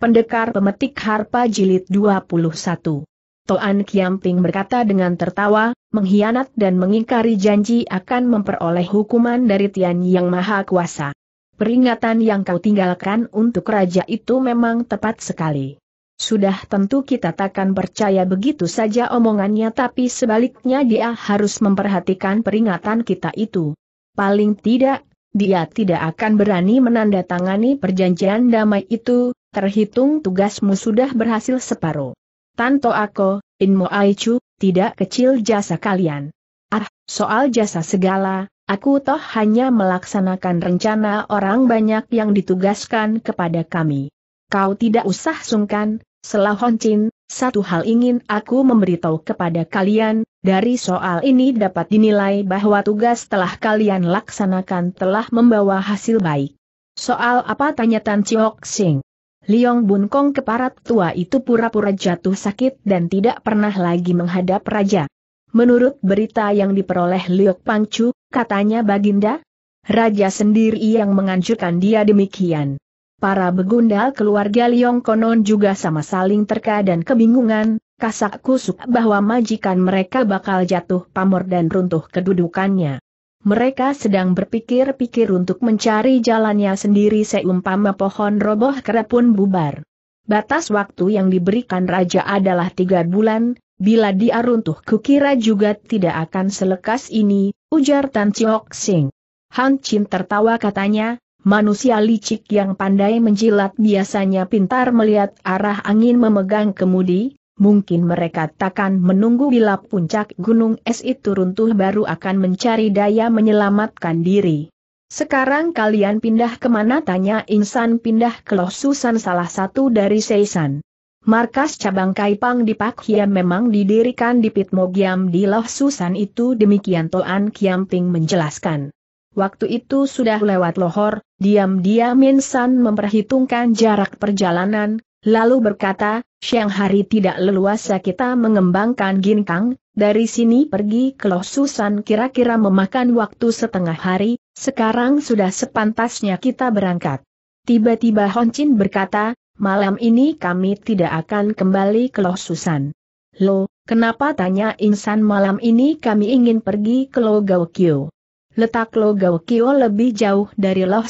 Pendekar Pemetik Harpa Jilid 21 Toan Kiamping berkata dengan tertawa, mengkhianat dan mengingkari janji akan memperoleh hukuman dari Tian Yang Maha Kuasa. Peringatan yang kau tinggalkan untuk raja itu memang tepat sekali. Sudah tentu kita takkan percaya begitu saja omongannya tapi sebaliknya dia harus memperhatikan peringatan kita itu. Paling tidak, dia tidak akan berani menandatangani perjanjian damai itu, terhitung tugasmu sudah berhasil separuh. Tanto aku, Inmo Aichu, tidak kecil jasa kalian. Ah, soal jasa segala, aku toh hanya melaksanakan rencana orang banyak yang ditugaskan kepada kami. Kau tidak usah sungkan, Selah Honcin, satu hal ingin aku memberitahu kepada kalian, dari soal ini dapat dinilai bahwa tugas telah kalian laksanakan telah membawa hasil baik. Soal apa tanya Tan Chiok Sing? Liong Bun Kong keparat tua itu pura-pura jatuh sakit dan tidak pernah lagi menghadap raja. Menurut berita yang diperoleh Liok Pangcu, katanya Baginda, Raja sendiri yang menganjurkan dia demikian. Para begundal keluarga Liong konon juga sama saling terka dan kebingungan, kasak kusuk bahwa majikan mereka bakal jatuh pamor dan runtuh kedudukannya. Mereka sedang berpikir-pikir untuk mencari jalannya sendiri seumpama pohon roboh kera pun bubar. Batas waktu yang diberikan raja adalah tiga bulan, bila dia runtuh kukira juga tidak akan selekas ini, ujar Tan Chiok Sing. Han Chin tertawa katanya, manusia licik yang pandai menjilat biasanya pintar melihat arah angin memegang kemudi, mungkin mereka takkan menunggu bila puncak gunung es itu runtuh baru akan mencari daya menyelamatkan diri. Sekarang kalian pindah kemana tanya Insan pindah ke Loh Susan salah satu dari Seisan. Markas cabang Kaipang di Pak Hiam memang didirikan di Pitmogiam di Loh Susan itu demikian Toan Kiamping menjelaskan. Waktu itu sudah lewat lohor, diam-diam Insan memperhitungkan jarak perjalanan, Lalu berkata, Siang hari tidak leluasa kita mengembangkan ginkang, dari sini pergi ke Loh kira-kira memakan waktu setengah hari, sekarang sudah sepantasnya kita berangkat. Tiba-tiba Honcin berkata, malam ini kami tidak akan kembali ke Loh Lo, kenapa tanya insan malam ini kami ingin pergi ke Logaukyo? Letak Logaukyo lebih jauh dari Loh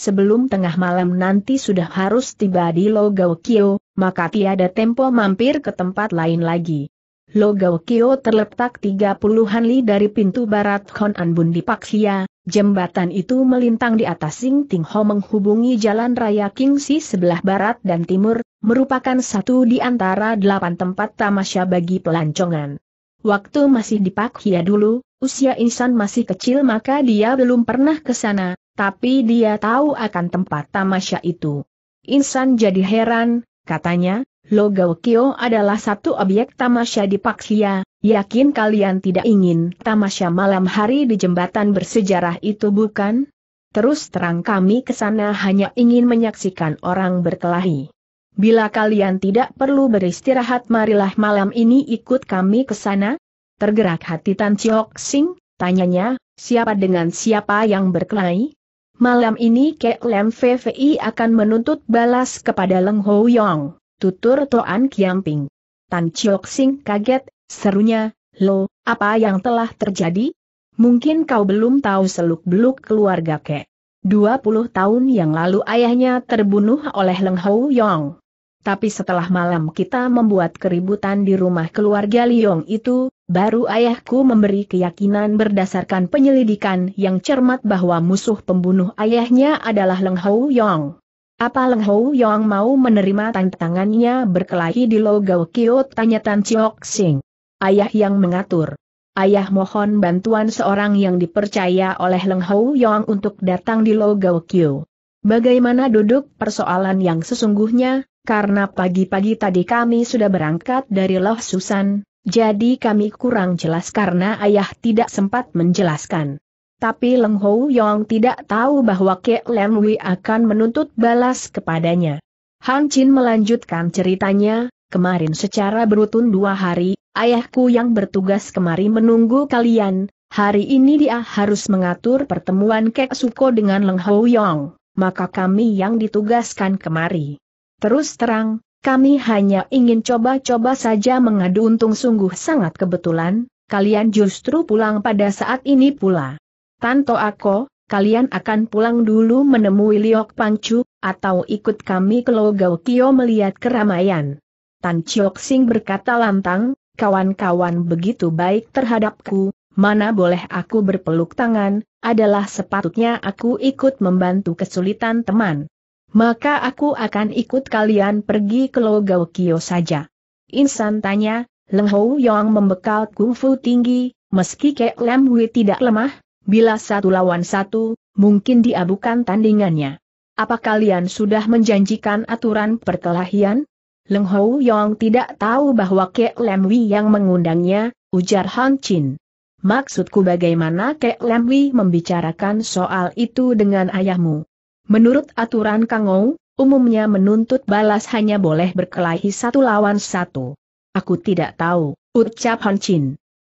sebelum tengah malam nanti sudah harus tiba di Logao Kyo, maka tiada tempo mampir ke tempat lain lagi. Logao Kyo terletak 30-an li dari pintu barat Honanbun Bun di Paksia, jembatan itu melintang di atas Sing Ting Ho menghubungi jalan raya Kingsi sebelah barat dan timur, merupakan satu di antara delapan tempat tamasya bagi pelancongan. Waktu masih di Pakhia dulu, usia insan masih kecil maka dia belum pernah ke sana, tapi dia tahu akan tempat tamasya itu. Insan jadi heran, katanya, Logau Kyo adalah satu objek tamasya di Paksia, yakin kalian tidak ingin tamasya malam hari di jembatan bersejarah itu bukan? Terus terang kami ke sana hanya ingin menyaksikan orang berkelahi. Bila kalian tidak perlu beristirahat marilah malam ini ikut kami ke sana? Tergerak hati Tan Chiok Sing, tanyanya, siapa dengan siapa yang berkelahi? Malam ini Kek Lem VVI akan menuntut balas kepada Leng Ho Yong, tutur Toan Kiamping. Tan Chiok Sing kaget, serunya, Lo, apa yang telah terjadi? Mungkin kau belum tahu seluk-beluk keluarga Kek. 20 tahun yang lalu ayahnya terbunuh oleh Leng Ho Yong. Tapi setelah malam kita membuat keributan di rumah keluarga Liong itu, Baru ayahku memberi keyakinan berdasarkan penyelidikan yang cermat bahwa musuh pembunuh ayahnya adalah Leng Hou Yong. Apa Leng Hou Yong mau menerima tantangannya berkelahi di Logau Kyo? Tanya Tan Chiok Sing. Ayah yang mengatur. Ayah mohon bantuan seorang yang dipercaya oleh Leng Hou Yong untuk datang di Logau Kyo. Bagaimana duduk persoalan yang sesungguhnya, karena pagi-pagi tadi kami sudah berangkat dari Loh Susan, jadi kami kurang jelas karena ayah tidak sempat menjelaskan. Tapi Leng Hou Yong tidak tahu bahwa Ke Lem Wei akan menuntut balas kepadanya. Han Chin melanjutkan ceritanya, kemarin secara berutun dua hari, ayahku yang bertugas kemari menunggu kalian, hari ini dia harus mengatur pertemuan Kek Suko dengan Leng Hou Yong, maka kami yang ditugaskan kemari. Terus terang, kami hanya ingin coba-coba saja mengadu untung sungguh sangat kebetulan, kalian justru pulang pada saat ini pula. Tanto aku, kalian akan pulang dulu menemui Liok Pangcu, atau ikut kami ke Logau Kio melihat keramaian. Tan Chiok Sing berkata lantang, kawan-kawan begitu baik terhadapku, mana boleh aku berpeluk tangan, adalah sepatutnya aku ikut membantu kesulitan teman maka aku akan ikut kalian pergi ke Logau Kio saja. Insan tanya, Leng Hou Yong membekal kungfu tinggi, meski Kek Lam Wei tidak lemah, bila satu lawan satu, mungkin dia bukan tandingannya. Apa kalian sudah menjanjikan aturan perkelahian? Leng Hou Yong tidak tahu bahwa Kek Lam Wei yang mengundangnya, ujar Han Chin. Maksudku bagaimana Kek Lam Wei membicarakan soal itu dengan ayahmu? Menurut aturan Kangou, umumnya menuntut balas hanya boleh berkelahi satu lawan satu. Aku tidak tahu, ucap Han Chin.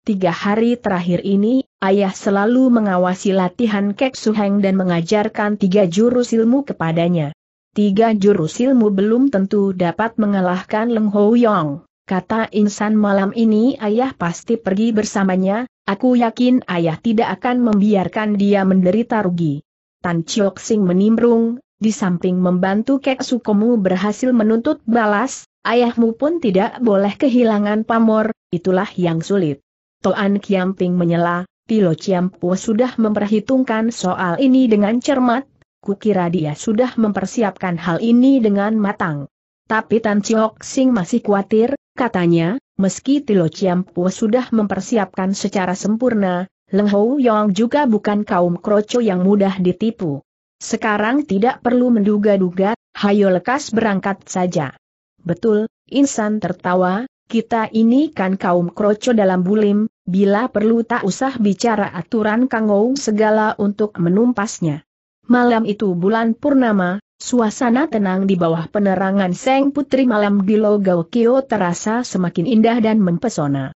Tiga hari terakhir ini, ayah selalu mengawasi latihan Kek Heng dan mengajarkan tiga jurus ilmu kepadanya. Tiga jurus ilmu belum tentu dapat mengalahkan Leng Ho Yong, kata insan malam ini ayah pasti pergi bersamanya, aku yakin ayah tidak akan membiarkan dia menderita rugi. Tan Chiok Sing menimbrung, di samping membantu Kek Sukomu berhasil menuntut balas, ayahmu pun tidak boleh kehilangan pamor, itulah yang sulit. Toan Kiamping menyela, Pilo Ciampu sudah memperhitungkan soal ini dengan cermat, kukira dia sudah mempersiapkan hal ini dengan matang. Tapi Tan Chiok Sing masih khawatir, katanya, meski Tilo Ciampu sudah mempersiapkan secara sempurna, Hou Yong juga bukan kaum kroco yang mudah ditipu. Sekarang tidak perlu menduga-duga, hayo lekas berangkat saja. Betul, Insan tertawa, kita ini kan kaum kroco dalam bulim, bila perlu tak usah bicara aturan kangou segala untuk menumpasnya. Malam itu bulan purnama, Suasana tenang di bawah penerangan Seng Putri malam di Logau Kio terasa semakin indah dan mempesona.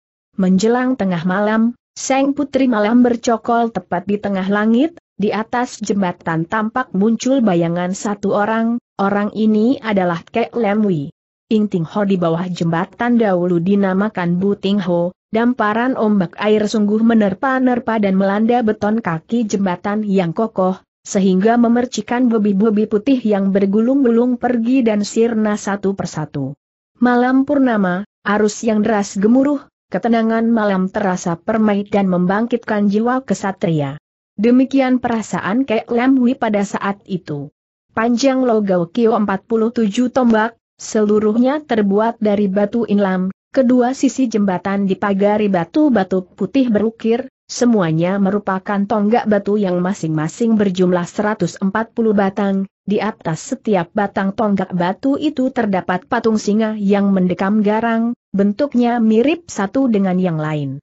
Menjelang tengah malam, Seng Putri Malam bercokol tepat di tengah langit, di atas jembatan tampak muncul bayangan satu orang, orang ini adalah Kek Lemwi. Ing Ting Ho di bawah jembatan dahulu dinamakan Bu Ting Ho, damparan ombak air sungguh menerpa-nerpa dan melanda beton kaki jembatan yang kokoh, sehingga memercikan bebi bebi putih yang bergulung-gulung pergi dan sirna satu persatu. Malam purnama, arus yang deras gemuruh, ketenangan malam terasa permai dan membangkitkan jiwa kesatria. Demikian perasaan Kek Lam Hui pada saat itu. Panjang Logau Kio 47 tombak, seluruhnya terbuat dari batu inlam, kedua sisi jembatan dipagari batu-batu putih berukir, semuanya merupakan tonggak batu yang masing-masing berjumlah 140 batang, di atas setiap batang tonggak batu itu terdapat patung singa yang mendekam garang, bentuknya mirip satu dengan yang lain.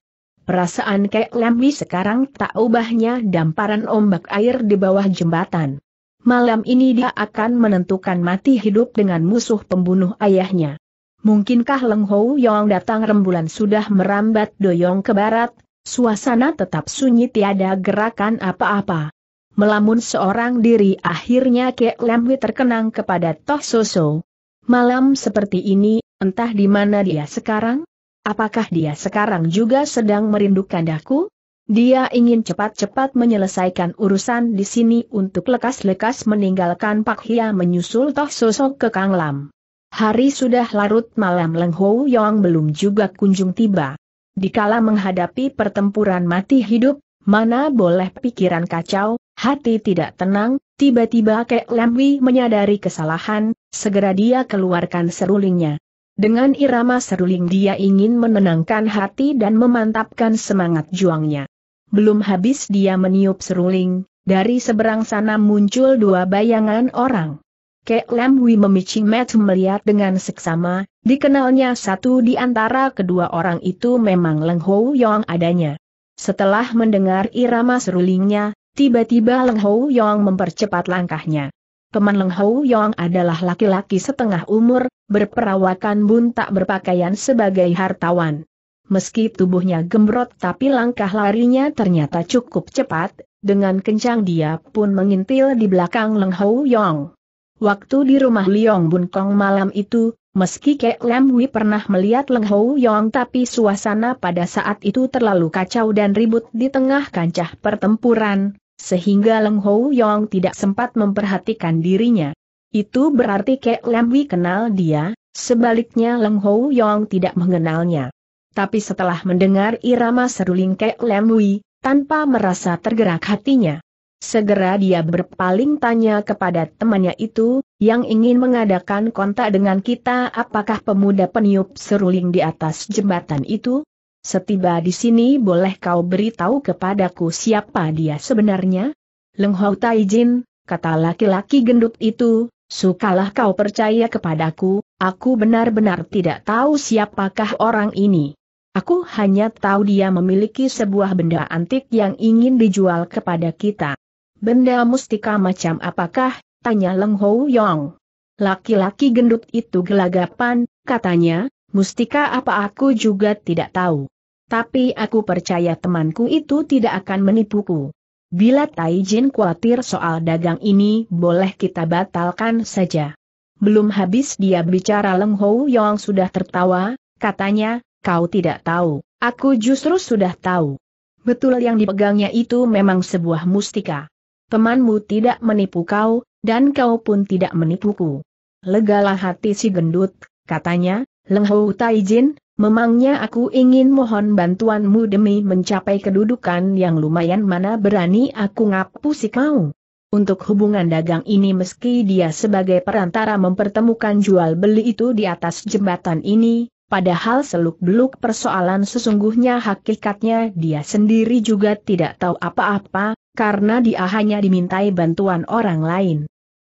Perasaan Kek Lemwi sekarang tak ubahnya damparan ombak air di bawah jembatan. Malam ini dia akan menentukan mati hidup dengan musuh pembunuh ayahnya. Mungkinkah Leng Hou Yong datang rembulan sudah merambat doyong ke barat, suasana tetap sunyi tiada gerakan apa-apa. Melamun seorang diri akhirnya Kek Lemwi terkenang kepada Toh Soso. Malam seperti ini Entah di mana dia sekarang? Apakah dia sekarang juga sedang merindukan daku? Dia ingin cepat-cepat menyelesaikan urusan di sini untuk lekas-lekas meninggalkan Pak Hia menyusul Toh Sosok ke Kang Lam. Hari sudah larut malam Leng Hou Yong belum juga kunjung tiba. Dikala menghadapi pertempuran mati hidup, mana boleh pikiran kacau, hati tidak tenang, tiba-tiba Kek Wi menyadari kesalahan, segera dia keluarkan serulingnya. Dengan irama seruling dia ingin menenangkan hati dan memantapkan semangat juangnya. Belum habis dia meniup seruling, dari seberang sana muncul dua bayangan orang. Kek Lam Wi memicing Matt melihat dengan seksama, dikenalnya satu di antara kedua orang itu memang Leng Hou Yong adanya. Setelah mendengar irama serulingnya, tiba-tiba Leng Hou Yong mempercepat langkahnya. Teman Leng Hou Yong adalah laki-laki setengah umur, berperawakan buntak berpakaian sebagai hartawan. Meski tubuhnya gembrot tapi langkah larinya ternyata cukup cepat, dengan kencang dia pun mengintil di belakang Leng Hou Yong. Waktu di rumah Liong Bun Kong malam itu, meski Kek Lam Wei pernah melihat Leng Hou Yong tapi suasana pada saat itu terlalu kacau dan ribut di tengah kancah pertempuran, sehingga Leng Hou Yong tidak sempat memperhatikan dirinya. Itu berarti Kek Lemwi kenal dia, sebaliknya Leng Hou Yong tidak mengenalnya. Tapi setelah mendengar irama seruling Kek Lemwi, tanpa merasa tergerak hatinya. Segera dia berpaling tanya kepada temannya itu, yang ingin mengadakan kontak dengan kita apakah pemuda peniup seruling di atas jembatan itu? Setiba di sini boleh kau beritahu kepadaku siapa dia sebenarnya? Leng Hou Taijin, kata laki-laki gendut itu, Sukalah kau percaya kepadaku, aku benar-benar tidak tahu siapakah orang ini. Aku hanya tahu dia memiliki sebuah benda antik yang ingin dijual kepada kita. Benda mustika macam apakah? Tanya Leng Hou Yong. Laki-laki gendut itu gelagapan, katanya, mustika apa aku juga tidak tahu. Tapi aku percaya temanku itu tidak akan menipuku. Bila Tai Jin khawatir soal dagang ini, boleh kita batalkan saja. Belum habis dia bicara Leng Hou Yong sudah tertawa, katanya, kau tidak tahu, aku justru sudah tahu. Betul yang dipegangnya itu memang sebuah mustika. Temanmu tidak menipu kau, dan kau pun tidak menipuku. Legalah hati si gendut, katanya, Leng Hou Tai Jin, Memangnya aku ingin mohon bantuanmu demi mencapai kedudukan yang lumayan mana berani aku ngapusi kau. Untuk hubungan dagang ini meski dia sebagai perantara mempertemukan jual beli itu di atas jembatan ini, padahal seluk-beluk persoalan sesungguhnya hakikatnya dia sendiri juga tidak tahu apa-apa, karena dia hanya dimintai bantuan orang lain.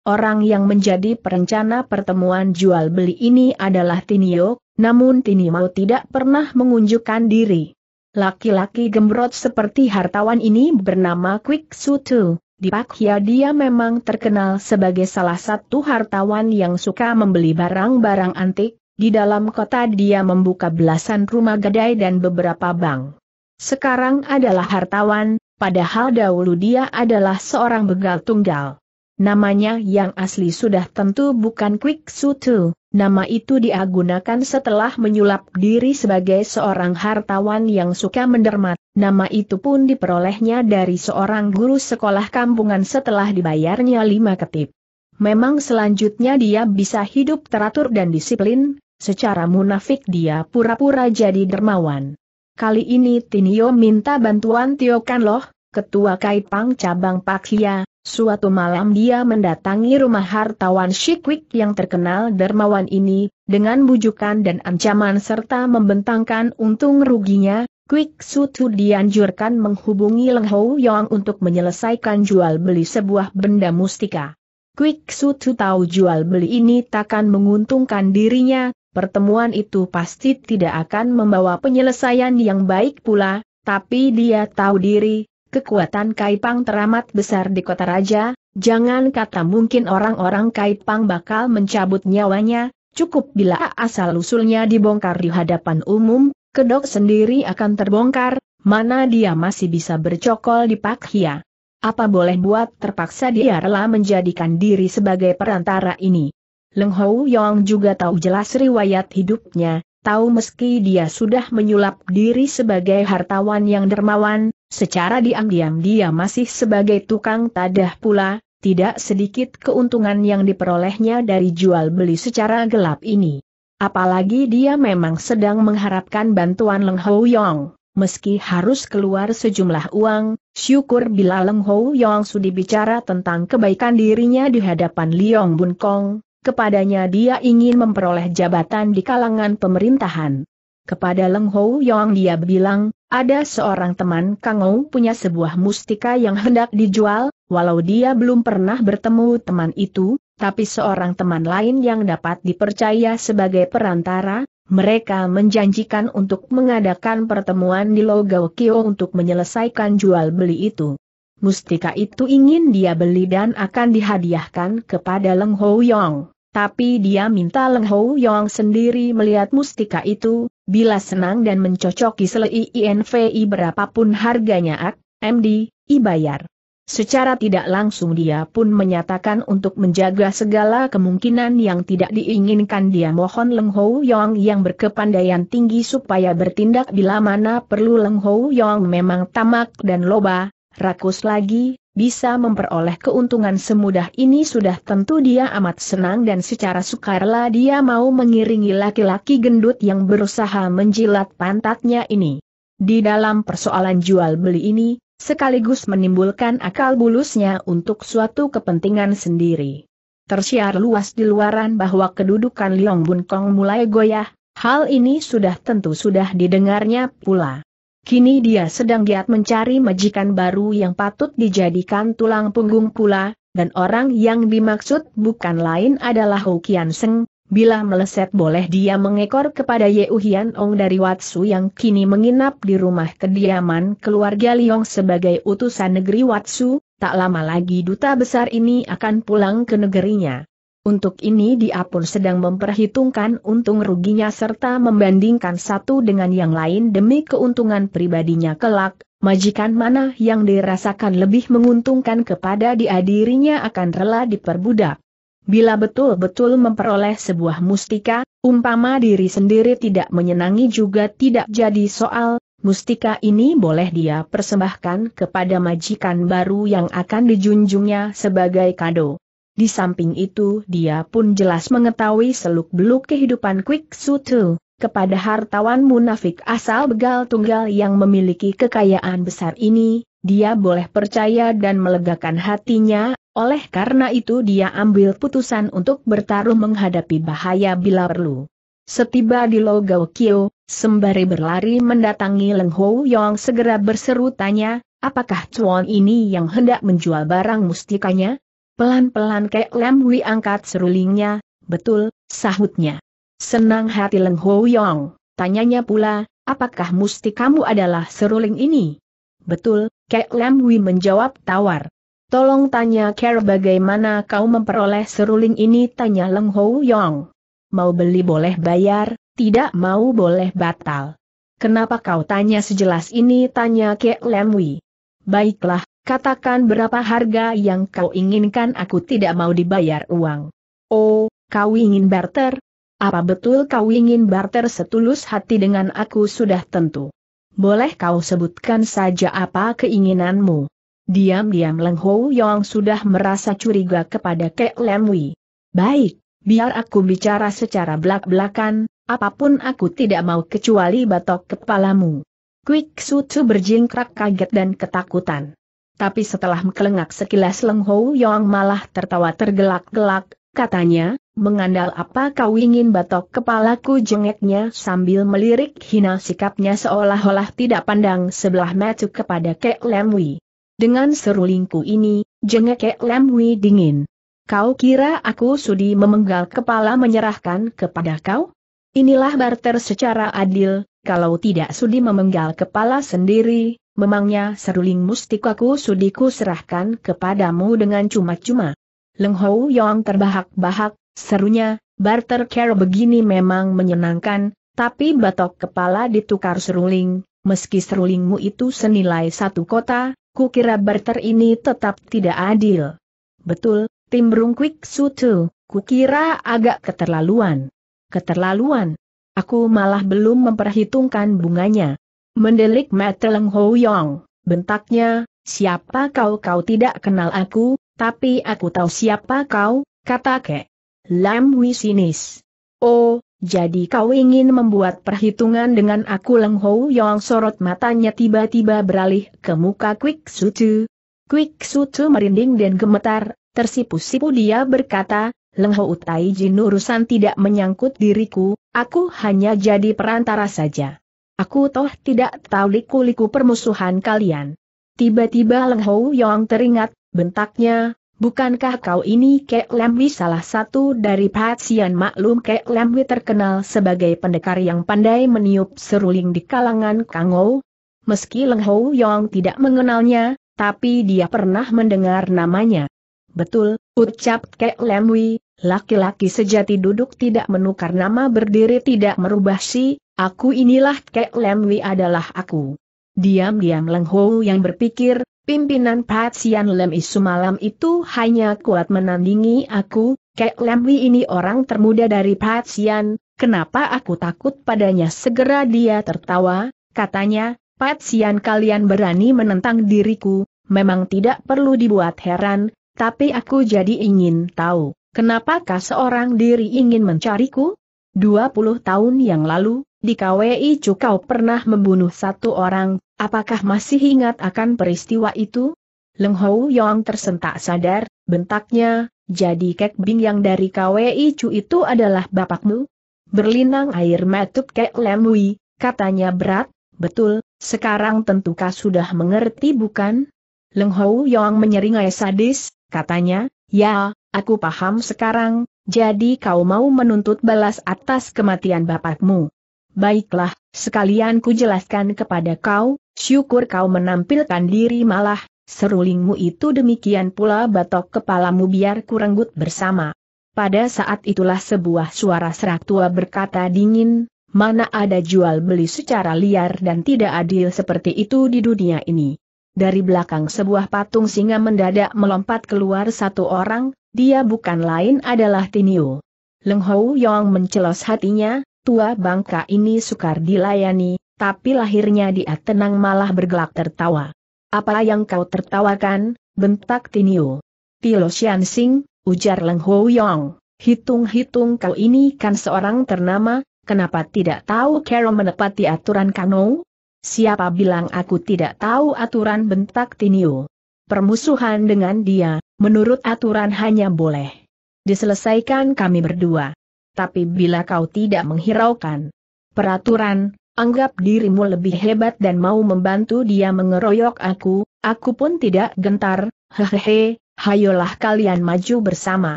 Orang yang menjadi perencana pertemuan jual beli ini adalah Tiniok. Namun Tini Mau tidak pernah mengunjukkan diri. Laki-laki gembrot seperti hartawan ini bernama Quick Sutu. Di Pakhia dia memang terkenal sebagai salah satu hartawan yang suka membeli barang-barang antik, di dalam kota dia membuka belasan rumah gadai dan beberapa bank. Sekarang adalah hartawan, padahal dahulu dia adalah seorang begal tunggal. Namanya yang asli sudah tentu bukan Quick Sutu, Nama itu dia gunakan setelah menyulap diri sebagai seorang hartawan yang suka mendermat. Nama itu pun diperolehnya dari seorang guru sekolah kampungan setelah dibayarnya lima ketip. Memang selanjutnya dia bisa hidup teratur dan disiplin, secara munafik dia pura-pura jadi dermawan. Kali ini Tinio minta bantuan Tio Kanloh, ketua Kaipang cabang Pak Hia, Suatu malam dia mendatangi rumah hartawan Shikwik yang terkenal dermawan ini, dengan bujukan dan ancaman serta membentangkan untung ruginya, Kwik Sutu dianjurkan menghubungi Leng Hou Yong untuk menyelesaikan jual beli sebuah benda mustika. Kwik Sutu tahu jual beli ini takkan menguntungkan dirinya, pertemuan itu pasti tidak akan membawa penyelesaian yang baik pula, tapi dia tahu diri, Kekuatan Kaipang teramat besar di kota raja, jangan kata mungkin orang-orang Kaipang bakal mencabut nyawanya, cukup bila asal-usulnya dibongkar di hadapan umum, kedok sendiri akan terbongkar, mana dia masih bisa bercokol di Pak Hia. Apa boleh buat terpaksa dia rela menjadikan diri sebagai perantara ini. Leng Hou Yong juga tahu jelas riwayat hidupnya, tahu meski dia sudah menyulap diri sebagai hartawan yang dermawan, secara diam-diam dia masih sebagai tukang tadah pula, tidak sedikit keuntungan yang diperolehnya dari jual beli secara gelap ini. Apalagi dia memang sedang mengharapkan bantuan Leng Hou Yong. Meski harus keluar sejumlah uang, syukur bila Leng Hou Yong sudi bicara tentang kebaikan dirinya di hadapan Liong Bun Kong, Kepadanya dia ingin memperoleh jabatan di kalangan pemerintahan. Kepada Leng Hou Yong dia bilang, ada seorang teman Kang Ou punya sebuah mustika yang hendak dijual, walau dia belum pernah bertemu teman itu, tapi seorang teman lain yang dapat dipercaya sebagai perantara, mereka menjanjikan untuk mengadakan pertemuan di logau Kio untuk menyelesaikan jual beli itu. Mustika itu ingin dia beli dan akan dihadiahkan kepada Leng Hou Yong. Tapi dia minta Leng Hou Yong sendiri melihat mustika itu, bila senang dan mencocoki selai INVI berapapun harganya ak, MD, I bayar. Secara tidak langsung dia pun menyatakan untuk menjaga segala kemungkinan yang tidak diinginkan dia mohon Leng Hou Yong yang berkepandaian tinggi supaya bertindak bila mana perlu Leng Hou Yong memang tamak dan loba, rakus lagi, bisa memperoleh keuntungan semudah ini sudah tentu dia amat senang dan secara sukarela dia mau mengiringi laki-laki gendut yang berusaha menjilat pantatnya ini. Di dalam persoalan jual beli ini, sekaligus menimbulkan akal bulusnya untuk suatu kepentingan sendiri. Tersiar luas di luaran bahwa kedudukan Liong Bun Kong mulai goyah, hal ini sudah tentu sudah didengarnya pula. Kini dia sedang giat mencari majikan baru yang patut dijadikan tulang punggung pula, dan orang yang dimaksud bukan lain adalah Hu Kian Seng, Bila meleset boleh dia mengekor kepada Ye Uhian Ong dari Watsu yang kini menginap di rumah kediaman keluarga Liong sebagai utusan negeri Watsu, tak lama lagi duta besar ini akan pulang ke negerinya. Untuk ini dia pun sedang memperhitungkan untung ruginya serta membandingkan satu dengan yang lain demi keuntungan pribadinya kelak, majikan mana yang dirasakan lebih menguntungkan kepada dia dirinya akan rela diperbudak. Bila betul-betul memperoleh sebuah mustika, umpama diri sendiri tidak menyenangi juga tidak jadi soal, mustika ini boleh dia persembahkan kepada majikan baru yang akan dijunjungnya sebagai kado. Di samping itu dia pun jelas mengetahui seluk-beluk kehidupan Quick Sutu, kepada hartawan munafik asal begal tunggal yang memiliki kekayaan besar ini, dia boleh percaya dan melegakan hatinya, oleh karena itu dia ambil putusan untuk bertaruh menghadapi bahaya bila perlu. Setiba di Logau Kio, sembari berlari mendatangi Leng Ho Yong segera berseru tanya, apakah cuan ini yang hendak menjual barang mustikanya? Pelan-pelan Kek Lam angkat serulingnya, betul, sahutnya. Senang hati Leng Ho Yong, tanyanya pula, apakah musti kamu adalah seruling ini? Betul, Kek Lam menjawab tawar. Tolong tanya Care bagaimana kau memperoleh seruling ini tanya Leng Ho Yong. Mau beli boleh bayar, tidak mau boleh batal. Kenapa kau tanya sejelas ini tanya Kek Lemwi. Baiklah, Katakan berapa harga yang kau inginkan aku tidak mau dibayar uang. Oh, kau ingin barter? Apa betul kau ingin barter setulus hati dengan aku sudah tentu. Boleh kau sebutkan saja apa keinginanmu. Diam-diam Leng Ho Yong sudah merasa curiga kepada Kek Lem Wi. Baik, biar aku bicara secara belak-belakan, apapun aku tidak mau kecuali batok kepalamu. Quick Tzu berjingkrak kaget dan ketakutan. Tapi setelah melengak sekilas Leng Hou Yong malah tertawa tergelak-gelak, katanya, mengandal apa kau ingin batok kepalaku jengeknya sambil melirik hina sikapnya seolah-olah tidak pandang sebelah mata kepada Kek Lam Wi. Dengan serulingku ini, jengek Kek Lam Wi dingin. Kau kira aku sudi memenggal kepala menyerahkan kepada kau? Inilah barter secara adil, kalau tidak sudi memenggal kepala sendiri, memangnya seruling mustikaku sudiku serahkan kepadamu dengan cuma-cuma. Leng Hou Yong terbahak-bahak, serunya, barter care begini memang menyenangkan, tapi batok kepala ditukar seruling, meski serulingmu itu senilai satu kota, kukira barter ini tetap tidak adil. Betul, timbrung quick sutu, kukira agak keterlaluan. Keterlaluan? Aku malah belum memperhitungkan bunganya. Mendelik mata Leng Ho Yong, bentaknya, siapa kau kau tidak kenal aku, tapi aku tahu siapa kau, kata Ke. Lam Wisinis. Oh, jadi kau ingin membuat perhitungan dengan aku Leng Ho Yong sorot matanya tiba-tiba beralih ke muka Quick Sutu. Quick Sutu merinding dan gemetar, tersipu-sipu dia berkata, Lengho Utai Jin urusan tidak menyangkut diriku, aku hanya jadi perantara saja. Aku toh tidak tahu liku-liku permusuhan kalian. Tiba-tiba Leng Lengho Yong teringat, bentaknya, bukankah kau ini Kek Lemwi salah satu dari pasien maklum Kek Lemwi terkenal sebagai pendekar yang pandai meniup seruling di kalangan Kangou? Meski Leng Lengho Yong tidak mengenalnya, tapi dia pernah mendengar namanya. Betul, ucap Kek Lemwi, Laki-laki sejati duduk tidak menukar nama berdiri tidak merubah si, aku inilah Kek Lemwi adalah aku. Diam-diam Leng Ho yang berpikir, pimpinan pat sian Lem Isu malam itu hanya kuat menandingi aku, Kek Lemwi ini orang termuda dari pat sian. kenapa aku takut padanya segera dia tertawa, katanya, pat sian kalian berani menentang diriku, memang tidak perlu dibuat heran, tapi aku jadi ingin tahu. Kenapakah seorang diri ingin mencariku? 20 tahun yang lalu, di KWI Cukau pernah membunuh satu orang, apakah masih ingat akan peristiwa itu? Leng Hou Yong tersentak sadar, bentaknya, jadi Kek Bing yang dari KWI Cu itu adalah bapakmu? Berlinang air metup Kek Lemui, katanya berat, betul, sekarang tentu tentukah sudah mengerti bukan? Leng Hou Yong menyeringai sadis, katanya, ya, Aku paham sekarang, jadi kau mau menuntut balas atas kematian bapakmu. Baiklah, sekalian ku jelaskan kepada kau, syukur kau menampilkan diri malah, serulingmu itu demikian pula batok kepalamu biar kurenggut bersama. Pada saat itulah sebuah suara serak tua berkata dingin, mana ada jual beli secara liar dan tidak adil seperti itu di dunia ini dari belakang sebuah patung singa mendadak melompat keluar satu orang, dia bukan lain adalah Tiniu. Leng Hou Yong mencelos hatinya, tua bangka ini sukar dilayani, tapi lahirnya dia tenang malah bergelak tertawa. Apa yang kau tertawakan, bentak Tiniu. Tilo Xian Sing, ujar Leng Hou Yong, hitung-hitung kau ini kan seorang ternama, kenapa tidak tahu Carol menepati aturan kano? Siapa bilang aku tidak tahu aturan bentak Tinio? Permusuhan dengan dia, menurut aturan hanya boleh diselesaikan kami berdua. Tapi bila kau tidak menghiraukan peraturan, anggap dirimu lebih hebat dan mau membantu dia mengeroyok aku, aku pun tidak gentar, hehehe, hayolah kalian maju bersama.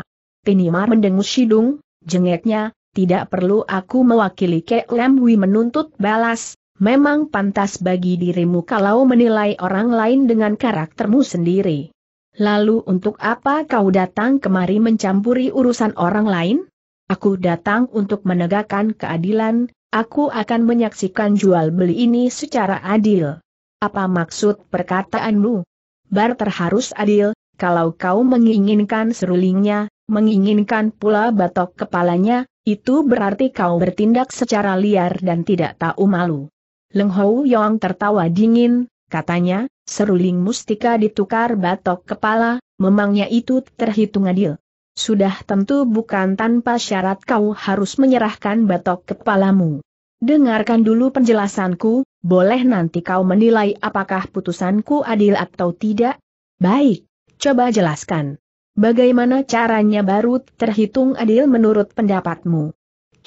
Tinima mendengus hidung, jengeknya, tidak perlu aku mewakili Kek Lemwi menuntut balas, memang pantas bagi dirimu kalau menilai orang lain dengan karaktermu sendiri. Lalu untuk apa kau datang kemari mencampuri urusan orang lain? Aku datang untuk menegakkan keadilan, aku akan menyaksikan jual beli ini secara adil. Apa maksud perkataanmu? Bar terharus adil, kalau kau menginginkan serulingnya, menginginkan pula batok kepalanya, itu berarti kau bertindak secara liar dan tidak tahu malu. Leng Hou Yong tertawa dingin, katanya, seruling mustika ditukar batok kepala, memangnya itu terhitung adil. Sudah tentu bukan tanpa syarat kau harus menyerahkan batok kepalamu. Dengarkan dulu penjelasanku, boleh nanti kau menilai apakah putusanku adil atau tidak? Baik, coba jelaskan. Bagaimana caranya baru terhitung adil menurut pendapatmu?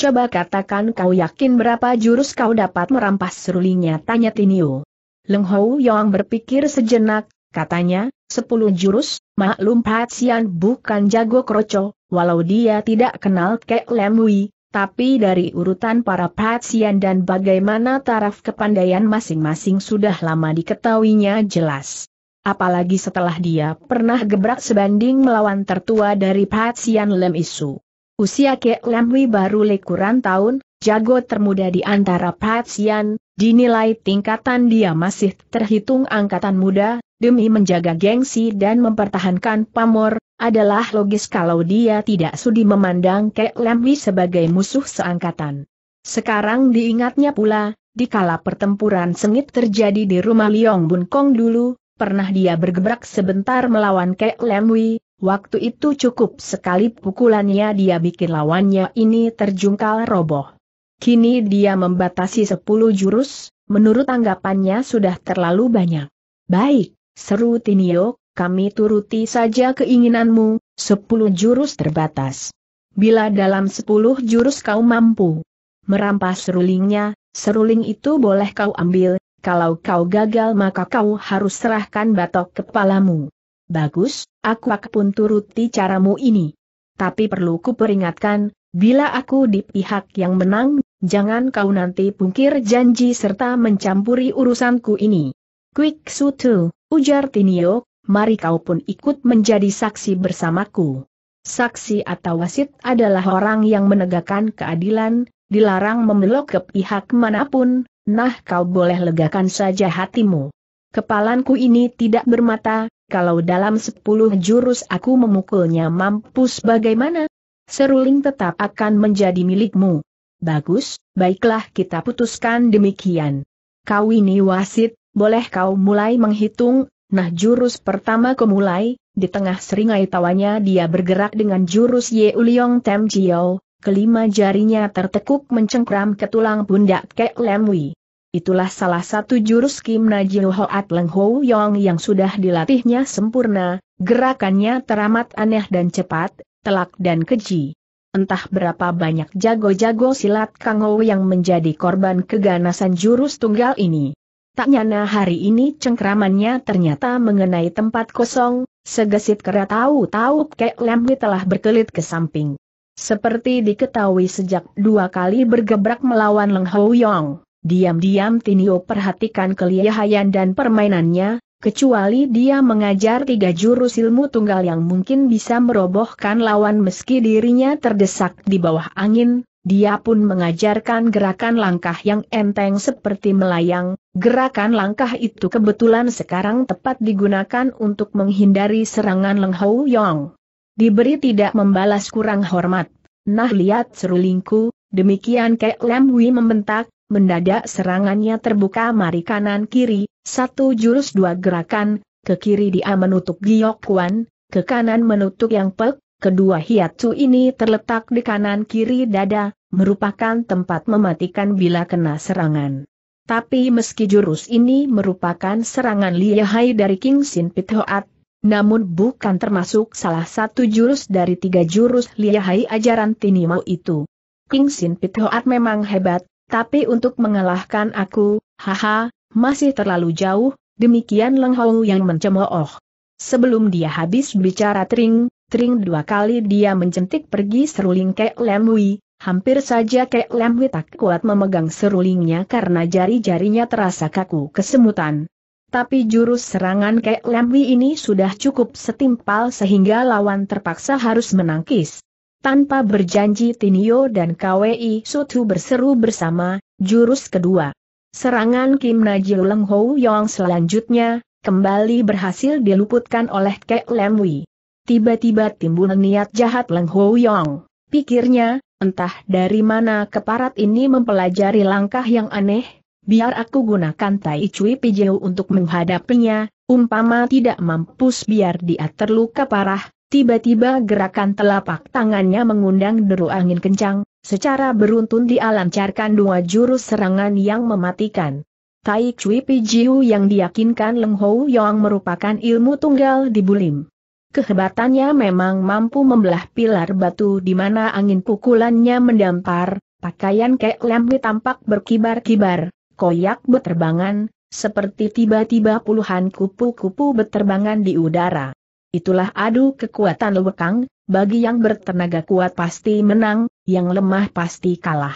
Coba katakan kau yakin berapa jurus kau dapat merampas serulingnya tanya Tinio. Leng Hou Yong berpikir sejenak, katanya, sepuluh jurus, maklum Patsian bukan jago kroco, walau dia tidak kenal Kek Lemui, tapi dari urutan para Patsian dan bagaimana taraf kepandaian masing-masing sudah lama diketahuinya jelas. Apalagi setelah dia pernah gebrak sebanding melawan tertua dari Patsian Lem Isu. Usia Kek Lamwi baru lekuran tahun, jago termuda di antara Patsian, dinilai tingkatan dia masih terhitung angkatan muda, demi menjaga gengsi dan mempertahankan pamor, adalah logis kalau dia tidak sudi memandang Kek Lamwi sebagai musuh seangkatan. Sekarang diingatnya pula, di dikala pertempuran sengit terjadi di rumah Liong Bun Kong dulu, pernah dia bergebrak sebentar melawan Kek Lemwi, Waktu itu cukup sekali pukulannya dia bikin lawannya ini terjungkal roboh. Kini dia membatasi 10 jurus, menurut anggapannya sudah terlalu banyak. Baik, seru Tinio, kami turuti saja keinginanmu, 10 jurus terbatas. Bila dalam 10 jurus kau mampu merampas serulingnya, seruling itu boleh kau ambil, kalau kau gagal maka kau harus serahkan batok kepalamu. Bagus, aku akan turuti caramu ini. Tapi perlu kuperingatkan, bila aku di pihak yang menang, jangan kau nanti pungkir janji serta mencampuri urusanku ini. Quick Sutu, ujar Tinio, mari kau pun ikut menjadi saksi bersamaku. Saksi atau wasit adalah orang yang menegakkan keadilan, dilarang membelok ke pihak manapun, nah kau boleh legakan saja hatimu. Kepalanku ini tidak bermata, kalau dalam sepuluh jurus aku memukulnya mampus bagaimana? Seruling tetap akan menjadi milikmu. Bagus, baiklah kita putuskan demikian. Kau ini wasit, boleh kau mulai menghitung, nah jurus pertama kau mulai, di tengah seringai tawanya dia bergerak dengan jurus Ye Uliong Tem Jiao, kelima jarinya tertekuk mencengkram ke tulang pundak Kek Lemwi. Itulah salah satu jurus Kim Najil Hoat Leng Ho Yong yang sudah dilatihnya sempurna, gerakannya teramat aneh dan cepat, telak dan keji. Entah berapa banyak jago-jago silat Kang Ho yang menjadi korban keganasan jurus tunggal ini. Tak nyana hari ini cengkramannya ternyata mengenai tempat kosong, segesit kera tahu-tahu Kek Lemhi telah berkelit ke samping. Seperti diketahui sejak dua kali bergebrak melawan Leng Ho Yong. Diam-diam Tinio perhatikan kelihayan dan permainannya, kecuali dia mengajar tiga jurus ilmu tunggal yang mungkin bisa merobohkan lawan meski dirinya terdesak di bawah angin, dia pun mengajarkan gerakan langkah yang enteng seperti melayang, gerakan langkah itu kebetulan sekarang tepat digunakan untuk menghindari serangan Leng Hou Yong. Diberi tidak membalas kurang hormat. Nah lihat serulingku, Demikian Kek Lam Hui membentak, mendadak serangannya terbuka mari kanan kiri, satu jurus dua gerakan, ke kiri dia menutup Giok Kuan, ke kanan menutup Yang Pek, kedua hiatsu ini terletak di kanan kiri dada, merupakan tempat mematikan bila kena serangan. Tapi meski jurus ini merupakan serangan lihai dari King Sin Pit Hoat, namun bukan termasuk salah satu jurus dari tiga jurus lihai ajaran Tinimau itu. King Sin Hoat memang hebat, tapi untuk mengalahkan aku, haha, masih terlalu jauh, demikian Leng Hou yang mencemooh. Sebelum dia habis bicara Tring, Tring dua kali dia mencentik pergi seruling Kek Lemwi, hampir saja Kek Lemwi tak kuat memegang serulingnya karena jari-jarinya terasa kaku kesemutan. Tapi jurus serangan Kek Lemwi ini sudah cukup setimpal sehingga lawan terpaksa harus menangkis. Tanpa berjanji Tinio dan KWI Sutu berseru bersama, jurus kedua. Serangan Kim Najil Leng Hou Yong selanjutnya, kembali berhasil diluputkan oleh Kek Lem Wei. Tiba-tiba timbul niat jahat Leng Hou Yong. Pikirnya, entah dari mana keparat ini mempelajari langkah yang aneh, biar aku gunakan Tai Cui Pijau untuk menghadapinya, umpama tidak mampus biar dia terluka parah, Tiba-tiba gerakan telapak tangannya mengundang deru angin kencang, secara beruntun dialancarkan dua jurus serangan yang mematikan. Tai Chui Pijiu yang diyakinkan Leng Hou Yong merupakan ilmu tunggal di Bulim. Kehebatannya memang mampu membelah pilar batu di mana angin pukulannya mendampar, pakaian Kek lembi tampak berkibar-kibar, koyak beterbangan, seperti tiba-tiba puluhan kupu-kupu beterbangan di udara. Itulah adu kekuatan lewekang, bagi yang bertenaga kuat pasti menang, yang lemah pasti kalah.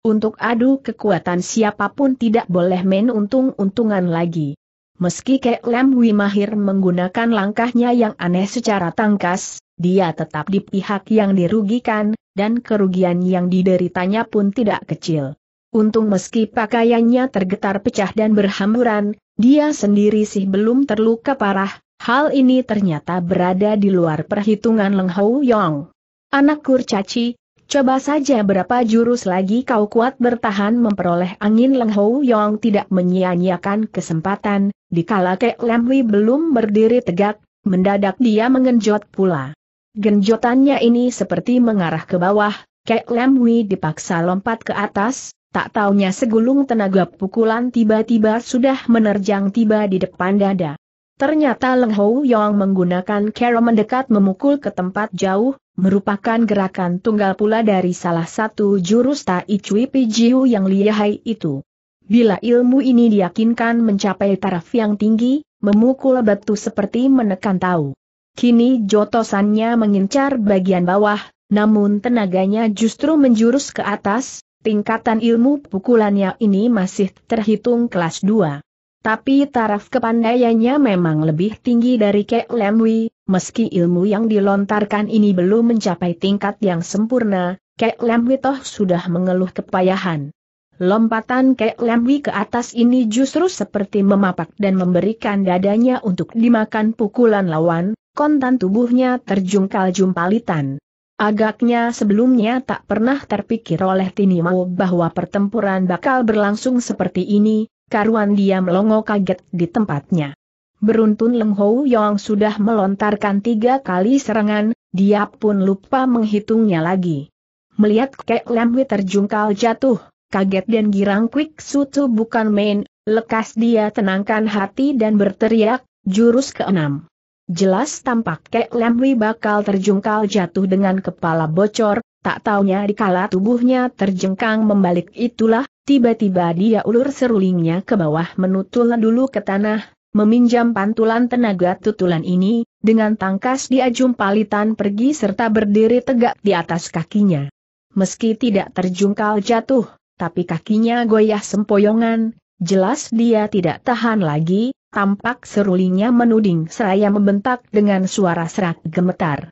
Untuk adu kekuatan siapapun tidak boleh main untung-untungan lagi. Meski Kek Lam Wi mahir menggunakan langkahnya yang aneh secara tangkas, dia tetap di pihak yang dirugikan, dan kerugian yang dideritanya pun tidak kecil. Untung meski pakaiannya tergetar pecah dan berhamburan, dia sendiri sih belum terluka parah, Hal ini ternyata berada di luar perhitungan Leng Hou Yong. Anak kurcaci, coba saja berapa jurus lagi kau kuat bertahan memperoleh angin Leng Hou Yong tidak menyia-nyiakan kesempatan, dikala Kek lam Hui belum berdiri tegak, mendadak dia mengenjot pula. Genjotannya ini seperti mengarah ke bawah, Kek lam Hui dipaksa lompat ke atas, tak taunya segulung tenaga pukulan tiba-tiba sudah menerjang tiba di depan dada. Ternyata Leng Hou Yong menggunakan cara mendekat memukul ke tempat jauh, merupakan gerakan tunggal pula dari salah satu jurus Tai Cui Pijiu yang lihai itu. Bila ilmu ini diyakinkan mencapai taraf yang tinggi, memukul batu seperti menekan tahu. Kini jotosannya mengincar bagian bawah, namun tenaganya justru menjurus ke atas, tingkatan ilmu pukulannya ini masih terhitung kelas 2. Tapi taraf kepandaiannya memang lebih tinggi dari Kek Lemwi, meski ilmu yang dilontarkan ini belum mencapai tingkat yang sempurna, Kek Lemwi toh sudah mengeluh kepayahan. Lompatan Kek Lemwi ke atas ini justru seperti memapak dan memberikan dadanya untuk dimakan pukulan lawan, kontan tubuhnya terjungkal jumpalitan. Agaknya sebelumnya tak pernah terpikir oleh Tinimau bahwa pertempuran bakal berlangsung seperti ini, karuan dia melongo kaget di tempatnya. Beruntun Leng Hou Yong sudah melontarkan tiga kali serangan, dia pun lupa menghitungnya lagi. Melihat Kek Lamwi terjungkal jatuh, kaget dan girang Quick Sutu bukan main, lekas dia tenangkan hati dan berteriak, jurus keenam. Jelas tampak Kek Lemwi bakal terjungkal jatuh dengan kepala bocor, tak taunya dikala tubuhnya terjengkang membalik itulah, tiba-tiba dia ulur serulingnya ke bawah menutul dulu ke tanah, meminjam pantulan tenaga tutulan ini, dengan tangkas dia jumpalitan pergi serta berdiri tegak di atas kakinya. Meski tidak terjungkal jatuh, tapi kakinya goyah sempoyongan, jelas dia tidak tahan lagi, tampak serulingnya menuding seraya membentak dengan suara serak gemetar.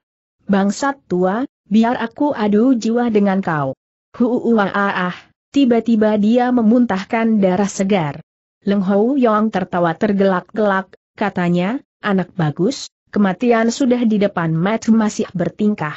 Bangsat tua, biar aku adu jiwa dengan kau. ah, tiba-tiba dia memuntahkan darah segar. Leng Hou Yong tertawa tergelak-gelak, katanya, anak bagus, kematian sudah di depan mat, masih bertingkah.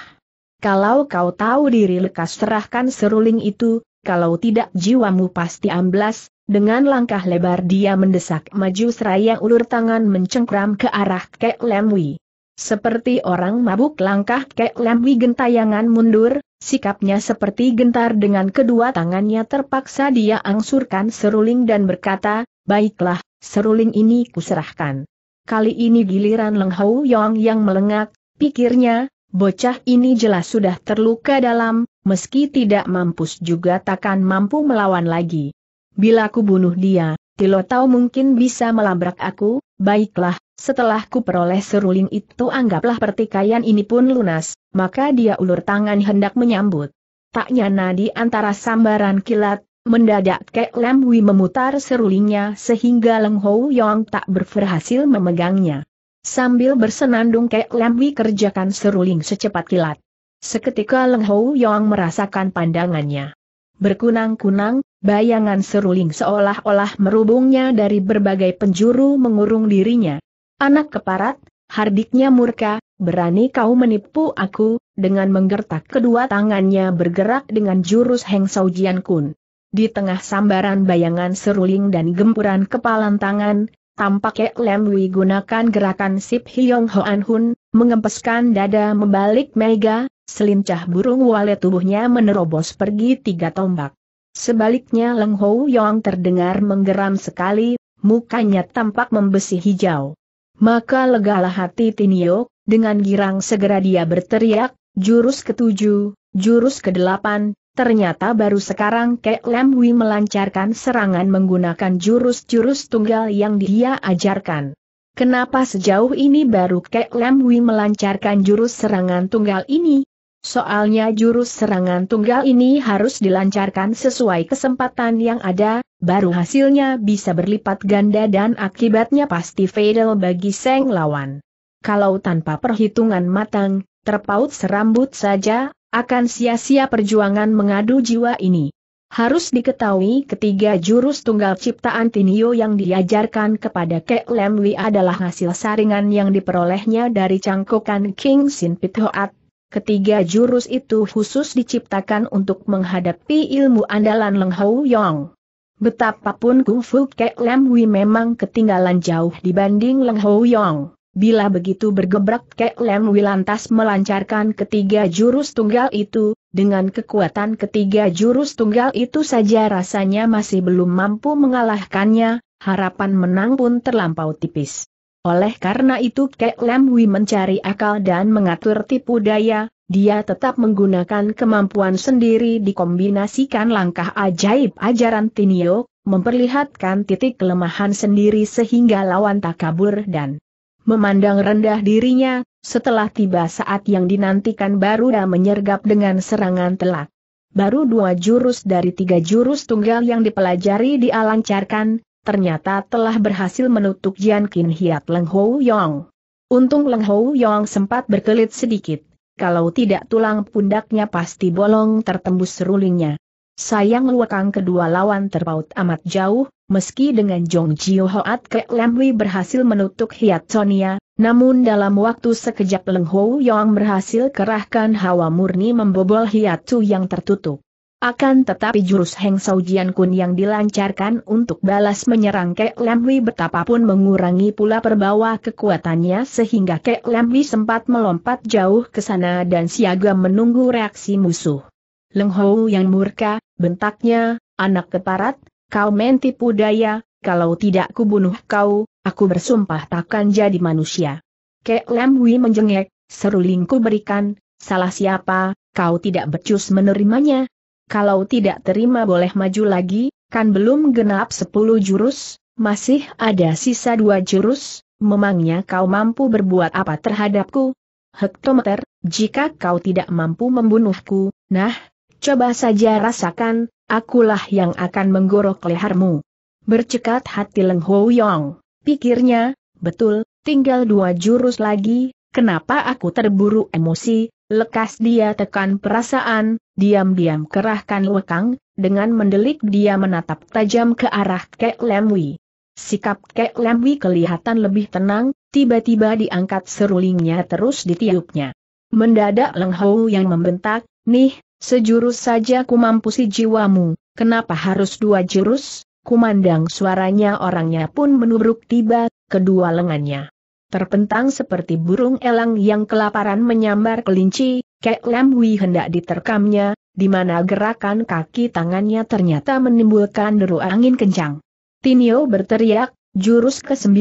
Kalau kau tahu diri lekas serahkan seruling itu, kalau tidak jiwamu pasti amblas, dengan langkah lebar dia mendesak maju seraya ulur tangan mencengkram ke arah Kek Lemwi. Seperti orang mabuk langkah Kek Lemwi gentayangan mundur, sikapnya seperti gentar dengan kedua tangannya terpaksa dia angsurkan seruling dan berkata, Baiklah, seruling ini kuserahkan. Kali ini giliran Leng Hou Yong yang melengak, pikirnya, bocah ini jelas sudah terluka dalam, meski tidak mampus juga takkan mampu melawan lagi. Bila ku bunuh dia, Tilo tahu mungkin bisa melabrak aku, baiklah, setelah ku peroleh seruling itu anggaplah pertikaian ini pun lunas, maka dia ulur tangan hendak menyambut. Tak nyana di antara sambaran kilat, mendadak Kek Lam Wi memutar serulingnya sehingga Leng Hou Yong tak berhasil memegangnya. Sambil bersenandung Kek Lam Wi kerjakan seruling secepat kilat. Seketika Leng Hou Yong merasakan pandangannya. Berkunang-kunang, bayangan seruling seolah-olah merubungnya dari berbagai penjuru mengurung dirinya. Anak keparat, hardiknya murka, berani kau menipu aku, dengan menggertak kedua tangannya bergerak dengan jurus Heng Sao Jian Kun. Di tengah sambaran bayangan seruling dan gempuran kepalan tangan, tampaknya Lem Wei gunakan gerakan Sip Hyong Hoan Hun, mengempeskan dada membalik mega, selincah burung wale tubuhnya menerobos pergi tiga tombak. Sebaliknya Leng Hou Yong terdengar menggeram sekali, mukanya tampak membesi hijau. Maka legalah hati Tinio, dengan girang segera dia berteriak, jurus ketujuh, jurus kedelapan, ternyata baru sekarang Kek Lam melancarkan serangan menggunakan jurus-jurus tunggal yang dia ajarkan. Kenapa sejauh ini baru Kek Lam melancarkan jurus serangan tunggal ini? Soalnya jurus serangan tunggal ini harus dilancarkan sesuai kesempatan yang ada, baru hasilnya bisa berlipat ganda dan akibatnya pasti fatal bagi Seng lawan. Kalau tanpa perhitungan matang, terpaut serambut saja, akan sia-sia perjuangan mengadu jiwa ini. Harus diketahui ketiga jurus tunggal ciptaan Tinio yang diajarkan kepada Kek Lemwi adalah hasil saringan yang diperolehnya dari cangkokan King Sin Pit Ketiga jurus itu khusus diciptakan untuk menghadapi ilmu andalan Leng Hou Yong. Betapapun Kung Fu Kek Lam Wi memang ketinggalan jauh dibanding Leng Hou Yong. Bila begitu bergebrak Kek Lam Wi lantas melancarkan ketiga jurus tunggal itu, dengan kekuatan ketiga jurus tunggal itu saja rasanya masih belum mampu mengalahkannya, harapan menang pun terlampau tipis. Oleh karena itu Kek Lam Wi mencari akal dan mengatur tipu daya, dia tetap menggunakan kemampuan sendiri dikombinasikan langkah ajaib ajaran Tinio, memperlihatkan titik kelemahan sendiri sehingga lawan tak kabur dan memandang rendah dirinya, setelah tiba saat yang dinantikan baru dia menyergap dengan serangan telak. Baru dua jurus dari tiga jurus tunggal yang dipelajari dialancarkan, ternyata telah berhasil menutup Jian Qin Hiat Leng Hou Yong. Untung Leng Hou Yong sempat berkelit sedikit, kalau tidak tulang pundaknya pasti bolong tertembus serulingnya. Sayang luakang kedua lawan terpaut amat jauh, meski dengan Jong Jio Hoat Lam Lemwi berhasil menutup Hiat Sonia, namun dalam waktu sekejap Leng Hou Yong berhasil kerahkan hawa murni membobol Hiat Tu yang tertutup. Akan tetapi jurus Heng Sao Jian Kun yang dilancarkan untuk balas menyerang Kek Lam Wi betapapun mengurangi pula perbawa kekuatannya sehingga Kek Lam Wi sempat melompat jauh ke sana dan siaga menunggu reaksi musuh. Leng Hou yang murka, bentaknya, anak keparat, kau menti tipu daya, kalau tidak kubunuh kau, aku bersumpah takkan jadi manusia. Kek Lam Wi menjengek, serulingku berikan, salah siapa, kau tidak becus menerimanya, kalau tidak terima boleh maju lagi, kan belum genap sepuluh jurus, masih ada sisa dua jurus, memangnya kau mampu berbuat apa terhadapku? Hektometer, jika kau tidak mampu membunuhku, nah, coba saja rasakan, akulah yang akan menggorok lehermu. Bercekat hati Leng Ho Yong, pikirnya, betul, tinggal dua jurus lagi, kenapa aku terburu emosi, Lekas dia tekan perasaan, diam-diam kerahkan lekang, dengan mendelik dia menatap tajam ke arah Kek Lemwi. Sikap Kek Lemwi kelihatan lebih tenang, tiba-tiba diangkat serulingnya terus ditiupnya. Mendadak Leng yang membentak, Nih, sejurus saja ku mampusi jiwamu, kenapa harus dua jurus? Kumandang suaranya orangnya pun menubruk tiba, kedua lengannya terpentang seperti burung elang yang kelaparan menyambar kelinci, Kek Lam Hui hendak diterkamnya, di mana gerakan kaki tangannya ternyata menimbulkan deru angin kencang. Tinio berteriak, jurus ke-9,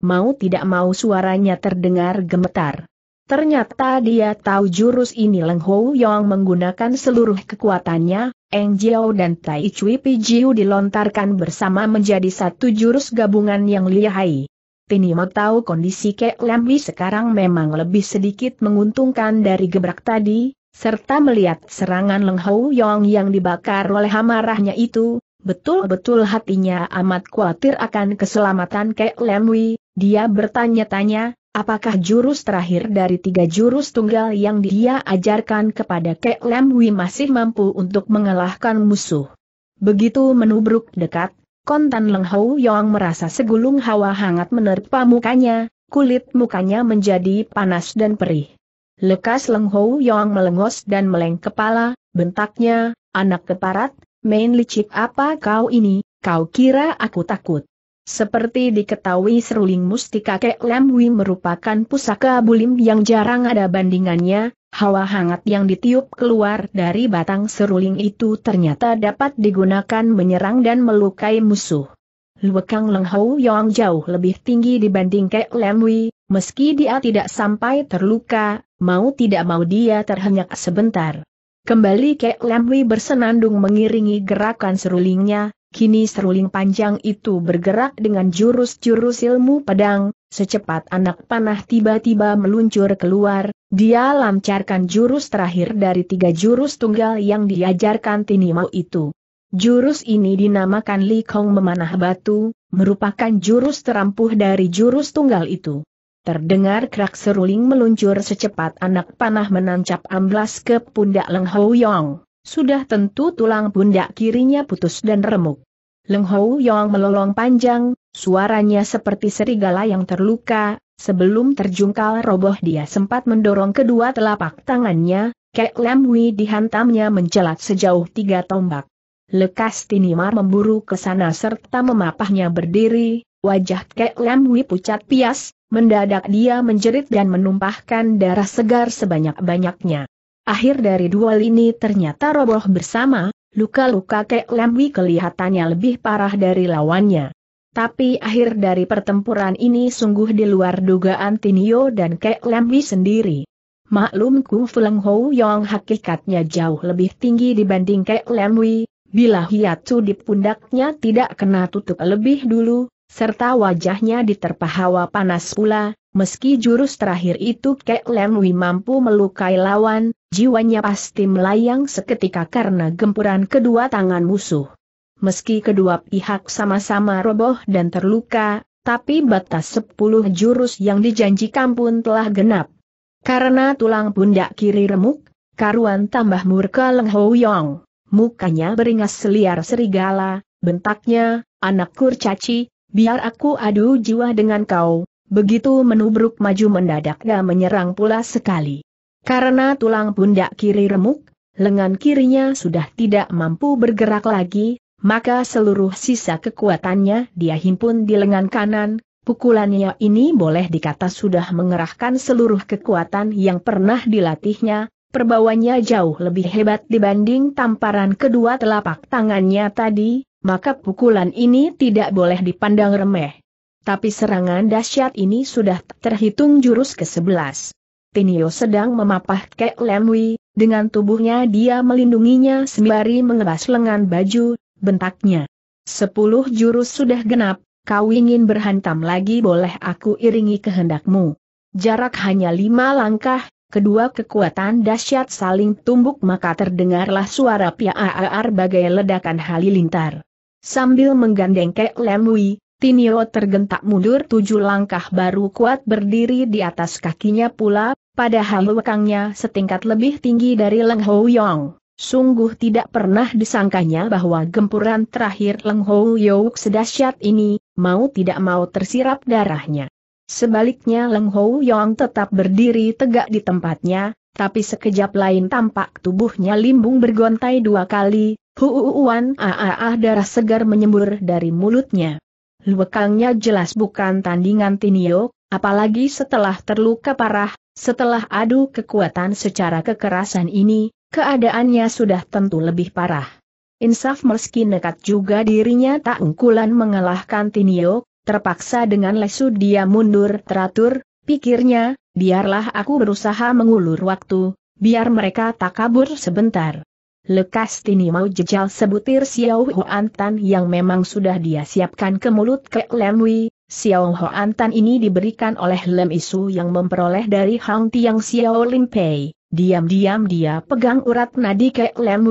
mau tidak mau suaranya terdengar gemetar. Ternyata dia tahu jurus ini Leng Hou Yong menggunakan seluruh kekuatannya, Eng Jiao dan Tai Chui Pi dilontarkan bersama menjadi satu jurus gabungan yang lihai. Pinimo tahu kondisi Kek Lamwi sekarang memang lebih sedikit menguntungkan dari gebrak tadi, serta melihat serangan Leng Hou Yong yang dibakar oleh amarahnya itu, betul-betul hatinya amat khawatir akan keselamatan Kek Lamwi, dia bertanya-tanya, apakah jurus terakhir dari tiga jurus tunggal yang dia ajarkan kepada Kek Lamwi masih mampu untuk mengalahkan musuh. Begitu menubruk dekat, Kontan Leng Hou Yong merasa segulung hawa hangat menerpa mukanya, kulit mukanya menjadi panas dan perih. Lekas Leng Hou Yong melengos dan meleng kepala, bentaknya, anak keparat, main licik apa kau ini, kau kira aku takut. Seperti diketahui seruling mustika Kek Lam merupakan pusaka bulim yang jarang ada bandingannya, Hawa hangat yang ditiup keluar dari batang seruling itu ternyata dapat digunakan menyerang dan melukai musuh. Luekang Leng Hou Yong jauh lebih tinggi dibanding Kek Lemwi, meski dia tidak sampai terluka, mau tidak mau dia terhenyak sebentar. Kembali Kek Lemwi bersenandung mengiringi gerakan serulingnya, kini seruling panjang itu bergerak dengan jurus-jurus ilmu pedang, Secepat anak panah tiba-tiba meluncur keluar, dia lancarkan jurus terakhir dari tiga jurus tunggal yang diajarkan Tinimau itu. Jurus ini dinamakan Li Kong memanah batu, merupakan jurus terampuh dari jurus tunggal itu. Terdengar kerak seruling meluncur secepat anak panah menancap amblas ke pundak Leng Hou Yong. Sudah tentu tulang pundak kirinya putus dan remuk. Leng Hou Yong melolong panjang, suaranya seperti serigala yang terluka, sebelum terjungkal roboh dia sempat mendorong kedua telapak tangannya, Kek Lam Wei dihantamnya mencelat sejauh tiga tombak. Lekas Tinimar memburu ke sana serta memapahnya berdiri, wajah Kek Lam Wei pucat pias, mendadak dia menjerit dan menumpahkan darah segar sebanyak-banyaknya. Akhir dari duel ini ternyata roboh bersama, Luka-luka Kek Lemwi kelihatannya lebih parah dari lawannya. Tapi akhir dari pertempuran ini sungguh di luar dugaan Tinio dan Kek Lemwi sendiri. Maklum Kung Fuleng Hou Yong hakikatnya jauh lebih tinggi dibanding Kek Lemwi, bila hiatu di pundaknya tidak kena tutup lebih dulu, serta wajahnya diterpa hawa panas pula, meski jurus terakhir itu Kek Lem Wi mampu melukai lawan, jiwanya pasti melayang seketika karena gempuran kedua tangan musuh. Meski kedua pihak sama-sama roboh dan terluka, tapi batas sepuluh jurus yang dijanjikan pun telah genap. Karena tulang pundak kiri remuk, karuan tambah murka Leng Ho Yong. Mukanya beringas seliar serigala, bentaknya, anak kurcaci, Biar aku adu jiwa dengan kau, begitu menubruk maju mendadak dan menyerang pula sekali. Karena tulang pundak kiri remuk, lengan kirinya sudah tidak mampu bergerak lagi, maka seluruh sisa kekuatannya dia himpun di lengan kanan, pukulannya ini boleh dikata sudah mengerahkan seluruh kekuatan yang pernah dilatihnya, Perbawanya jauh lebih hebat dibanding tamparan kedua telapak tangannya tadi, maka pukulan ini tidak boleh dipandang remeh. Tapi serangan dahsyat ini sudah terhitung jurus ke-11. Tinio sedang memapah Kek Lemwi, dengan tubuhnya dia melindunginya sembari mengebas lengan baju, bentaknya. Sepuluh jurus sudah genap, kau ingin berhantam lagi boleh aku iringi kehendakmu. Jarak hanya lima langkah, kedua kekuatan dahsyat saling tumbuk maka terdengarlah suara piaar bagai ledakan halilintar. Sambil menggandeng Kek Lemui, Tinio tergentak mundur tujuh langkah baru kuat berdiri di atas kakinya pula, padahal lekangnya setingkat lebih tinggi dari Leng Ho Yong. Sungguh tidak pernah disangkanya bahwa gempuran terakhir Leng Ho Yong sedasyat ini, mau tidak mau tersirap darahnya. Sebaliknya Leng Ho Yong tetap berdiri tegak di tempatnya, tapi sekejap lain tampak tubuhnya limbung bergontai dua kali, huuuan aaah ah, ah, darah segar menyembur dari mulutnya. Luekangnya jelas bukan tandingan Tinio, apalagi setelah terluka parah, setelah adu kekuatan secara kekerasan ini, keadaannya sudah tentu lebih parah. Insaf meski nekat juga dirinya tak ungkulan mengalahkan Tinio, terpaksa dengan lesu dia mundur teratur, pikirnya, biarlah aku berusaha mengulur waktu, biar mereka tak kabur sebentar. Lekas Tini mau jejal sebutir Xiao Huantan Antan yang memang sudah dia siapkan ke mulut ke Lem Xiao Huantan Antan ini diberikan oleh Lem Isu yang memperoleh dari Hang Tiang Xiao Limpei. Diam-diam dia pegang urat nadi ke Lem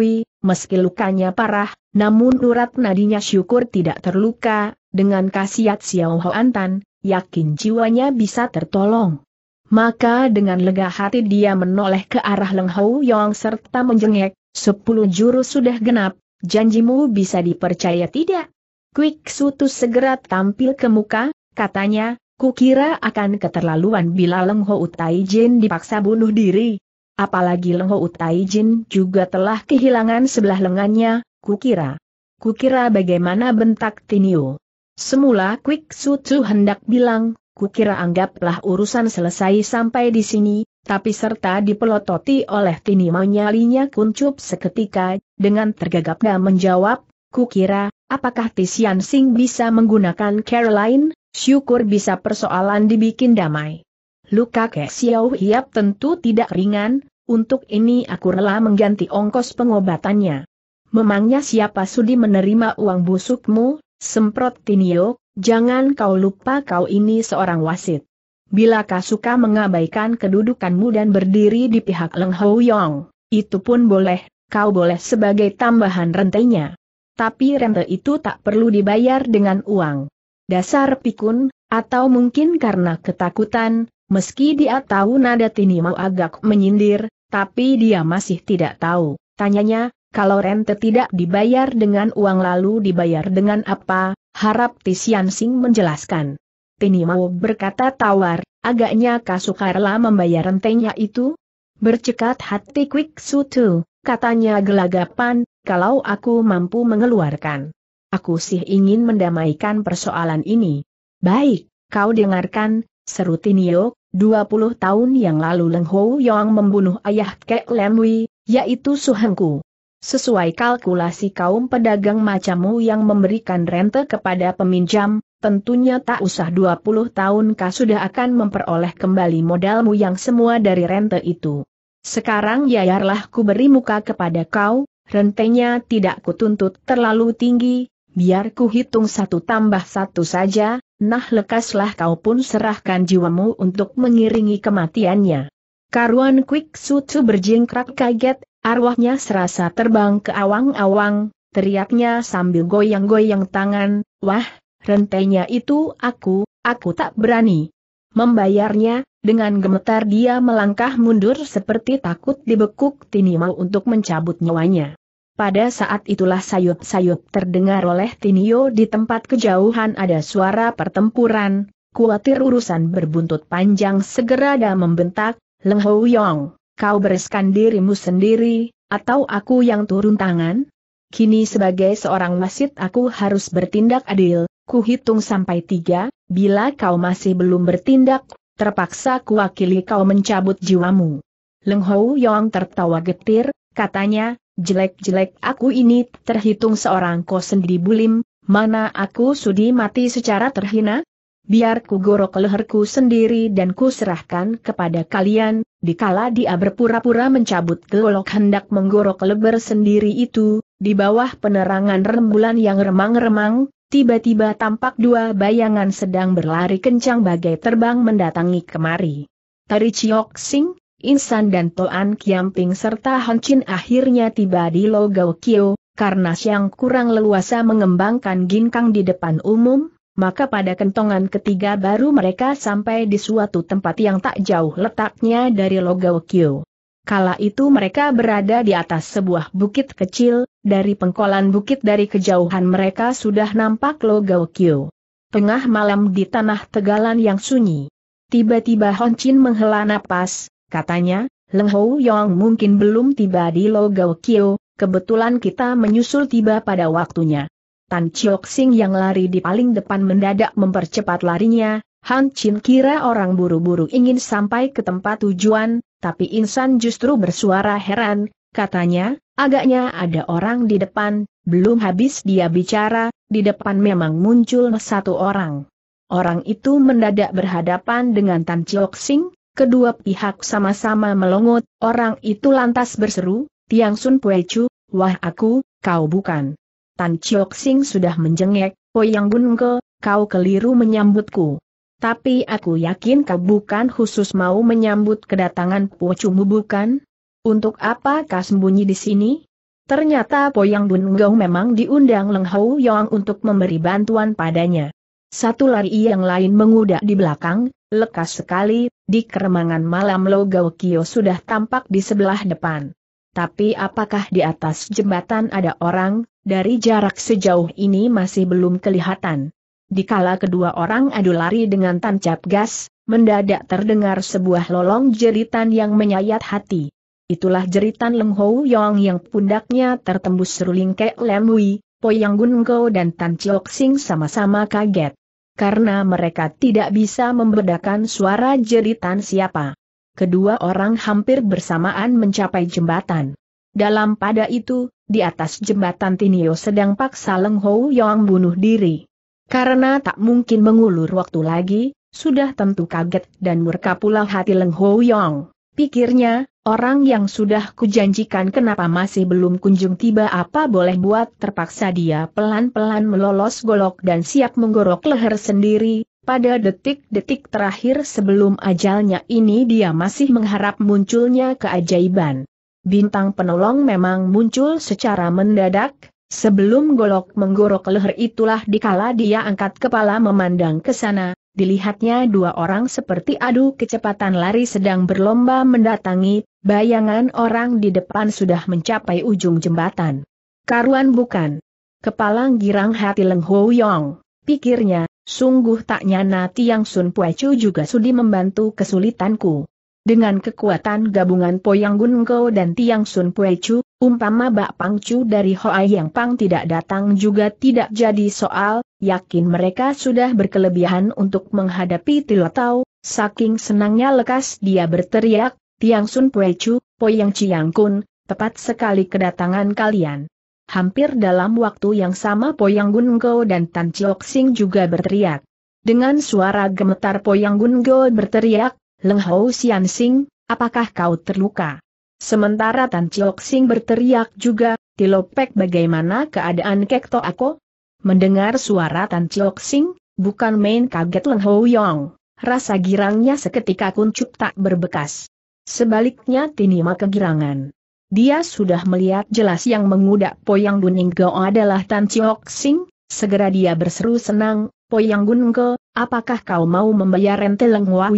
meski lukanya parah, namun urat nadinya syukur tidak terluka. Dengan kasihat Xiao Huantan, Antan, yakin jiwanya bisa tertolong maka dengan lega hati dia menoleh ke arah Leng Hou Yong serta menjengek, sepuluh jurus sudah genap, janjimu bisa dipercaya tidak? Quick Sutus segera tampil ke muka, katanya, kukira akan keterlaluan bila Leng Hou Tai Jin dipaksa bunuh diri. Apalagi Leng Hou Tai Jin juga telah kehilangan sebelah lengannya, kukira. Kukira bagaimana bentak Tinio. Semula Quick Sutu hendak bilang, kukira anggaplah urusan selesai sampai di sini, tapi serta dipelototi oleh tinimau menyalinya kuncup seketika, dengan tergagapnya menjawab, kukira, apakah Tisian Sing bisa menggunakan Caroline, syukur bisa persoalan dibikin damai. Luka Xiao Hiap tentu tidak ringan, untuk ini aku rela mengganti ongkos pengobatannya. Memangnya siapa sudi menerima uang busukmu, semprot Tinio, Jangan kau lupa kau ini seorang wasit. Bila kau suka mengabaikan kedudukanmu dan berdiri di pihak Leng Hou Yong, itu pun boleh, kau boleh sebagai tambahan rentenya. Tapi rente itu tak perlu dibayar dengan uang. Dasar pikun, atau mungkin karena ketakutan, meski dia tahu nada tini mau agak menyindir, tapi dia masih tidak tahu. Tanyanya, kalau rente tidak dibayar dengan uang lalu dibayar dengan apa, harap Tisian Sing menjelaskan. Tinimau berkata tawar, agaknya Kasukarla membayar rentenya itu? Bercekat hati Quick Sutu, katanya gelagapan, kalau aku mampu mengeluarkan. Aku sih ingin mendamaikan persoalan ini. Baik, kau dengarkan, seru Tinio, 20 tahun yang lalu Leng Hou Yong membunuh ayah Kek Lemwi, yaitu Suhengku. Sesuai kalkulasi kaum pedagang macammu yang memberikan rente kepada peminjam, tentunya tak usah 20 tahun kau sudah akan memperoleh kembali modalmu yang semua dari rente itu. Sekarang yayarlah ku beri muka kepada kau, rentenya tidak kutuntut terlalu tinggi, biar ku hitung satu tambah satu saja, nah lekaslah kau pun serahkan jiwamu untuk mengiringi kematiannya. Karuan Quick Sutu berjingkrak kaget, Arwahnya serasa terbang ke awang-awang, teriaknya sambil goyang-goyang tangan, wah, rentenya itu aku, aku tak berani. Membayarnya, dengan gemetar dia melangkah mundur seperti takut dibekuk Tinimau untuk mencabut nyawanya. Pada saat itulah sayup-sayup terdengar oleh Tinio di tempat kejauhan ada suara pertempuran, kuatir urusan berbuntut panjang segera dan membentak, Leng Hou Yong kau bereskan dirimu sendiri, atau aku yang turun tangan? Kini sebagai seorang wasit aku harus bertindak adil, ku hitung sampai tiga, bila kau masih belum bertindak, terpaksa kuwakili kau mencabut jiwamu. Leng Hou Yong tertawa getir, katanya, jelek-jelek aku ini terhitung seorang kosen di bulim, mana aku sudi mati secara terhina? biar ku gorok leherku sendiri dan ku serahkan kepada kalian, dikala dia berpura-pura mencabut golok hendak menggorok leber sendiri itu, di bawah penerangan rembulan yang remang-remang, tiba-tiba tampak dua bayangan sedang berlari kencang bagai terbang mendatangi kemari. Tari Chiok Sing, Insan dan Toan Kiamping serta Han Chin akhirnya tiba di Logao Kio, karena Siang kurang leluasa mengembangkan ginkang di depan umum, maka pada kentongan ketiga baru mereka sampai di suatu tempat yang tak jauh letaknya dari Logau Kyo. Kala itu mereka berada di atas sebuah bukit kecil, dari pengkolan bukit dari kejauhan mereka sudah nampak Logau Kyo. Tengah malam di tanah tegalan yang sunyi. Tiba-tiba Hon Chin menghela napas, katanya, Leng Hou Yong mungkin belum tiba di Logau Kyo, kebetulan kita menyusul tiba pada waktunya. Tan Chiok Sing yang lari di paling depan mendadak mempercepat larinya, Han Chin kira orang buru-buru ingin sampai ke tempat tujuan, tapi Insan justru bersuara heran, katanya, agaknya ada orang di depan, belum habis dia bicara, di depan memang muncul satu orang. Orang itu mendadak berhadapan dengan Tan Chiok Sing, kedua pihak sama-sama melongot, orang itu lantas berseru, Tiang Sun Pue Chu, wah aku, kau bukan. Tan Chiok Sing sudah menjengek, Poyang Bunko, kau keliru menyambutku. Tapi aku yakin kau bukan khusus mau menyambut kedatangan Pocumu bukan? Untuk apa kau sembunyi di sini? Ternyata Poyang Bunko memang diundang Leng Hou Yong untuk memberi bantuan padanya. Satu lari yang lain mengudak di belakang, lekas sekali, di keremangan malam Logau Kio sudah tampak di sebelah depan. Tapi apakah di atas jembatan ada orang, dari jarak sejauh ini masih belum kelihatan. Dikala kedua orang adu lari dengan tancap gas, mendadak terdengar sebuah lolong jeritan yang menyayat hati. Itulah jeritan Leng Hou Yong yang pundaknya tertembus seruling Kek Lemui, Poyang Gun Go dan Tan Chiok Sing sama-sama kaget. Karena mereka tidak bisa membedakan suara jeritan siapa. Kedua orang hampir bersamaan mencapai jembatan. Dalam pada itu, di atas jembatan Tinio sedang paksa Leng Hou Yong bunuh diri. Karena tak mungkin mengulur waktu lagi, sudah tentu kaget dan murka pula hati Leng Hou Yong. Pikirnya, orang yang sudah kujanjikan kenapa masih belum kunjung tiba apa boleh buat terpaksa dia pelan-pelan melolos golok dan siap menggorok leher sendiri, pada detik-detik terakhir sebelum ajalnya ini dia masih mengharap munculnya keajaiban bintang penolong memang muncul secara mendadak, sebelum golok menggorok leher itulah dikala dia angkat kepala memandang ke sana, dilihatnya dua orang seperti adu kecepatan lari sedang berlomba mendatangi, bayangan orang di depan sudah mencapai ujung jembatan. Karuan bukan. Kepala girang hati Leng Ho Yong, pikirnya, sungguh tak nyana Tiang Sun Pue Chu juga sudi membantu kesulitanku. Dengan kekuatan gabungan Poyang Go dan Tiang Sun Puechu, umpama Bak Pangcu dari Hoai Yang Pang tidak datang juga tidak jadi soal, yakin mereka sudah berkelebihan untuk menghadapi Tilotau, saking senangnya lekas dia berteriak, Tiang Sun Puechu, Poyang Chiang Kun, tepat sekali kedatangan kalian. Hampir dalam waktu yang sama Poyang Go dan Tan Chiok Sing juga berteriak. Dengan suara gemetar Poyang Go berteriak, Leng Hou Sing, apakah kau terluka? Sementara Tan Chiok Sing berteriak juga, Tilopek bagaimana keadaan Kekto To Ako? Mendengar suara Tan Chiok Sing, bukan main kaget Leng Hou Yong, rasa girangnya seketika kuncup tak berbekas. Sebaliknya tinima kegirangan. Dia sudah melihat jelas yang mengudak Poyang Guninggo adalah Tan Chiok Sing, segera dia berseru senang, Poyang Guninggo, apakah kau mau membayar rente Leng Wah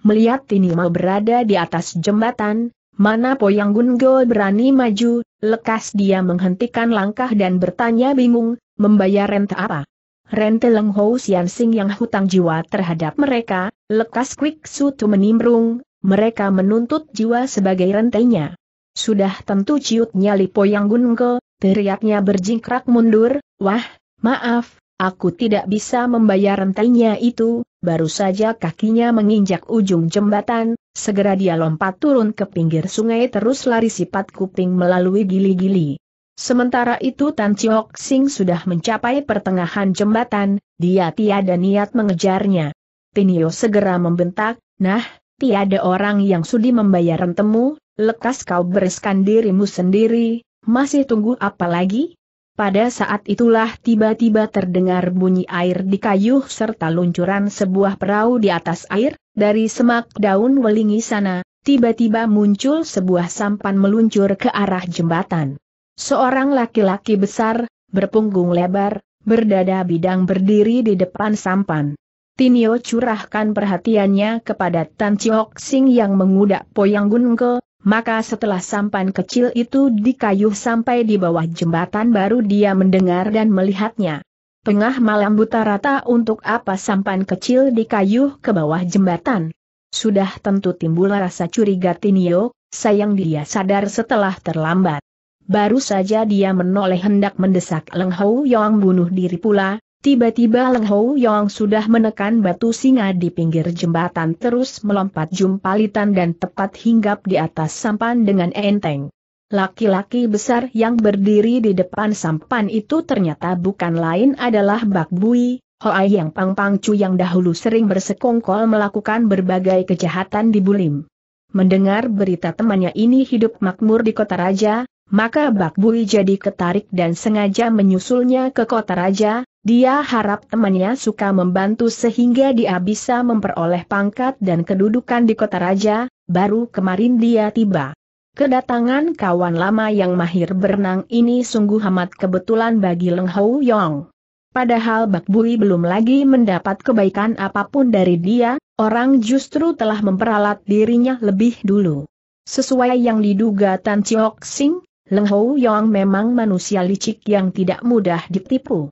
Melihat Tinima berada di atas jembatan, mana Poyang Gunggol berani maju, lekas dia menghentikan langkah dan bertanya bingung, membayar rente apa? Rente Leng Hou Sian Sing yang hutang jiwa terhadap mereka, lekas Quick Tu menimbrung, mereka menuntut jiwa sebagai rentenya. Sudah tentu ciut nyali Poyang Gunggol, teriaknya berjingkrak mundur, wah, maaf, Aku tidak bisa membayar rentainya itu, baru saja kakinya menginjak ujung jembatan, segera dia lompat turun ke pinggir sungai terus lari sifat kuping melalui gili-gili. Sementara itu Tan Chiok Sing sudah mencapai pertengahan jembatan, dia tiada niat mengejarnya. Pinio segera membentak, nah, tiada orang yang sudi membayar rentemu, lekas kau bereskan dirimu sendiri, masih tunggu apa lagi? Pada saat itulah tiba-tiba terdengar bunyi air di kayuh serta luncuran sebuah perahu di atas air, dari semak daun welingi sana, tiba-tiba muncul sebuah sampan meluncur ke arah jembatan. Seorang laki-laki besar, berpunggung lebar, berdada bidang berdiri di depan sampan. Tinio curahkan perhatiannya kepada Tan Chiok Sing yang mengudak Poyang Gunke, maka setelah sampan kecil itu dikayuh sampai di bawah jembatan baru dia mendengar dan melihatnya. Tengah malam buta rata untuk apa sampan kecil dikayuh ke bawah jembatan. Sudah tentu timbul rasa curiga Tinio, sayang dia sadar setelah terlambat. Baru saja dia menoleh hendak mendesak Leng Hou Yong bunuh diri pula, Tiba-tiba Leng Hou Yong sudah menekan batu singa di pinggir jembatan terus melompat jumpalitan dan tepat hinggap di atas sampan dengan enteng. Laki-laki besar yang berdiri di depan sampan itu ternyata bukan lain adalah Bak Bui, Hoai yang Pang Pang Chu yang dahulu sering bersekongkol melakukan berbagai kejahatan di Bulim. Mendengar berita temannya ini hidup makmur di kota raja, maka Bak Bui jadi ketarik dan sengaja menyusulnya ke kota raja, dia harap temannya suka membantu sehingga dia bisa memperoleh pangkat dan kedudukan di kota raja, baru kemarin dia tiba. Kedatangan kawan lama yang mahir berenang ini sungguh amat kebetulan bagi Leng Hou Yong. Padahal Bak Bui belum lagi mendapat kebaikan apapun dari dia, orang justru telah memperalat dirinya lebih dulu. Sesuai yang diduga Tan Chiok Sing, Leng Hou Yong memang manusia licik yang tidak mudah ditipu.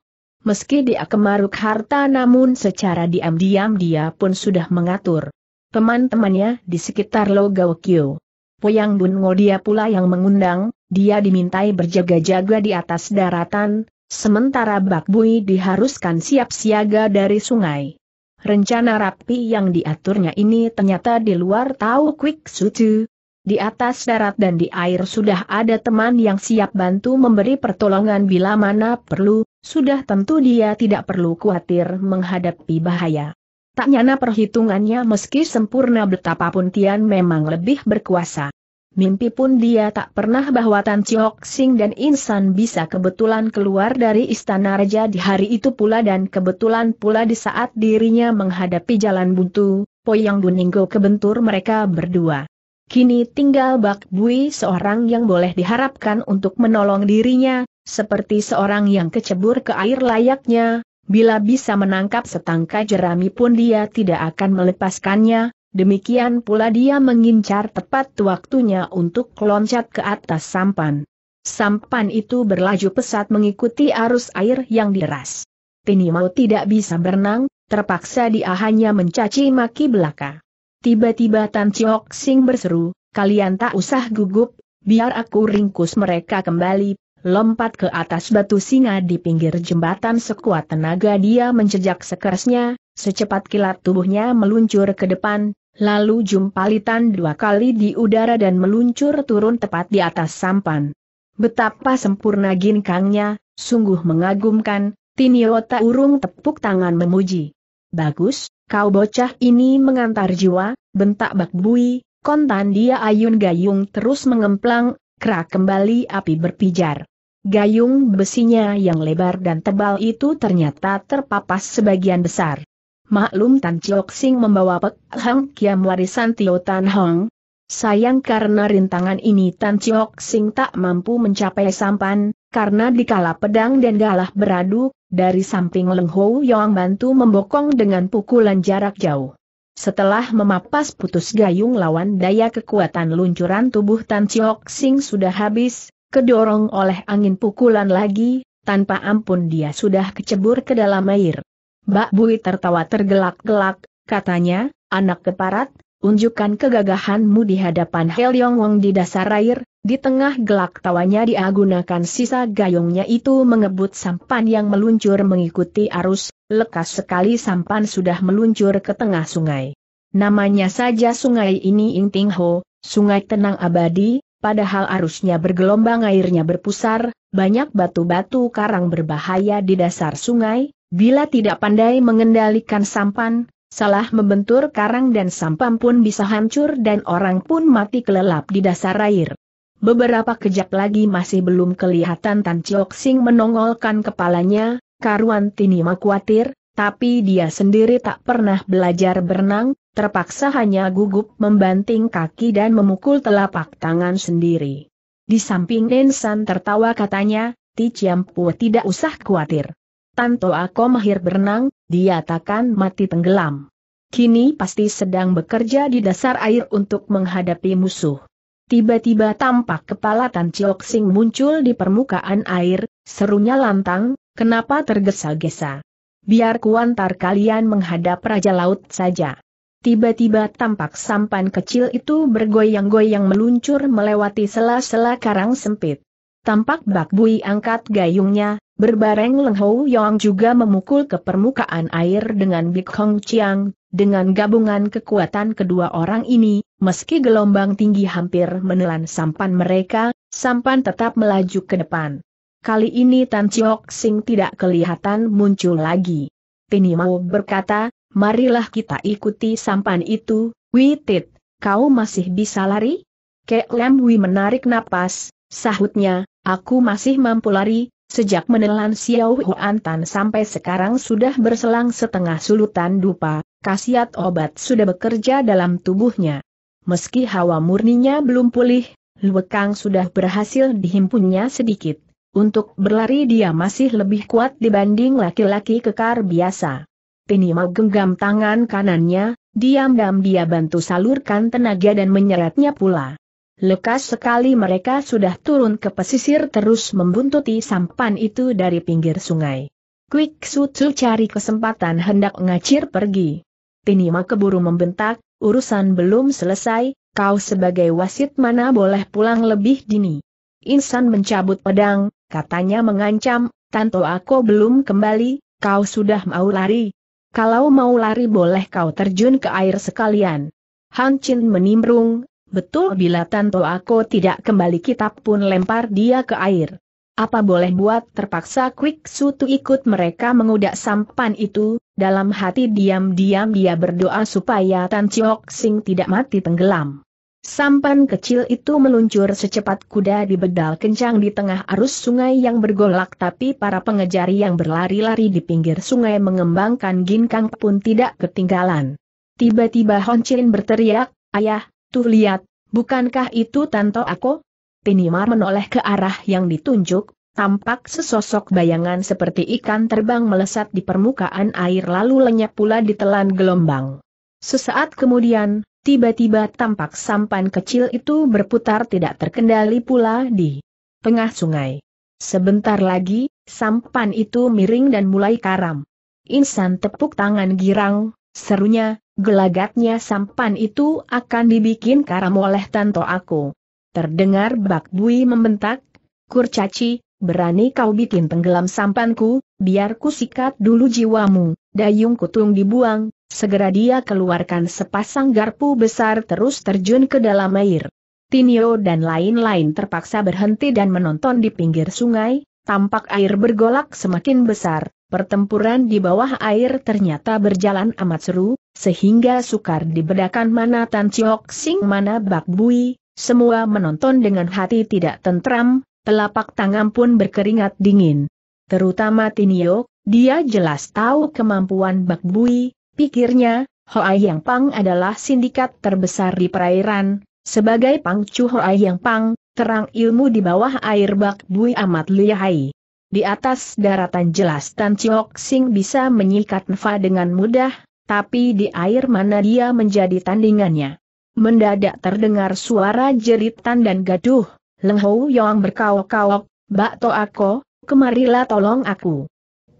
Meski dia kemaruk harta namun secara diam-diam dia pun sudah mengatur teman-temannya di sekitar Logao Kyo. Poyang Bun dia pula yang mengundang, dia dimintai berjaga-jaga di atas daratan, sementara Bak Bui diharuskan siap siaga dari sungai. Rencana rapi yang diaturnya ini ternyata di luar tahu Quick Sutu. Di atas darat dan di air sudah ada teman yang siap bantu memberi pertolongan bila mana perlu, sudah tentu dia tidak perlu khawatir menghadapi bahaya. Tak nyana perhitungannya meski sempurna betapapun Tian memang lebih berkuasa. Mimpi pun dia tak pernah bahwa Tan Chiok Sing dan Insan bisa kebetulan keluar dari istana raja di hari itu pula dan kebetulan pula di saat dirinya menghadapi jalan buntu, Poyang Buninggo kebentur mereka berdua. Kini tinggal Bak Bui seorang yang boleh diharapkan untuk menolong dirinya, seperti seorang yang kecebur ke air layaknya, bila bisa menangkap setangkai jerami pun dia tidak akan melepaskannya, demikian pula dia mengincar tepat waktunya untuk loncat ke atas sampan. Sampan itu berlaju pesat mengikuti arus air yang deras. Tini mau tidak bisa berenang, terpaksa dia hanya mencaci maki belaka. Tiba-tiba Tan Chiok Sing berseru, kalian tak usah gugup, biar aku ringkus mereka kembali, Lompat ke atas batu singa di pinggir jembatan sekuat tenaga dia menjejak sekerasnya, secepat kilat tubuhnya meluncur ke depan, lalu jumpalitan dua kali di udara dan meluncur turun tepat di atas sampan. Betapa sempurna ginkangnya, sungguh mengagumkan, Tiniota urung tepuk tangan memuji. Bagus, kau bocah ini mengantar jiwa, bentak bak bui, kontan dia ayun gayung terus mengemplang, kerak kembali api berpijar. Gayung besinya yang lebar dan tebal itu ternyata terpapas sebagian besar. Maklum Tan Chok Sing membawa Pek Hang Kiam warisan Tio Tan Hong. Sayang karena rintangan ini Tan Chok Sing tak mampu mencapai sampan, karena dikala pedang dan galah beradu, dari samping Leng Ho Yong bantu membokong dengan pukulan jarak jauh. Setelah memapas putus gayung lawan daya kekuatan luncuran tubuh Tan Chiok Sing sudah habis, kedorong oleh angin pukulan lagi, tanpa ampun dia sudah kecebur ke dalam air. Mbak Bui tertawa tergelak-gelak, katanya, anak keparat, unjukkan kegagahanmu di hadapan Helyong Wong di dasar air, di tengah gelak tawanya dia gunakan sisa gayungnya itu mengebut sampan yang meluncur mengikuti arus, lekas sekali sampan sudah meluncur ke tengah sungai. Namanya saja sungai ini Inting Ho, sungai tenang abadi, padahal arusnya bergelombang airnya berpusar, banyak batu-batu karang berbahaya di dasar sungai, bila tidak pandai mengendalikan sampan, Salah membentur karang dan sampam pun bisa hancur dan orang pun mati kelelap di dasar air. Beberapa kejap lagi masih belum kelihatan Tan Chiok Sing menongolkan kepalanya, karuan Tinima khawatir, tapi dia sendiri tak pernah belajar berenang, terpaksa hanya gugup membanting kaki dan memukul telapak tangan sendiri. Di samping Nensan tertawa katanya, Ti Chiam Pu tidak usah khawatir. Tanto aku mahir berenang, dia takkan mati tenggelam. Kini pasti sedang bekerja di dasar air untuk menghadapi musuh. Tiba-tiba tampak kepala Tan Chiok Sing muncul di permukaan air, serunya lantang, kenapa tergesa-gesa. Biar kuantar kalian menghadap Raja Laut saja. Tiba-tiba tampak sampan kecil itu bergoyang-goyang meluncur melewati sela-sela karang sempit. Tampak Bak Bui angkat gayungnya, berbareng Leng Hou Yong juga memukul ke permukaan air dengan Bik Hong Chiang, dengan gabungan kekuatan kedua orang ini, meski gelombang tinggi hampir menelan sampan mereka, sampan tetap melaju ke depan. Kali ini Tan Chiok Sing tidak kelihatan muncul lagi. Mau berkata, marilah kita ikuti sampan itu, Witit, kau masih bisa lari? Kek Lem Wi menarik napas, sahutnya, Aku masih mampu lari, sejak menelan Xiao Huan sampai sekarang sudah berselang setengah sulutan dupa, kasiat obat sudah bekerja dalam tubuhnya. Meski hawa murninya belum pulih, Luekang sudah berhasil dihimpunnya sedikit. Untuk berlari dia masih lebih kuat dibanding laki-laki kekar biasa. Pinimau genggam tangan kanannya, diam-diam dia bantu salurkan tenaga dan menyeretnya pula. Lekas sekali mereka sudah turun ke pesisir terus membuntuti sampan itu dari pinggir sungai. Quick Sucu cari kesempatan hendak ngacir pergi. Tinima keburu membentak, urusan belum selesai, kau sebagai wasit mana boleh pulang lebih dini. Insan mencabut pedang, katanya mengancam, Tanto aku belum kembali, kau sudah mau lari. Kalau mau lari boleh kau terjun ke air sekalian. Han Chin menimbrung, betul bila Tanto aku tidak kembali kitab pun lempar dia ke air. Apa boleh buat terpaksa Quick Sutu ikut mereka mengudak sampan itu, dalam hati diam-diam dia berdoa supaya Tan Chiok Sing tidak mati tenggelam. Sampan kecil itu meluncur secepat kuda di bedal kencang di tengah arus sungai yang bergolak tapi para pengejari yang berlari-lari di pinggir sungai mengembangkan ginkang pun tidak ketinggalan. Tiba-tiba Hon Chin berteriak, Ayah, Tuh lihat, bukankah itu Tanto Ako? Tinimar menoleh ke arah yang ditunjuk, tampak sesosok bayangan seperti ikan terbang melesat di permukaan air lalu lenyap pula ditelan gelombang. Sesaat kemudian, tiba-tiba tampak sampan kecil itu berputar tidak terkendali pula di tengah sungai. Sebentar lagi, sampan itu miring dan mulai karam. Insan tepuk tangan girang, serunya, gelagatnya sampan itu akan dibikin karam oleh tanto aku. Terdengar Bak Bui membentak, Kurcaci, berani kau bikin tenggelam sampanku, biar ku sikat dulu jiwamu, dayung kutung dibuang, segera dia keluarkan sepasang garpu besar terus terjun ke dalam air. Tinio dan lain-lain terpaksa berhenti dan menonton di pinggir sungai, tampak air bergolak semakin besar, pertempuran di bawah air ternyata berjalan amat seru, sehingga sukar dibedakan mana Tan Chiok Sing mana Bak Bui, semua menonton dengan hati tidak tentram, telapak tangan pun berkeringat dingin. Terutama Tinio, dia jelas tahu kemampuan Bak Bui, pikirnya, Hoa Yang Pang adalah sindikat terbesar di perairan, sebagai pangcu Hoa Yang Pang, terang ilmu di bawah air Bak Bui amat lihai. Di atas daratan jelas Tan Chiok Sing bisa menyikat Nfa dengan mudah, tapi di air mana dia menjadi tandingannya. Mendadak terdengar suara jeritan dan gaduh, Leng Hou Yong berkaok-kaok, Bak To Ako, kemarilah tolong aku.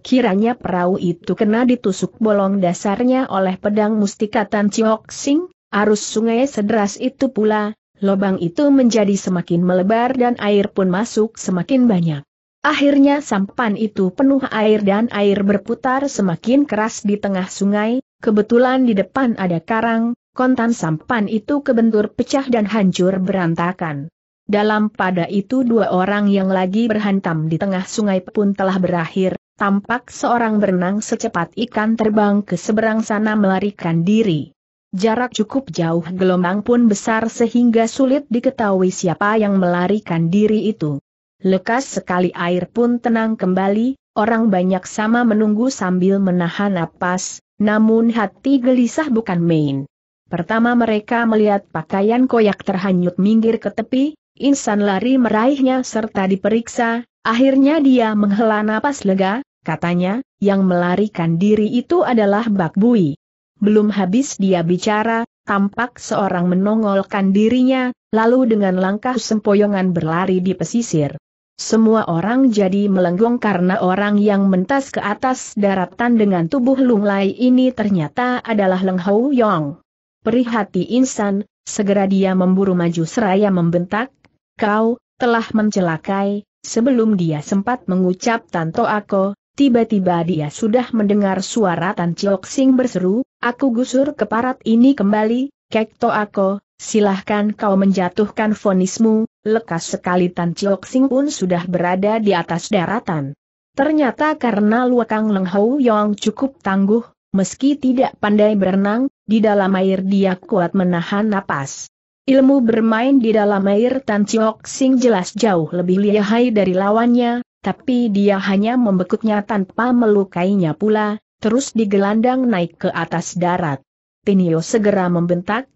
Kiranya perahu itu kena ditusuk bolong dasarnya oleh pedang mustikatan Chiok Sing, arus sungai sederas itu pula, lobang itu menjadi semakin melebar dan air pun masuk semakin banyak. Akhirnya sampan itu penuh air dan air berputar semakin keras di tengah sungai, kebetulan di depan ada karang, kontan sampan itu kebentur pecah dan hancur berantakan. Dalam pada itu dua orang yang lagi berhantam di tengah sungai pun telah berakhir, tampak seorang berenang secepat ikan terbang ke seberang sana melarikan diri. Jarak cukup jauh gelombang pun besar sehingga sulit diketahui siapa yang melarikan diri itu. Lekas sekali air pun tenang kembali, orang banyak sama menunggu sambil menahan napas, namun hati gelisah bukan main. Pertama mereka melihat pakaian koyak terhanyut minggir ke tepi, insan lari meraihnya serta diperiksa, akhirnya dia menghela napas lega, katanya, yang melarikan diri itu adalah Bak Bui. Belum habis dia bicara, tampak seorang menongolkan dirinya, lalu dengan langkah sempoyongan berlari di pesisir. Semua orang jadi melenggong karena orang yang mentas ke atas daratan dengan tubuh lunglai ini ternyata adalah Leng Hou Yong. Perihati insan, segera dia memburu maju seraya membentak, kau, telah mencelakai, sebelum dia sempat mengucap Tanto aku, tiba-tiba dia sudah mendengar suara Tan Chok Sing berseru, aku gusur keparat ini kembali, Kek To aku silahkan kau menjatuhkan vonismu, lekas sekali Tan Chiok Sing pun sudah berada di atas daratan. Ternyata karena Luakang Leng Hou Yong cukup tangguh, meski tidak pandai berenang, di dalam air dia kuat menahan napas. Ilmu bermain di dalam air Tan Chiok Sing jelas jauh lebih lihai dari lawannya, tapi dia hanya membekuknya tanpa melukainya pula, terus digelandang naik ke atas darat. Tinio segera membentak,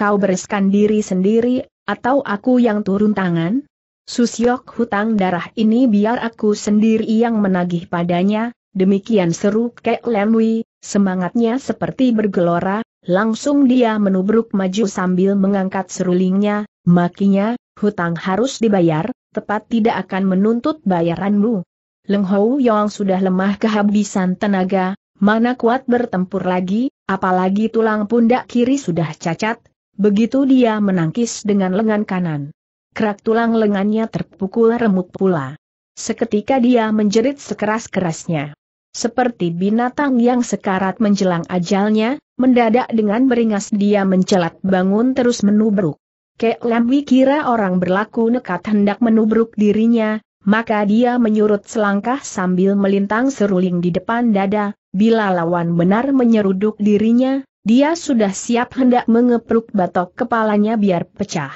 kau bereskan diri sendiri, atau aku yang turun tangan? Susyok hutang darah ini biar aku sendiri yang menagih padanya, demikian seru Kek Lemwi, semangatnya seperti bergelora, langsung dia menubruk maju sambil mengangkat serulingnya, makinya, hutang harus dibayar, tepat tidak akan menuntut bayaranmu. Leng Hou Yong sudah lemah kehabisan tenaga, mana kuat bertempur lagi, apalagi tulang pundak kiri sudah cacat, Begitu dia menangkis dengan lengan kanan. Kerak tulang lengannya terpukul remuk pula. Seketika dia menjerit sekeras-kerasnya. Seperti binatang yang sekarat menjelang ajalnya, mendadak dengan beringas dia mencelat bangun terus menubruk. Kek Lambi kira orang berlaku nekat hendak menubruk dirinya, maka dia menyurut selangkah sambil melintang seruling di depan dada, bila lawan benar menyeruduk dirinya, dia sudah siap hendak mengepruk batok kepalanya biar pecah.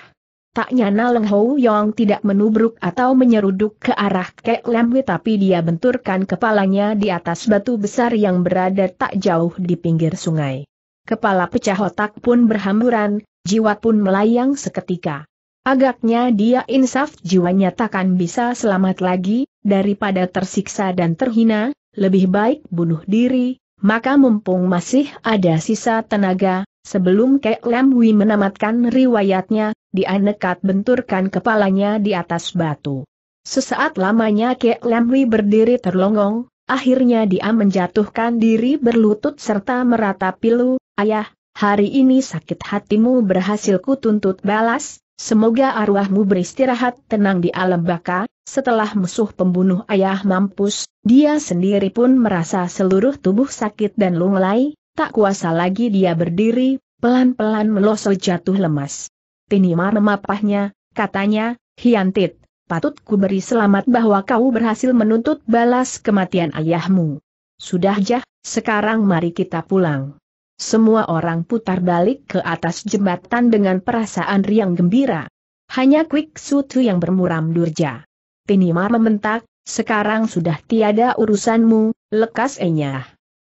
Tak nyana Leng Hou Yong tidak menubruk atau menyeruduk ke arah Kek Lam Wei tapi dia benturkan kepalanya di atas batu besar yang berada tak jauh di pinggir sungai. Kepala pecah otak pun berhamburan, jiwa pun melayang seketika. Agaknya dia insaf jiwanya takkan bisa selamat lagi, daripada tersiksa dan terhina, lebih baik bunuh diri, maka mumpung masih ada sisa tenaga, sebelum Kek Lam Wi menamatkan riwayatnya, dia nekat benturkan kepalanya di atas batu. Sesaat lamanya Kek Lam Wi berdiri terlonggong, akhirnya dia menjatuhkan diri berlutut serta meratapi pilu. ayah, hari ini sakit hatimu berhasil kutuntut balas, Semoga arwahmu beristirahat tenang di alam baka, setelah musuh pembunuh ayah mampus, dia sendiri pun merasa seluruh tubuh sakit dan lunglai, tak kuasa lagi dia berdiri, pelan-pelan melosot jatuh lemas. Tinimar memapahnya, katanya, Hiantit, patut ku beri selamat bahwa kau berhasil menuntut balas kematian ayahmu. Sudah jah, sekarang mari kita pulang. Semua orang putar balik ke atas jembatan dengan perasaan riang gembira. Hanya Quick Sutu yang bermuram durja. Pinimar membentak, sekarang sudah tiada urusanmu, lekas enyah.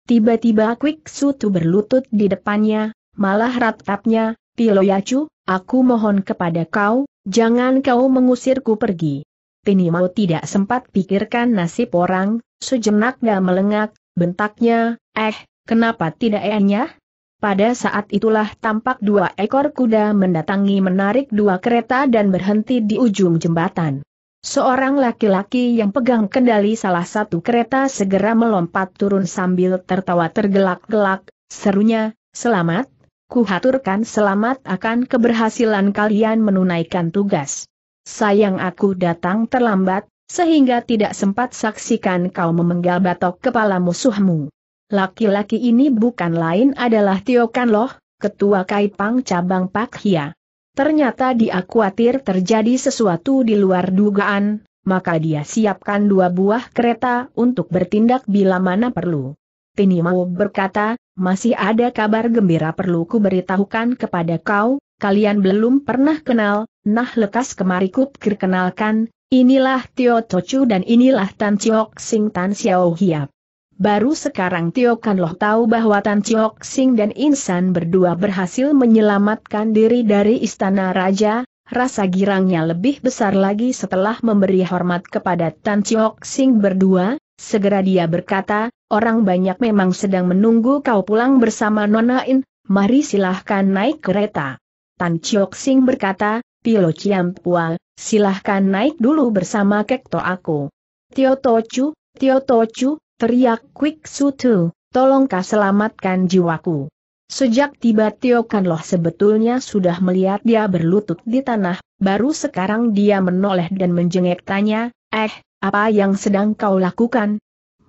Tiba-tiba Quick Sutu berlutut di depannya, malah ratapnya, Yacu, aku mohon kepada kau, jangan kau mengusirku pergi. Pinimau tidak sempat pikirkan nasib orang, sejenak gak melengak, bentaknya, eh, Kenapa tidak enya? Pada saat itulah tampak dua ekor kuda mendatangi menarik dua kereta dan berhenti di ujung jembatan. Seorang laki-laki yang pegang kendali salah satu kereta segera melompat turun sambil tertawa tergelak-gelak, serunya, selamat, kuhaturkan selamat akan keberhasilan kalian menunaikan tugas. Sayang aku datang terlambat, sehingga tidak sempat saksikan kau memenggal batok kepala musuhmu. Laki-laki ini bukan lain adalah Tio Kan Loh, ketua Kaipang cabang Pak Hia. Ternyata dia khawatir terjadi sesuatu di luar dugaan, maka dia siapkan dua buah kereta untuk bertindak bila mana perlu. Tini mau berkata, masih ada kabar gembira perlu ku beritahukan kepada kau, kalian belum pernah kenal, nah lekas kemari ku perkenalkan, inilah Tio Tochu dan inilah Tan Chiok Sing Tan Xiao Hiap. Baru sekarang Tio Kan Loh tahu bahwa Tan Chiok Sing dan Insan berdua berhasil menyelamatkan diri dari istana raja, rasa girangnya lebih besar lagi setelah memberi hormat kepada Tan Chiok Sing berdua, segera dia berkata, orang banyak memang sedang menunggu kau pulang bersama Nona In, mari silahkan naik kereta. Tan Chiok Sing berkata, Pilo Chiam Pual, silahkan naik dulu bersama Kekto aku. Tio Tochu, Tio Tochu, Teriak Quick Sutu, tolongkah selamatkan jiwaku. Sejak tiba Tio Kanloh sebetulnya sudah melihat dia berlutut di tanah, baru sekarang dia menoleh dan menjengek tanya, eh, apa yang sedang kau lakukan?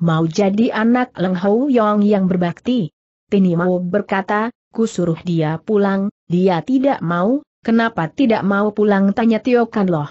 Mau jadi anak Leng Hou Yong yang berbakti? Tini mau berkata, ku suruh dia pulang, dia tidak mau, kenapa tidak mau pulang tanya Tio Kanloh.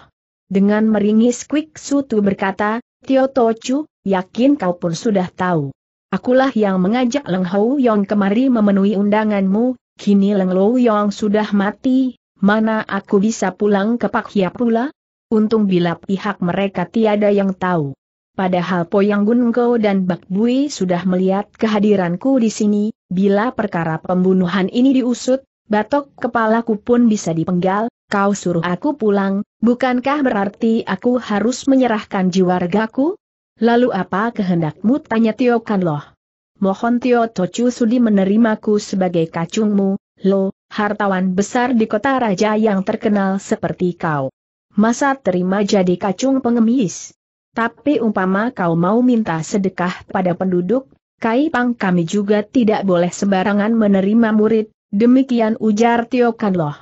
Dengan meringis Quick Sutu berkata, Tio Tochu, yakin kau pun sudah tahu. Akulah yang mengajak Leng Hou Yong kemari memenuhi undanganmu, kini Leng Hou Yong sudah mati, mana aku bisa pulang ke Pak Hia pula? Untung bila pihak mereka tiada yang tahu. Padahal Poyang Gunko dan Bak Bui sudah melihat kehadiranku di sini, bila perkara pembunuhan ini diusut, batok kepalaku pun bisa dipenggal, kau suruh aku pulang, bukankah berarti aku harus menyerahkan jiwargaku? Lalu apa kehendakmu tanya Tio Kanloh? Mohon Tio Tocu sudi menerimaku sebagai kacungmu, lo, hartawan besar di kota raja yang terkenal seperti kau. Masa terima jadi kacung pengemis? Tapi umpama kau mau minta sedekah pada penduduk, kai pang kami juga tidak boleh sembarangan menerima murid, demikian ujar Tio Kanloh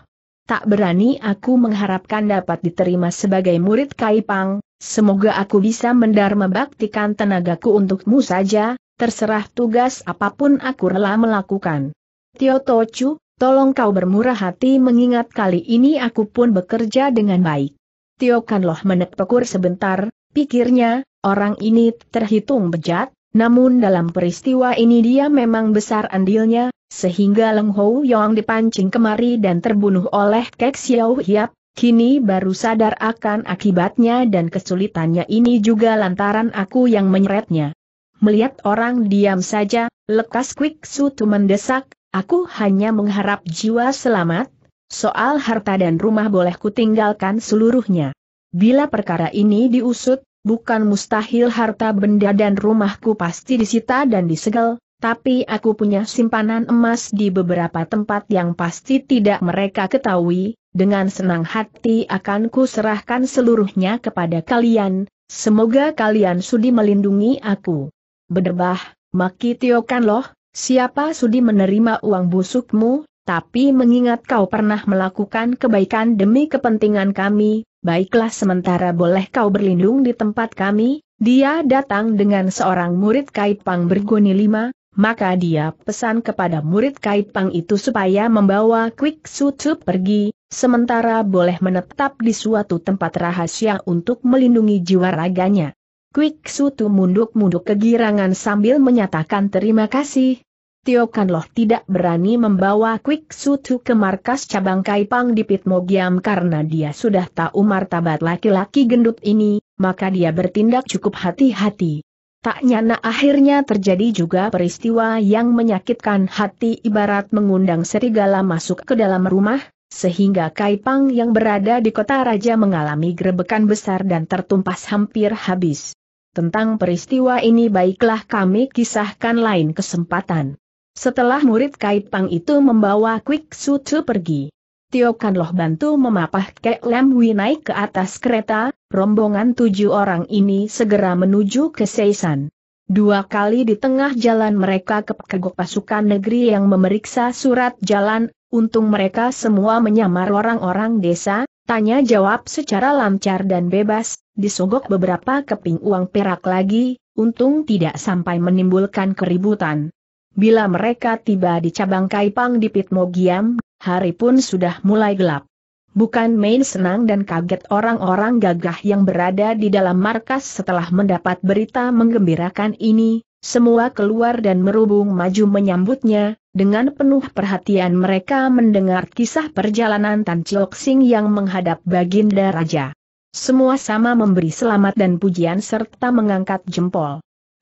tak berani aku mengharapkan dapat diterima sebagai murid Kaipang, semoga aku bisa mendarma baktikan tenagaku untukmu saja, terserah tugas apapun aku rela melakukan. Tio Tochu, tolong kau bermurah hati mengingat kali ini aku pun bekerja dengan baik. Tio Kanloh menepukur sebentar, pikirnya, orang ini terhitung bejat, namun dalam peristiwa ini dia memang besar andilnya, sehingga Leng Hou Yong dipancing kemari dan terbunuh oleh Kek Xiao Hiap, kini baru sadar akan akibatnya dan kesulitannya ini juga lantaran aku yang menyeretnya. Melihat orang diam saja, lekas Quick Sutu mendesak, aku hanya mengharap jiwa selamat, soal harta dan rumah boleh kutinggalkan seluruhnya. Bila perkara ini diusut, bukan mustahil harta benda dan rumahku pasti disita dan disegel, tapi aku punya simpanan emas di beberapa tempat yang pasti tidak mereka ketahui, dengan senang hati akan ku serahkan seluruhnya kepada kalian, semoga kalian sudi melindungi aku. Bederbah, Maki tiokan loh. siapa sudi menerima uang busukmu, tapi mengingat kau pernah melakukan kebaikan demi kepentingan kami, baiklah sementara boleh kau berlindung di tempat kami, dia datang dengan seorang murid Kaipang bergoni lima, maka dia pesan kepada murid Kaipang itu supaya membawa Quick Sutup pergi, sementara boleh menetap di suatu tempat rahasia untuk melindungi jiwa raganya. Quick Sutu munduk-munduk kegirangan sambil menyatakan terima kasih. Tio Kanloh tidak berani membawa Quick Sutu ke markas cabang Kaipang di Pitmogiam karena dia sudah tahu martabat laki-laki gendut ini, maka dia bertindak cukup hati-hati. Tak nyana akhirnya terjadi juga peristiwa yang menyakitkan hati ibarat mengundang serigala masuk ke dalam rumah, sehingga Kaipang yang berada di kota raja mengalami grebekan besar dan tertumpas hampir habis. Tentang peristiwa ini baiklah kami kisahkan lain kesempatan. Setelah murid Kaipang itu membawa Kwik Sutu pergi, Tio loh bantu memapah Kek Lam Wi naik ke atas kereta, rombongan tujuh orang ini segera menuju ke Seisan. Dua kali di tengah jalan mereka ke kegok pasukan negeri yang memeriksa surat jalan, untung mereka semua menyamar orang-orang desa, tanya jawab secara lancar dan bebas, disogok beberapa keping uang perak lagi, untung tidak sampai menimbulkan keributan. Bila mereka tiba di cabang Kaipang di Pitmogiam, hari pun sudah mulai gelap. Bukan main senang dan kaget orang-orang gagah yang berada di dalam markas setelah mendapat berita menggembirakan ini, semua keluar dan merubung maju menyambutnya, dengan penuh perhatian mereka mendengar kisah perjalanan Tan Chiok Sing yang menghadap Baginda Raja. Semua sama memberi selamat dan pujian serta mengangkat jempol.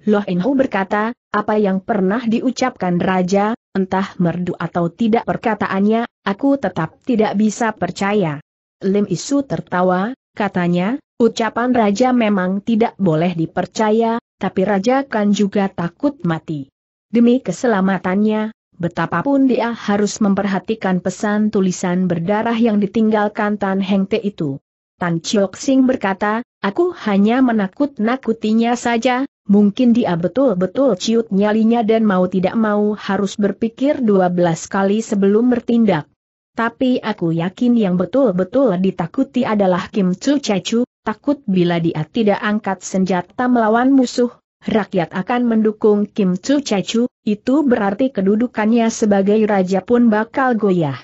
Loh Inhu berkata, apa yang pernah diucapkan Raja, entah merdu atau tidak perkataannya, aku tetap tidak bisa percaya. Lim Isu tertawa, katanya, ucapan Raja memang tidak boleh dipercaya, tapi Raja kan juga takut mati. Demi keselamatannya, betapapun dia harus memperhatikan pesan tulisan berdarah yang ditinggalkan Tan Heng Te itu. Tan Chiok Sing berkata, aku hanya menakut-nakutinya saja, Mungkin dia betul-betul ciut nyalinya dan mau tidak mau harus berpikir 12 kali sebelum bertindak. Tapi aku yakin yang betul-betul ditakuti adalah Kim Chu Chechu, takut bila dia tidak angkat senjata melawan musuh, rakyat akan mendukung Kim Chu Chechu, itu berarti kedudukannya sebagai raja pun bakal goyah.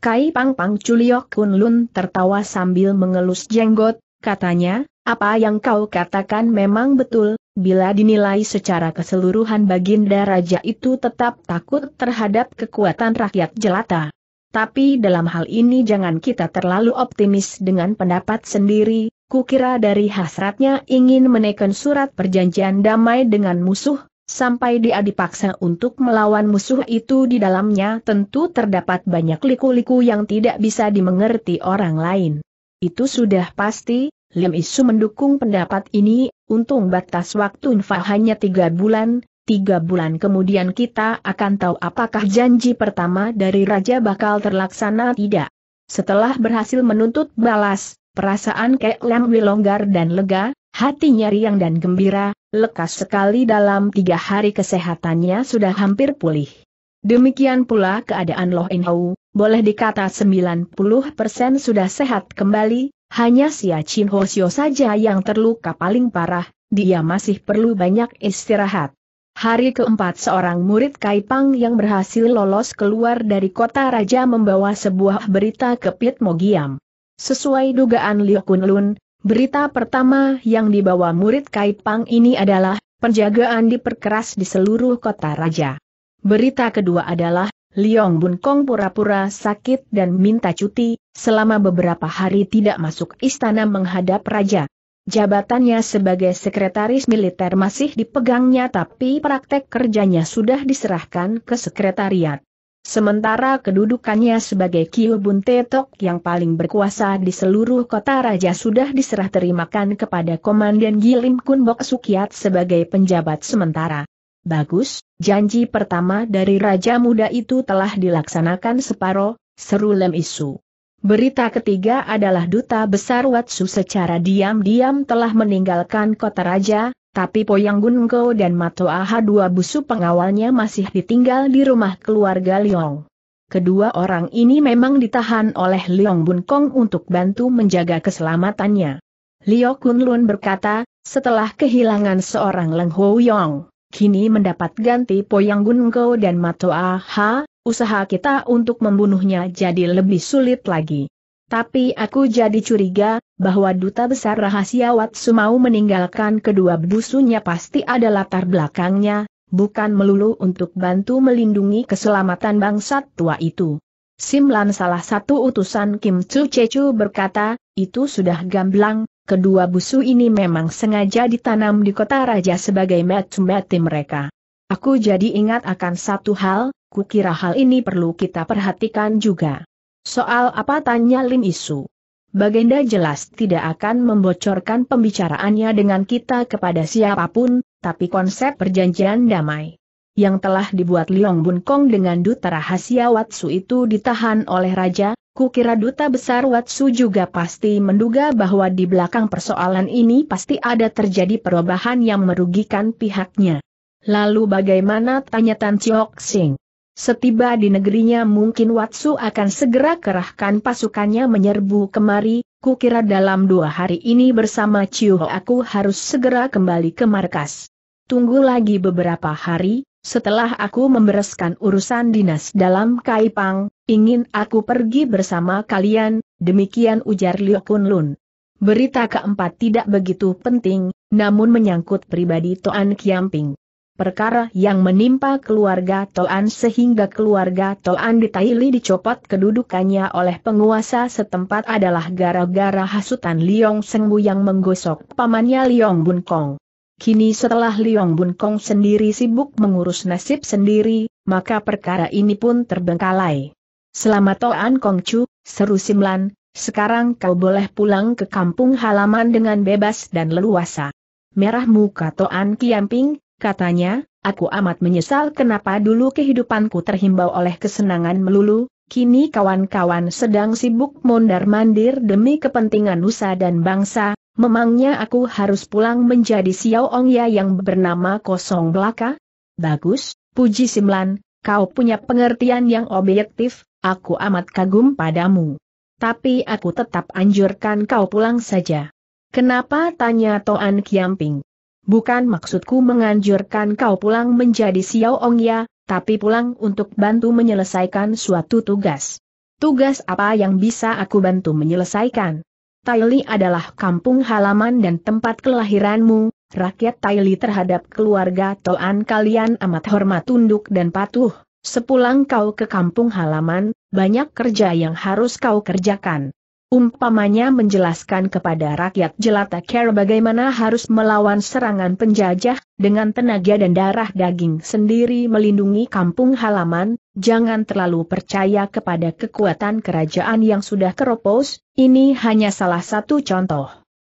Kai Pang Pang Chuliok Kun Lun tertawa sambil mengelus jenggot, katanya, apa yang kau katakan memang betul, bila dinilai secara keseluruhan Baginda Raja itu tetap takut terhadap kekuatan rakyat jelata. Tapi dalam hal ini jangan kita terlalu optimis dengan pendapat sendiri, kukira dari hasratnya ingin menekan surat perjanjian damai dengan musuh, sampai dia dipaksa untuk melawan musuh itu di dalamnya tentu terdapat banyak liku-liku yang tidak bisa dimengerti orang lain. Itu sudah pasti, Lim Isu mendukung pendapat ini, untung batas waktu Nfa hanya tiga bulan, tiga bulan kemudian kita akan tahu apakah janji pertama dari Raja bakal terlaksana tidak. Setelah berhasil menuntut balas, perasaan Kek Lam wilonggar dan lega, hatinya riang dan gembira, lekas sekali dalam tiga hari kesehatannya sudah hampir pulih. Demikian pula keadaan Loh In Hau, boleh dikata 90% sudah sehat kembali, hanya Sia Chin Hosio saja yang terluka paling parah, dia masih perlu banyak istirahat. Hari keempat seorang murid Kaipang yang berhasil lolos keluar dari kota raja membawa sebuah berita ke Pit Mogiam. Sesuai dugaan Liu Kunlun, berita pertama yang dibawa murid Kaipang ini adalah penjagaan diperkeras di seluruh kota raja. Berita kedua adalah Liong Bun Kong pura-pura sakit dan minta cuti, selama beberapa hari tidak masuk istana menghadap raja. Jabatannya sebagai sekretaris militer masih dipegangnya tapi praktek kerjanya sudah diserahkan ke sekretariat. Sementara kedudukannya sebagai Kiu Bun Tetok yang paling berkuasa di seluruh kota raja sudah diserah terimakan kepada Komandan Gilim Kun Bok Sukiat sebagai penjabat sementara. Bagus, Janji pertama dari Raja Muda itu telah dilaksanakan separoh, seru Lem Isu. Berita ketiga adalah Duta Besar Watsu secara diam-diam telah meninggalkan kota Raja, tapi Poyang Gungo dan Mato Aha dua busu pengawalnya masih ditinggal di rumah keluarga Liong. Kedua orang ini memang ditahan oleh Liong Bun Kong untuk bantu menjaga keselamatannya. Lio Kunlun Lun berkata, setelah kehilangan seorang Leng Ho Yong, kini mendapat ganti Poyang Gunko dan Matoa Ha, usaha kita untuk membunuhnya jadi lebih sulit lagi. Tapi aku jadi curiga, bahwa Duta Besar Rahasia Watsu mau meninggalkan kedua busunya pasti ada latar belakangnya, bukan melulu untuk bantu melindungi keselamatan bangsa tua itu. Simlan salah satu utusan Kim Chu Chechu berkata, itu sudah gamblang, kedua busu ini memang sengaja ditanam di kota raja sebagai mati-mati mereka. Aku jadi ingat akan satu hal, kukira hal ini perlu kita perhatikan juga. Soal apa tanya Lim Isu? Baginda jelas tidak akan membocorkan pembicaraannya dengan kita kepada siapapun, tapi konsep perjanjian damai yang telah dibuat Liong Bun Kong dengan duta rahasia Watsu itu ditahan oleh raja, Kukira duta besar Watsu juga pasti menduga bahwa di belakang persoalan ini pasti ada terjadi perubahan yang merugikan pihaknya. Lalu bagaimana tanya Tan Chiok Sing? Setiba di negerinya mungkin Watsu akan segera kerahkan pasukannya menyerbu kemari, kukira dalam dua hari ini bersama Chiu aku harus segera kembali ke markas. Tunggu lagi beberapa hari, setelah aku membereskan urusan dinas dalam Kaipang, ingin aku pergi bersama kalian, demikian ujar Liu Kunlun. Berita keempat tidak begitu penting, namun menyangkut pribadi Toan Kiamping. Perkara yang menimpa keluarga Toan sehingga keluarga Toan di Taili dicopot kedudukannya oleh penguasa setempat adalah gara-gara hasutan Liong Sengbu yang menggosok pamannya Liong Kong. Kini setelah Liong Bun Kong sendiri sibuk mengurus nasib sendiri, maka perkara ini pun terbengkalai. Selamat, Toan Kong Chu, seru Simlan, sekarang kau boleh pulang ke kampung halaman dengan bebas dan leluasa. Merah muka Toan Kiamping, katanya, aku amat menyesal kenapa dulu kehidupanku terhimbau oleh kesenangan melulu, kini kawan-kawan sedang sibuk mondar-mandir demi kepentingan nusa dan bangsa, Memangnya aku harus pulang menjadi Xiao Ong ya yang bernama kosong belaka? Bagus, puji Simlan, kau punya pengertian yang objektif, aku amat kagum padamu. Tapi aku tetap anjurkan kau pulang saja. Kenapa tanya Toan Kiamping? Bukan maksudku menganjurkan kau pulang menjadi Xiao Ong ya, tapi pulang untuk bantu menyelesaikan suatu tugas. Tugas apa yang bisa aku bantu menyelesaikan? Taili adalah kampung halaman dan tempat kelahiranmu, rakyat Taili terhadap keluarga Toan kalian amat hormat tunduk dan patuh. Sepulang kau ke kampung halaman, banyak kerja yang harus kau kerjakan. Umpamanya menjelaskan kepada rakyat jelata care bagaimana harus melawan serangan penjajah, dengan tenaga dan darah daging sendiri melindungi kampung halaman, Jangan terlalu percaya kepada kekuatan kerajaan yang sudah keropos, ini hanya salah satu contoh.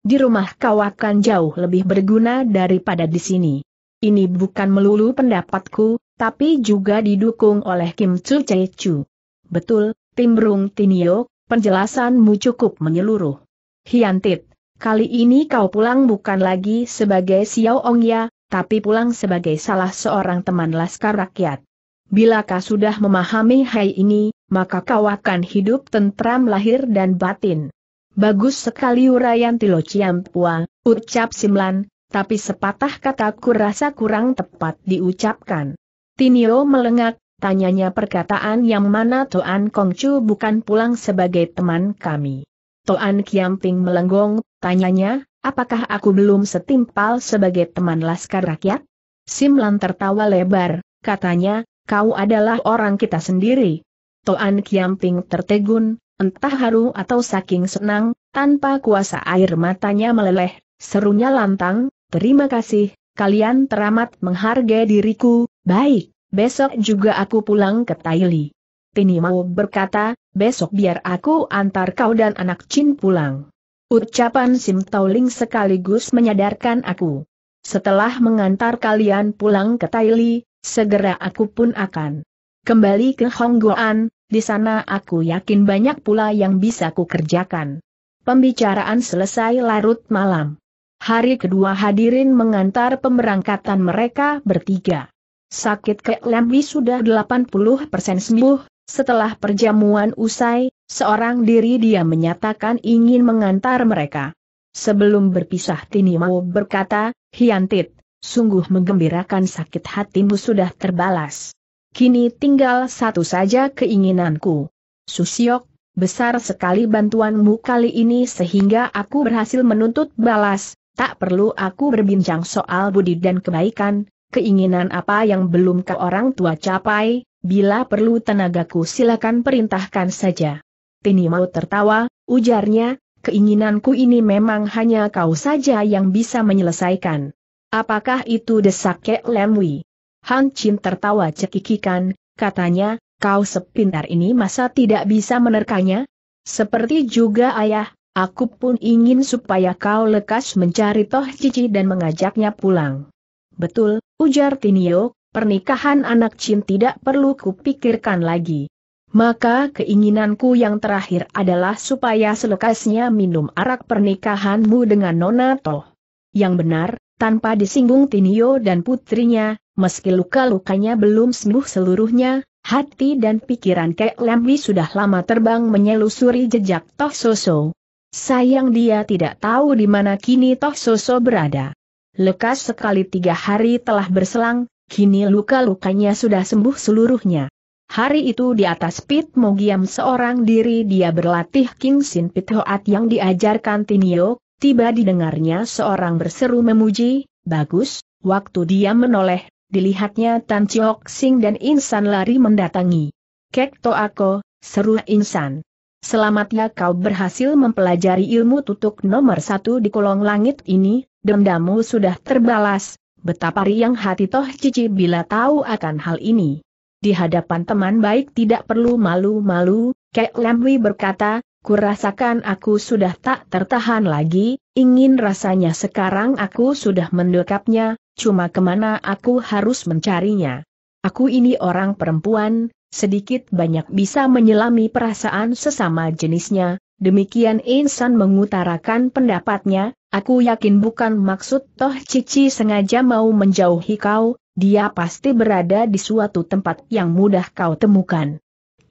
Di rumah kau akan jauh lebih berguna daripada di sini. Ini bukan melulu pendapatku, tapi juga didukung oleh Kim Chu Betul, Timbrung Tinio, penjelasanmu cukup menyeluruh. Hiantit, kali ini kau pulang bukan lagi sebagai Xiao Ong ya, tapi pulang sebagai salah seorang teman laskar rakyat. Bila kau sudah memahami hal ini, maka kau akan hidup tentram lahir dan batin. Bagus sekali uraian Tilo Pua, ucap Simlan, tapi sepatah kataku rasa kurang tepat diucapkan. Tinio melengak, tanyanya perkataan yang mana Toan Kongcu bukan pulang sebagai teman kami. Toan Kiamping melenggong, tanyanya, apakah aku belum setimpal sebagai teman laskar rakyat? Simlan tertawa lebar, katanya, kau adalah orang kita sendiri. Toan Kiamping tertegun, entah haru atau saking senang, tanpa kuasa air matanya meleleh, serunya lantang, terima kasih, kalian teramat menghargai diriku, baik, besok juga aku pulang ke Taili. Tini mau berkata, besok biar aku antar kau dan anak Chin pulang. Ucapan Sim Tauling sekaligus menyadarkan aku. Setelah mengantar kalian pulang ke Taili, Segera aku pun akan kembali ke Hongguan, di sana aku yakin banyak pula yang bisa kerjakan. Pembicaraan selesai larut malam. Hari kedua hadirin mengantar pemberangkatan mereka bertiga. Sakit Kek Lemwi sudah 80% sembuh, setelah perjamuan usai, seorang diri dia menyatakan ingin mengantar mereka. Sebelum berpisah Tini mau berkata, Hiantit, sungguh menggembirakan sakit hatimu sudah terbalas. Kini tinggal satu saja keinginanku. Susiok, besar sekali bantuanmu kali ini sehingga aku berhasil menuntut balas, tak perlu aku berbincang soal budi dan kebaikan, keinginan apa yang belum ke orang tua capai, bila perlu tenagaku silakan perintahkan saja. Tini mau tertawa, ujarnya, keinginanku ini memang hanya kau saja yang bisa menyelesaikan. Apakah itu desak Kek Lemwi? Han Chin tertawa cekikikan, katanya, kau sepintar ini masa tidak bisa menerkanya? Seperti juga ayah, aku pun ingin supaya kau lekas mencari Toh Cici dan mengajaknya pulang. Betul, ujar Tinio, pernikahan anak Chin tidak perlu kupikirkan lagi. Maka keinginanku yang terakhir adalah supaya selekasnya minum arak pernikahanmu dengan Nona Toh. Yang benar, tanpa disinggung Tinio dan putrinya, meski luka-lukanya belum sembuh seluruhnya, hati dan pikiran Kek Lemwi sudah lama terbang menyelusuri jejak Toh Soso. Sayang dia tidak tahu di mana kini Toh Soso berada. Lekas sekali tiga hari telah berselang, kini luka-lukanya sudah sembuh seluruhnya. Hari itu di atas pit Mogiam seorang diri dia berlatih King Sin Pit Hoat yang diajarkan Tinio, tiba didengarnya seorang berseru memuji, bagus, waktu dia menoleh, dilihatnya Tan Chiok Sing dan Insan lari mendatangi. Kek to aku, seru Insan. Selamatnya kau berhasil mempelajari ilmu tutuk nomor satu di kolong langit ini, dendamu sudah terbalas, betapa riang hati Toh Cici bila tahu akan hal ini. Di hadapan teman baik tidak perlu malu-malu, Kek Lamwi berkata, Kurasakan aku sudah tak tertahan lagi, ingin rasanya sekarang aku sudah mendekapnya, cuma kemana aku harus mencarinya. Aku ini orang perempuan, sedikit banyak bisa menyelami perasaan sesama jenisnya, demikian Insan mengutarakan pendapatnya, aku yakin bukan maksud toh Cici sengaja mau menjauhi kau, dia pasti berada di suatu tempat yang mudah kau temukan.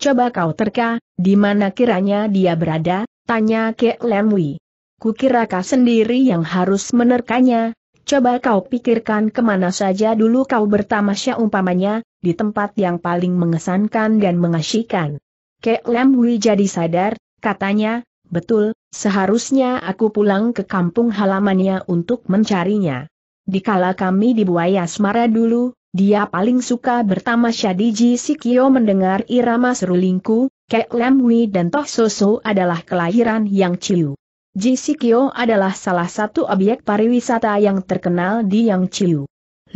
Coba kau terka, di mana kiranya dia berada, tanya Kek Lemwi. kira kau sendiri yang harus menerkanya, coba kau pikirkan kemana saja dulu kau bertamasya umpamanya, di tempat yang paling mengesankan dan mengasyikan. Kek Lemwi jadi sadar, katanya, betul, seharusnya aku pulang ke kampung halamannya untuk mencarinya. Dikala kami di Buaya Asmara dulu, dia paling suka bertamasya Ji Sikyo mendengar irama serulingku, Kek Lemwi dan Toh Soso adalah kelahiran yang Ciu. Ji Sikyo adalah salah satu objek pariwisata yang terkenal di Yang Ciu.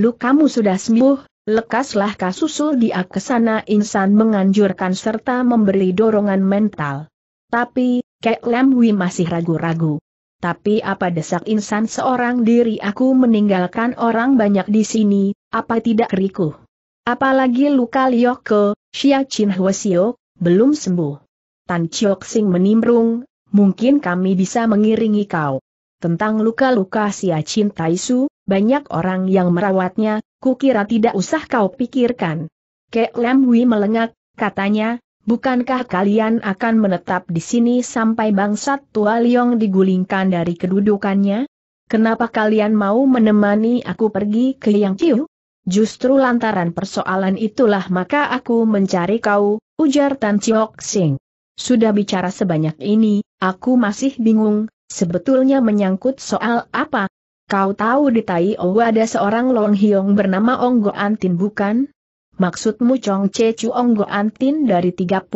Lu kamu sudah sembuh, lekaslah kasusul dia ke sana insan menganjurkan serta memberi dorongan mental. Tapi, Kek Lemwi masih ragu-ragu. Tapi apa desak insan seorang diri aku meninggalkan orang banyak di sini, apa tidak rikuh? Apalagi luka Lioko, Xia Chin Hwasio, belum sembuh. Tan Chiok Sing menimbrung, mungkin kami bisa mengiringi kau. Tentang luka-luka Xia Chin Taisu, banyak orang yang merawatnya, kukira tidak usah kau pikirkan. Kek Lam Wei melengak, katanya, Bukankah kalian akan menetap di sini sampai bangsat tua Liong digulingkan dari kedudukannya? Kenapa kalian mau menemani aku pergi ke Yang Chiu? Justru lantaran persoalan itulah maka aku mencari kau, ujar Tan Chiok Sing. Sudah bicara sebanyak ini, aku masih bingung, sebetulnya menyangkut soal apa? Kau tahu di Tai Owa ada seorang Long Hiong bernama Ong Goan Tin bukan? Maksudmu Chong Che Chuong Antin dari 36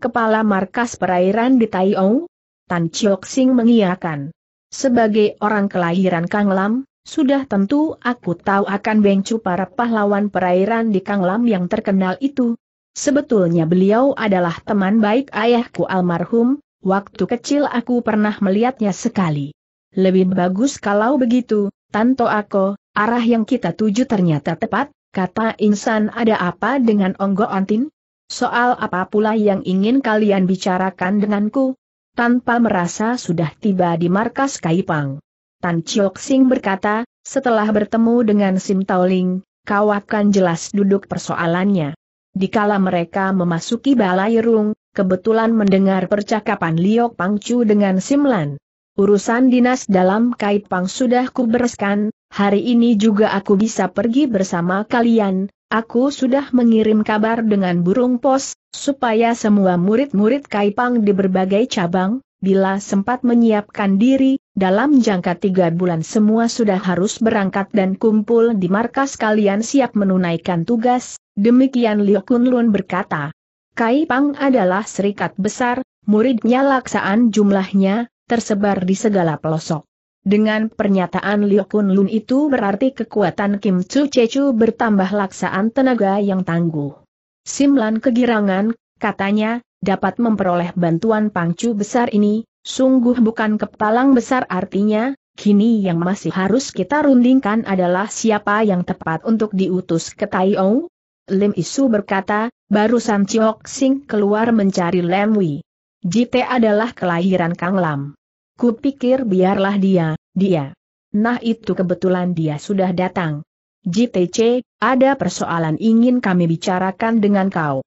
kepala markas perairan di Taiou? Tan Chiok Sing mengiyakan. Sebagai orang kelahiran Kang Lam, sudah tentu aku tahu akan Bengcu para pahlawan perairan di Kang Lam yang terkenal itu. Sebetulnya beliau adalah teman baik ayahku almarhum, waktu kecil aku pernah melihatnya sekali. Lebih bagus kalau begitu, Tanto Ako, arah yang kita tuju ternyata tepat, Kata insan ada apa dengan Onggo Antin? Soal apa pula yang ingin kalian bicarakan denganku? Tanpa merasa sudah tiba di markas Kaipang. Tan Chiok Sing berkata, setelah bertemu dengan Sim Taoling, kau akan jelas duduk persoalannya. Dikala mereka memasuki balai rung, kebetulan mendengar percakapan Liok Pangcu dengan Simlan. Urusan dinas dalam Kaipang sudah kubereskan, Hari ini juga aku bisa pergi bersama kalian, aku sudah mengirim kabar dengan burung pos, supaya semua murid-murid Kaipang di berbagai cabang, bila sempat menyiapkan diri, dalam jangka tiga bulan semua sudah harus berangkat dan kumpul di markas kalian siap menunaikan tugas, demikian Liu Kunlun berkata. Kaipang adalah serikat besar, muridnya laksaan jumlahnya, tersebar di segala pelosok. Dengan pernyataan Liu Kun Lun itu berarti kekuatan Kim Chu Chu bertambah laksaan tenaga yang tangguh. Simlan kegirangan, katanya, dapat memperoleh bantuan pangcu besar ini, sungguh bukan kepalang besar artinya, kini yang masih harus kita rundingkan adalah siapa yang tepat untuk diutus ke Tai Taiou? Lim Isu berkata, barusan Chiok Sing keluar mencari Lem Wei. Jite adalah kelahiran Kang Lam. Kupikir biarlah dia, dia. Nah itu kebetulan dia sudah datang. JTC, ada persoalan ingin kami bicarakan dengan kau.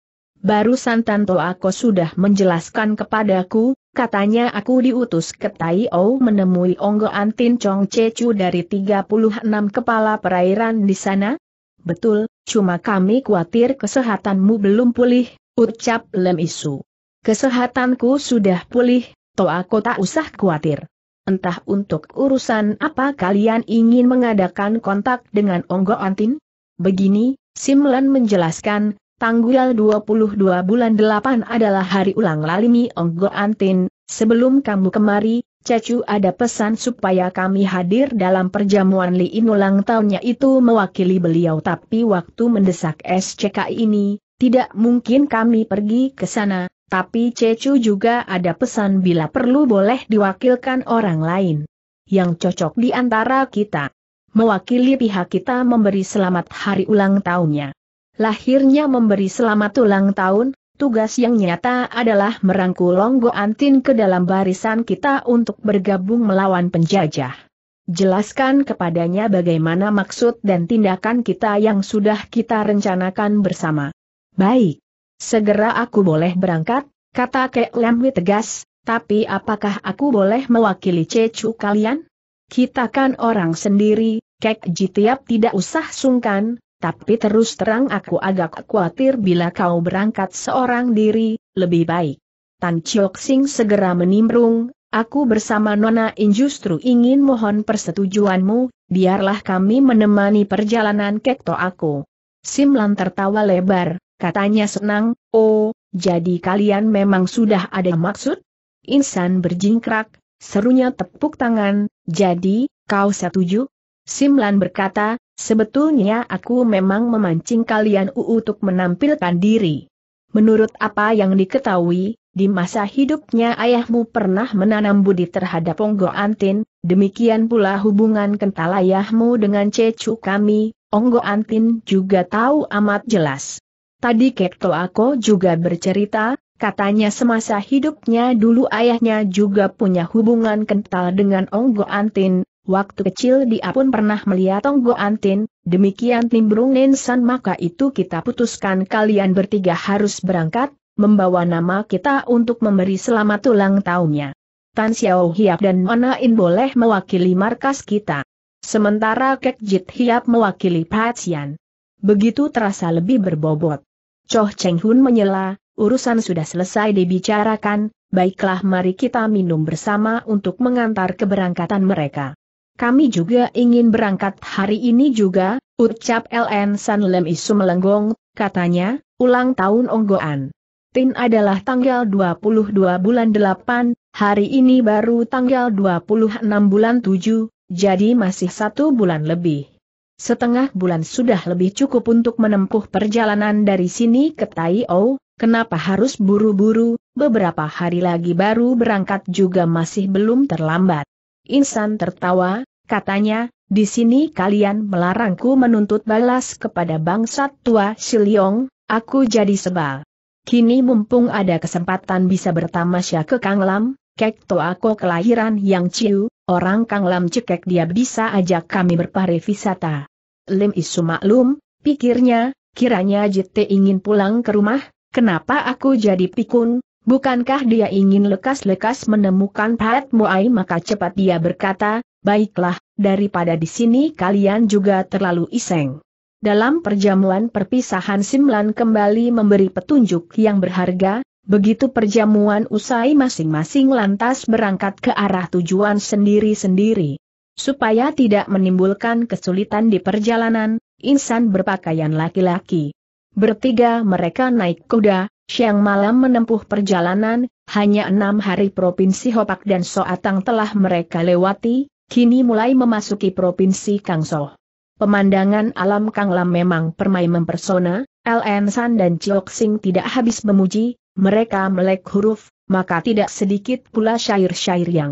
Barusan Tanto Ako sudah menjelaskan kepadaku, katanya aku diutus ke Tai O menemui Onggo Antin Chong Cecu dari 36 kepala perairan di sana. Betul, cuma kami khawatir kesehatanmu belum pulih, ucap Lem Isu. Kesehatanku sudah pulih, Toa aku tak usah khawatir. Entah untuk urusan apa kalian ingin mengadakan kontak dengan Onggo Antin? Begini, Simlan menjelaskan, tanggal 22 bulan 8 adalah hari ulang lalimi Onggo Antin, sebelum kamu kemari, Cecu ada pesan supaya kami hadir dalam perjamuan Liin ulang tahunnya itu mewakili beliau tapi waktu mendesak SCK ini, tidak mungkin kami pergi ke sana, tapi Cecu juga ada pesan bila perlu boleh diwakilkan orang lain. Yang cocok di antara kita. Mewakili pihak kita memberi selamat hari ulang tahunnya. Lahirnya memberi selamat ulang tahun, tugas yang nyata adalah merangkul Longgo Antin ke dalam barisan kita untuk bergabung melawan penjajah. Jelaskan kepadanya bagaimana maksud dan tindakan kita yang sudah kita rencanakan bersama. Baik. Segera aku boleh berangkat, kata Kek Lemwi tegas, tapi apakah aku boleh mewakili Cecu kalian? Kita kan orang sendiri, Kek Jitiap tidak usah sungkan, tapi terus terang aku agak khawatir bila kau berangkat seorang diri, lebih baik. Tan Chiok Sing segera menimbrung, Aku bersama Nona In justru ingin mohon persetujuanmu, biarlah kami menemani perjalanan kekto aku. Simlan tertawa lebar, katanya senang, oh, jadi kalian memang sudah ada maksud? Insan berjingkrak, serunya tepuk tangan, jadi, kau setuju? Simlan berkata, sebetulnya aku memang memancing kalian untuk menampilkan diri. Menurut apa yang diketahui, di masa hidupnya ayahmu pernah menanam budi terhadap Onggo Antin, demikian pula hubungan kental ayahmu dengan cecu kami, Onggo Antin juga tahu amat jelas. Tadi Kekto Ako juga bercerita, katanya semasa hidupnya dulu ayahnya juga punya hubungan kental dengan Onggo Antin, Waktu kecil dia pun pernah melihat Tonggo Antin, demikian timbrung Nensan maka itu kita putuskan kalian bertiga harus berangkat, membawa nama kita untuk memberi selamat ulang tahunnya. Tan Xiao Hiap dan Nona In boleh mewakili markas kita. Sementara Kek Jit Hiap mewakili Patsian. Begitu terasa lebih berbobot. Choh Cheng Hun menyela, urusan sudah selesai dibicarakan, baiklah mari kita minum bersama untuk mengantar keberangkatan mereka. Kami juga ingin berangkat hari ini juga, ucap LN San Lem Isu melenggong, katanya, ulang tahun Onggoan. Tin adalah tanggal 22 bulan 8, hari ini baru tanggal 26 bulan 7, jadi masih satu bulan lebih setengah bulan sudah lebih cukup untuk menempuh perjalanan dari sini ke Tai O, kenapa harus buru-buru, beberapa hari lagi baru berangkat juga masih belum terlambat. Insan tertawa, katanya, di sini kalian melarangku menuntut balas kepada bangsa tua Siliong, aku jadi sebal. Kini mumpung ada kesempatan bisa bertamasya ke Kang Lam, Kek aku kelahiran Yang Ciu, orang Kang Lam cekek dia bisa ajak kami berpariwisata. Lim Isu maklum, pikirnya, kiranya JT ingin pulang ke rumah, kenapa aku jadi pikun, bukankah dia ingin lekas-lekas menemukan Pat Moai maka cepat dia berkata, baiklah, daripada di sini kalian juga terlalu iseng. Dalam perjamuan perpisahan Simlan kembali memberi petunjuk yang berharga, Begitu perjamuan usai masing-masing lantas berangkat ke arah tujuan sendiri-sendiri. Supaya tidak menimbulkan kesulitan di perjalanan, insan berpakaian laki-laki. Bertiga mereka naik kuda, siang malam menempuh perjalanan, hanya enam hari Provinsi Hopak dan Soatang telah mereka lewati, kini mulai memasuki Provinsi kangso. Pemandangan alam kanglam memang permai mempesona, LN San dan Chok Sing tidak habis memuji, mereka melek huruf, maka tidak sedikit pula syair-syair yang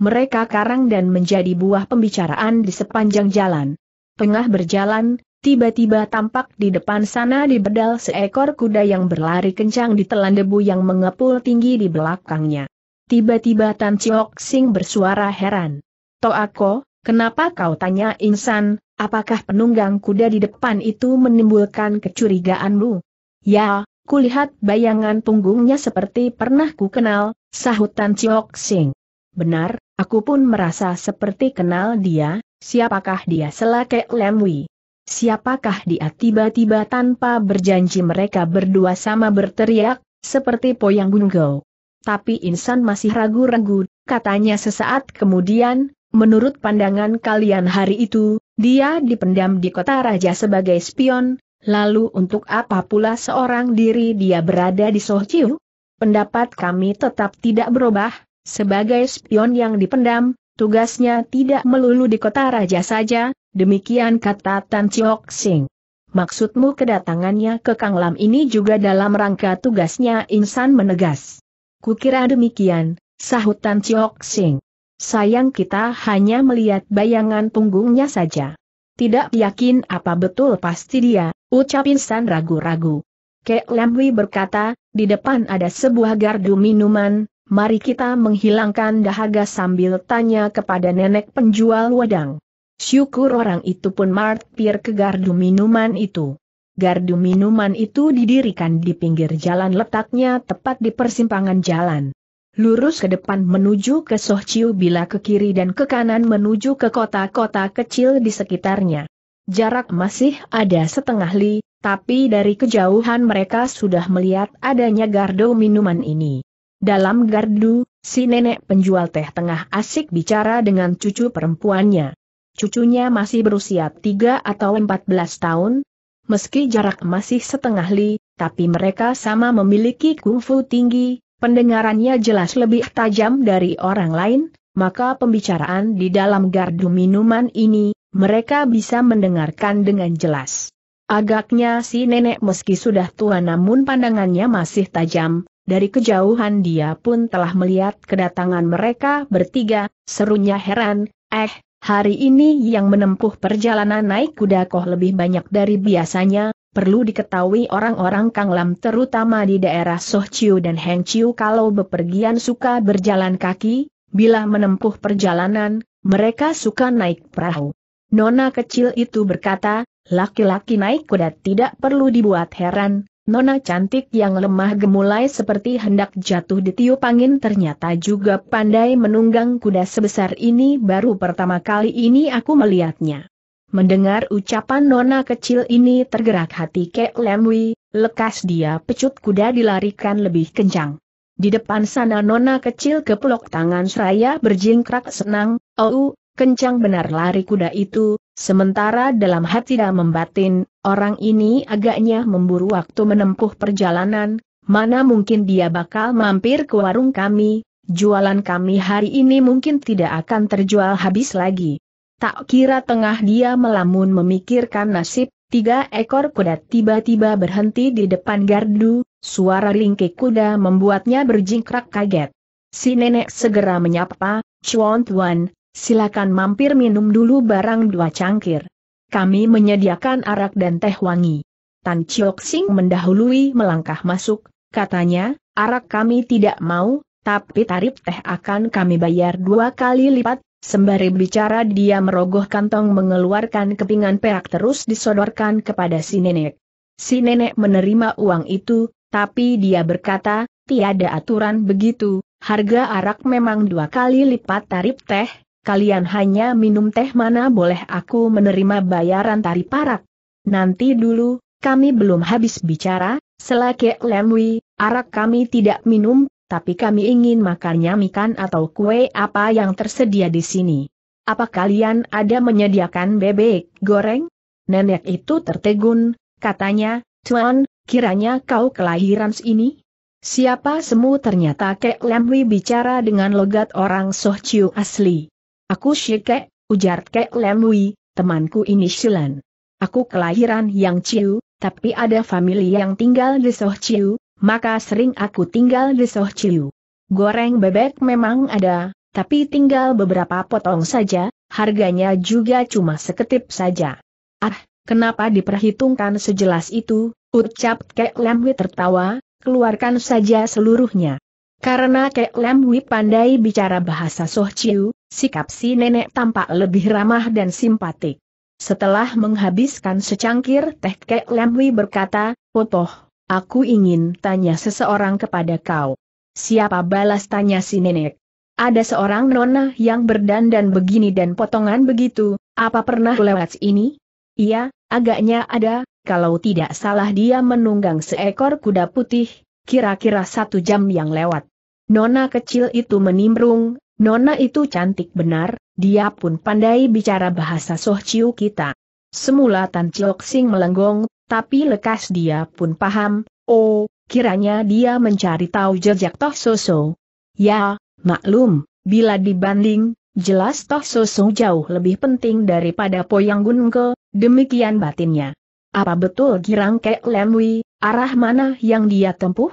mereka karang dan menjadi buah pembicaraan di sepanjang jalan. Tengah berjalan, tiba-tiba tampak di depan sana di bedal seekor kuda yang berlari kencang di telan debu yang mengepul tinggi di belakangnya. Tiba-tiba Tan Chiok Sing bersuara heran. Toako, kenapa kau tanya insan, apakah penunggang kuda di depan itu menimbulkan kecurigaanmu? Ya, Kulihat bayangan punggungnya seperti pernah ku kenal, sahut Tan Chiok Sing. Benar, aku pun merasa seperti kenal dia, siapakah dia Lam Lemwi? Siapakah dia tiba-tiba tanpa berjanji mereka berdua sama berteriak, seperti Poyang Bungo. Tapi insan masih ragu-ragu, katanya sesaat kemudian, menurut pandangan kalian hari itu, dia dipendam di kota raja sebagai spion, Lalu untuk apa pula seorang diri dia berada di Sohciu? Pendapat kami tetap tidak berubah, sebagai spion yang dipendam, tugasnya tidak melulu di kota raja saja, demikian kata Tan Chiok Sing. Maksudmu kedatangannya ke Kang Lam ini juga dalam rangka tugasnya insan menegas. Kukira demikian, sahut Tan Chiok Sing. Sayang kita hanya melihat bayangan punggungnya saja. Tidak yakin apa betul pasti dia, Ucap Insan ragu-ragu. Kek Lamwi berkata, di depan ada sebuah gardu minuman, mari kita menghilangkan dahaga sambil tanya kepada nenek penjual wedang. Syukur orang itu pun martir ke gardu minuman itu. Gardu minuman itu didirikan di pinggir jalan letaknya tepat di persimpangan jalan. Lurus ke depan menuju ke Sohciu bila ke kiri dan ke kanan menuju ke kota-kota kecil di sekitarnya. Jarak masih ada setengah li, tapi dari kejauhan mereka sudah melihat adanya gardu minuman ini. Dalam gardu, si nenek penjual teh tengah asik bicara dengan cucu perempuannya. Cucunya masih berusia 3 atau 14 tahun. Meski jarak masih setengah li, tapi mereka sama memiliki kungfu tinggi, pendengarannya jelas lebih tajam dari orang lain, maka pembicaraan di dalam gardu minuman ini, mereka bisa mendengarkan dengan jelas. Agaknya si nenek meski sudah tua namun pandangannya masih tajam, dari kejauhan dia pun telah melihat kedatangan mereka bertiga, serunya heran, eh, hari ini yang menempuh perjalanan naik kuda koh lebih banyak dari biasanya, perlu diketahui orang-orang Kang Lam terutama di daerah Soh dan Heng Chiu kalau bepergian suka berjalan kaki, Bila menempuh perjalanan, mereka suka naik perahu. Nona kecil itu berkata, laki-laki naik kuda tidak perlu dibuat heran, Nona cantik yang lemah gemulai seperti hendak jatuh di tiup angin ternyata juga pandai menunggang kuda sebesar ini baru pertama kali ini aku melihatnya. Mendengar ucapan nona kecil ini tergerak hati Kek Lemwi, lekas dia pecut kuda dilarikan lebih kencang. Di depan sana nona kecil kepelok tangan seraya berjingkrak senang, oh, kencang benar lari kuda itu, sementara dalam hati dan membatin, orang ini agaknya memburu waktu menempuh perjalanan, mana mungkin dia bakal mampir ke warung kami, jualan kami hari ini mungkin tidak akan terjual habis lagi. Tak kira tengah dia melamun memikirkan nasib, tiga ekor kuda tiba-tiba berhenti di depan gardu, Suara ringkik kuda membuatnya berjingkrak kaget. Si nenek segera menyapa, Chuan Tuan, silakan mampir minum dulu barang dua cangkir. Kami menyediakan arak dan teh wangi. Tan Chiok Sing mendahului melangkah masuk, katanya, arak kami tidak mau, tapi tarif teh akan kami bayar dua kali lipat, Sembari bicara dia merogoh kantong mengeluarkan kepingan perak terus disodorkan kepada si nenek. Si nenek menerima uang itu, tapi dia berkata, tiada aturan begitu, harga arak memang dua kali lipat tarif teh, kalian hanya minum teh mana boleh aku menerima bayaran tarif arak. Nanti dulu, kami belum habis bicara, selake lemwi, arak kami tidak minum, tapi kami ingin makan nyamikan atau kue apa yang tersedia di sini. Apa kalian ada menyediakan bebek goreng? Nenek itu tertegun, katanya, Tuan, kiranya kau kelahiran ini? Siapa semu ternyata Kek Lemwi bicara dengan logat orang Soh Chiu asli. Aku kek, ujar Kek Lemwi, temanku ini Shilan. Aku kelahiran yang Chiu, tapi ada famili yang tinggal di Soh Chiu, maka sering aku tinggal di Soh Chiu. Goreng bebek memang ada, tapi tinggal beberapa potong saja, harganya juga cuma seketip saja. Ah, kenapa diperhitungkan sejelas itu, Ucap Kek Lemwi tertawa, keluarkan saja seluruhnya. Karena Kek Lemwi pandai bicara bahasa Soh Chiu, sikap si nenek tampak lebih ramah dan simpatik. Setelah menghabiskan secangkir teh Kek Lemwi berkata, Potoh, aku ingin tanya seseorang kepada kau. Siapa balas tanya si nenek? Ada seorang nona yang berdandan begini dan potongan begitu, apa pernah lewat ini? Iya, agaknya ada, kalau tidak salah dia menunggang seekor kuda putih, kira-kira satu jam yang lewat. Nona kecil itu menimbrung, Nona itu cantik benar, dia pun pandai bicara bahasa Sohciu kita. Semula Tan Chiok Sing melenggong, tapi lekas dia pun paham, oh, kiranya dia mencari tahu jejak Toh Soso. Ya, maklum, bila dibanding, jelas Toh Soso jauh lebih penting daripada Poyang Gunung demikian batinnya. Apa betul girang kek Lemwi, arah mana yang dia tempuh?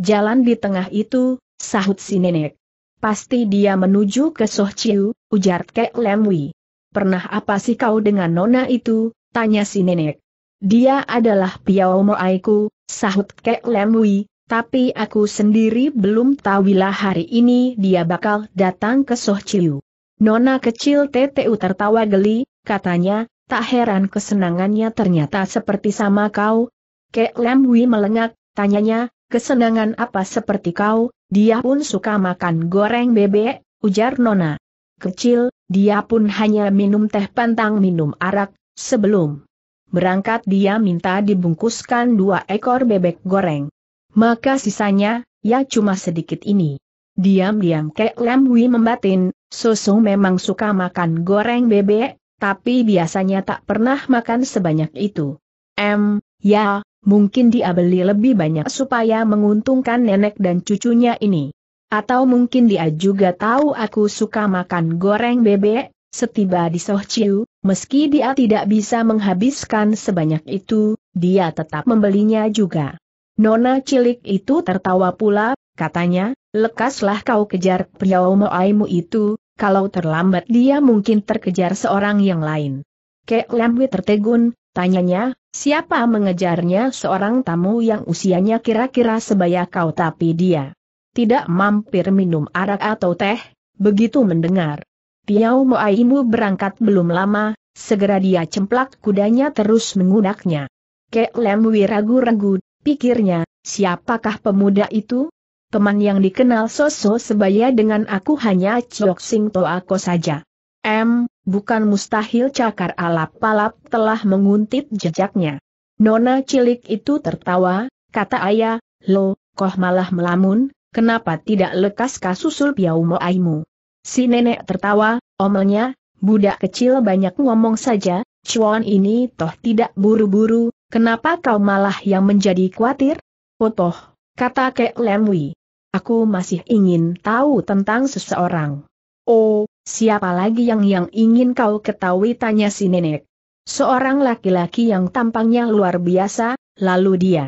Jalan di tengah itu, sahut si nenek. Pasti dia menuju ke Soh Chiu, ujar kek Lemwi. Pernah apa sih kau dengan nona itu, tanya si nenek. Dia adalah piau moaiku, sahut kek Lemwi, tapi aku sendiri belum tahu tahulah hari ini dia bakal datang ke Soh Chiu. Nona kecil TTU tertawa geli, katanya, Tak heran kesenangannya ternyata seperti sama kau. Kek Lam Wi melengak, tanyanya, kesenangan apa seperti kau, dia pun suka makan goreng bebek, ujar Nona. Kecil, dia pun hanya minum teh pantang minum arak, sebelum berangkat dia minta dibungkuskan dua ekor bebek goreng. Maka sisanya, ya cuma sedikit ini. Diam-diam Kek Lam Wi membatin, Susu memang suka makan goreng bebek, tapi biasanya tak pernah makan sebanyak itu. M, ya, mungkin dia beli lebih banyak supaya menguntungkan nenek dan cucunya ini. Atau mungkin dia juga tahu aku suka makan goreng bebek, setiba di Sohciu, meski dia tidak bisa menghabiskan sebanyak itu, dia tetap membelinya juga. Nona cilik itu tertawa pula, katanya, lekaslah kau kejar priau aimu itu, kalau terlambat dia mungkin terkejar seorang yang lain. Kek Lamwi tertegun, tanyanya, siapa mengejarnya seorang tamu yang usianya kira-kira sebaya kau tapi dia tidak mampir minum arak atau teh, begitu mendengar. Tiao Moaimu berangkat belum lama, segera dia cemplak kudanya terus menggunaknya. Kek Lemwi ragu-ragu, pikirnya, siapakah pemuda itu? teman yang dikenal Soso sebaya dengan aku hanya Chok Sing Toako saja. M, bukan mustahil cakar alap-alap telah menguntit jejaknya. Nona cilik itu tertawa, kata ayah, lo, koh malah melamun, kenapa tidak lekas kasusul piau moaimu? Si nenek tertawa, omelnya, budak kecil banyak ngomong saja, cuan ini toh tidak buru-buru, kenapa kau malah yang menjadi khawatir? Potoh, oh kata Kek Lemwi aku masih ingin tahu tentang seseorang. Oh, siapa lagi yang yang ingin kau ketahui tanya si nenek. Seorang laki-laki yang tampangnya luar biasa, lalu dia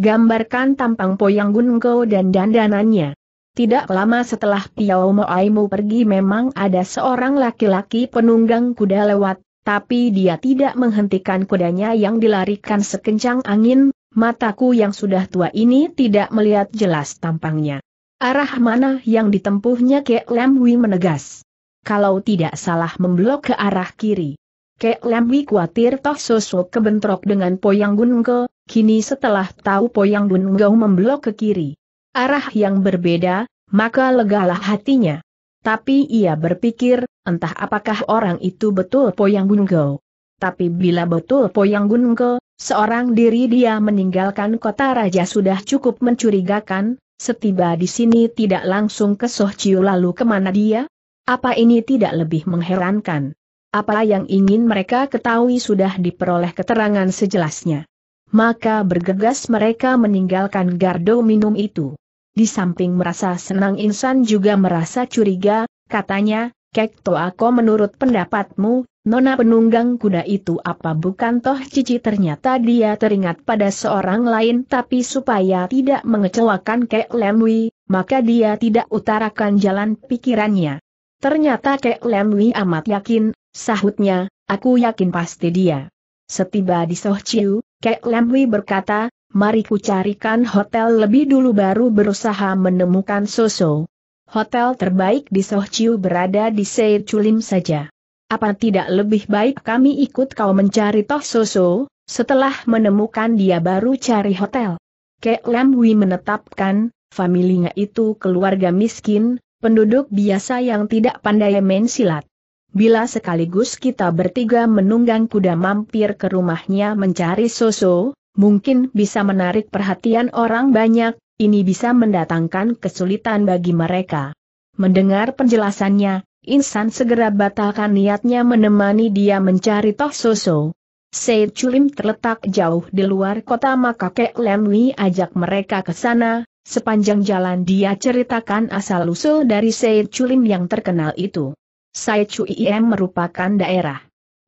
gambarkan tampang Poyang Gunko dan dandanannya. Tidak lama setelah Piao Moaimu pergi memang ada seorang laki-laki penunggang kuda lewat, tapi dia tidak menghentikan kudanya yang dilarikan sekencang angin, mataku yang sudah tua ini tidak melihat jelas tampangnya. Arah mana yang ditempuhnya Kek Lam Wi menegas. Kalau tidak salah memblok ke arah kiri. Kek Lam Wi khawatir Toh Sosok kebentrok dengan Poyang Gununggo, kini setelah tahu Poyang Gununggo memblok ke kiri. Arah yang berbeda, maka legalah hatinya. Tapi ia berpikir, entah apakah orang itu betul Poyang Gununggo. Tapi bila betul Poyang Gununggo, seorang diri dia meninggalkan kota raja sudah cukup mencurigakan, Setiba di sini tidak langsung ke Sohciu lalu kemana dia? Apa ini tidak lebih mengherankan? Apa yang ingin mereka ketahui sudah diperoleh keterangan sejelasnya. Maka bergegas mereka meninggalkan gardo minum itu. Di samping merasa senang Insan juga merasa curiga, katanya, Kek Toako menurut pendapatmu, Nona penunggang kuda itu apa bukan toh cici ternyata dia teringat pada seorang lain tapi supaya tidak mengecewakan Kek Lemwi, maka dia tidak utarakan jalan pikirannya. Ternyata Kek Lemwi amat yakin, sahutnya, aku yakin pasti dia. Setiba di Soh Chiu, Kek Lemwi berkata, mari ku carikan hotel lebih dulu baru berusaha menemukan Soso. Hotel terbaik di Soh berada di Seir Chulim saja. Apa tidak lebih baik kami ikut kau mencari Toh Soso, setelah menemukan dia baru cari hotel? Kek Lam Wi menetapkan, familinya itu keluarga miskin, penduduk biasa yang tidak pandai main silat. Bila sekaligus kita bertiga menunggang kuda mampir ke rumahnya mencari Soso, mungkin bisa menarik perhatian orang banyak, ini bisa mendatangkan kesulitan bagi mereka. Mendengar penjelasannya, Insan segera batalkan niatnya menemani dia mencari Toh Soso. Said Chulim terletak jauh di luar kota maka Kek Lemwi ajak mereka ke sana, sepanjang jalan dia ceritakan asal-usul dari Said Chulim yang terkenal itu. Said Chuiem merupakan daerah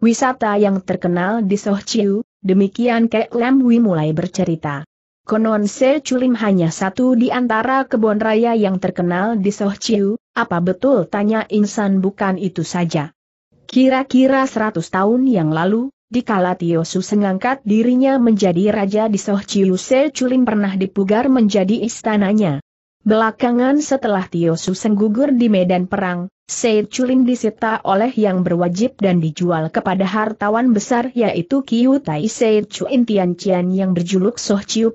wisata yang terkenal di Sohciu, demikian Kek Lemwi mulai bercerita. Konon Se Chulim hanya satu di antara kebun raya yang terkenal di Sohciu, apa betul tanya insan bukan itu saja? Kira-kira 100 tahun yang lalu, dikala Su mengangkat dirinya menjadi raja di Sohchiuse Chulim pernah dipugar menjadi istananya. Belakangan setelah Tio Tiosu gugur di medan perang, Sei Chulim disita oleh yang berwajib dan dijual kepada hartawan besar yaitu Kiu Tai Sei Chuin Tian yang berjuluk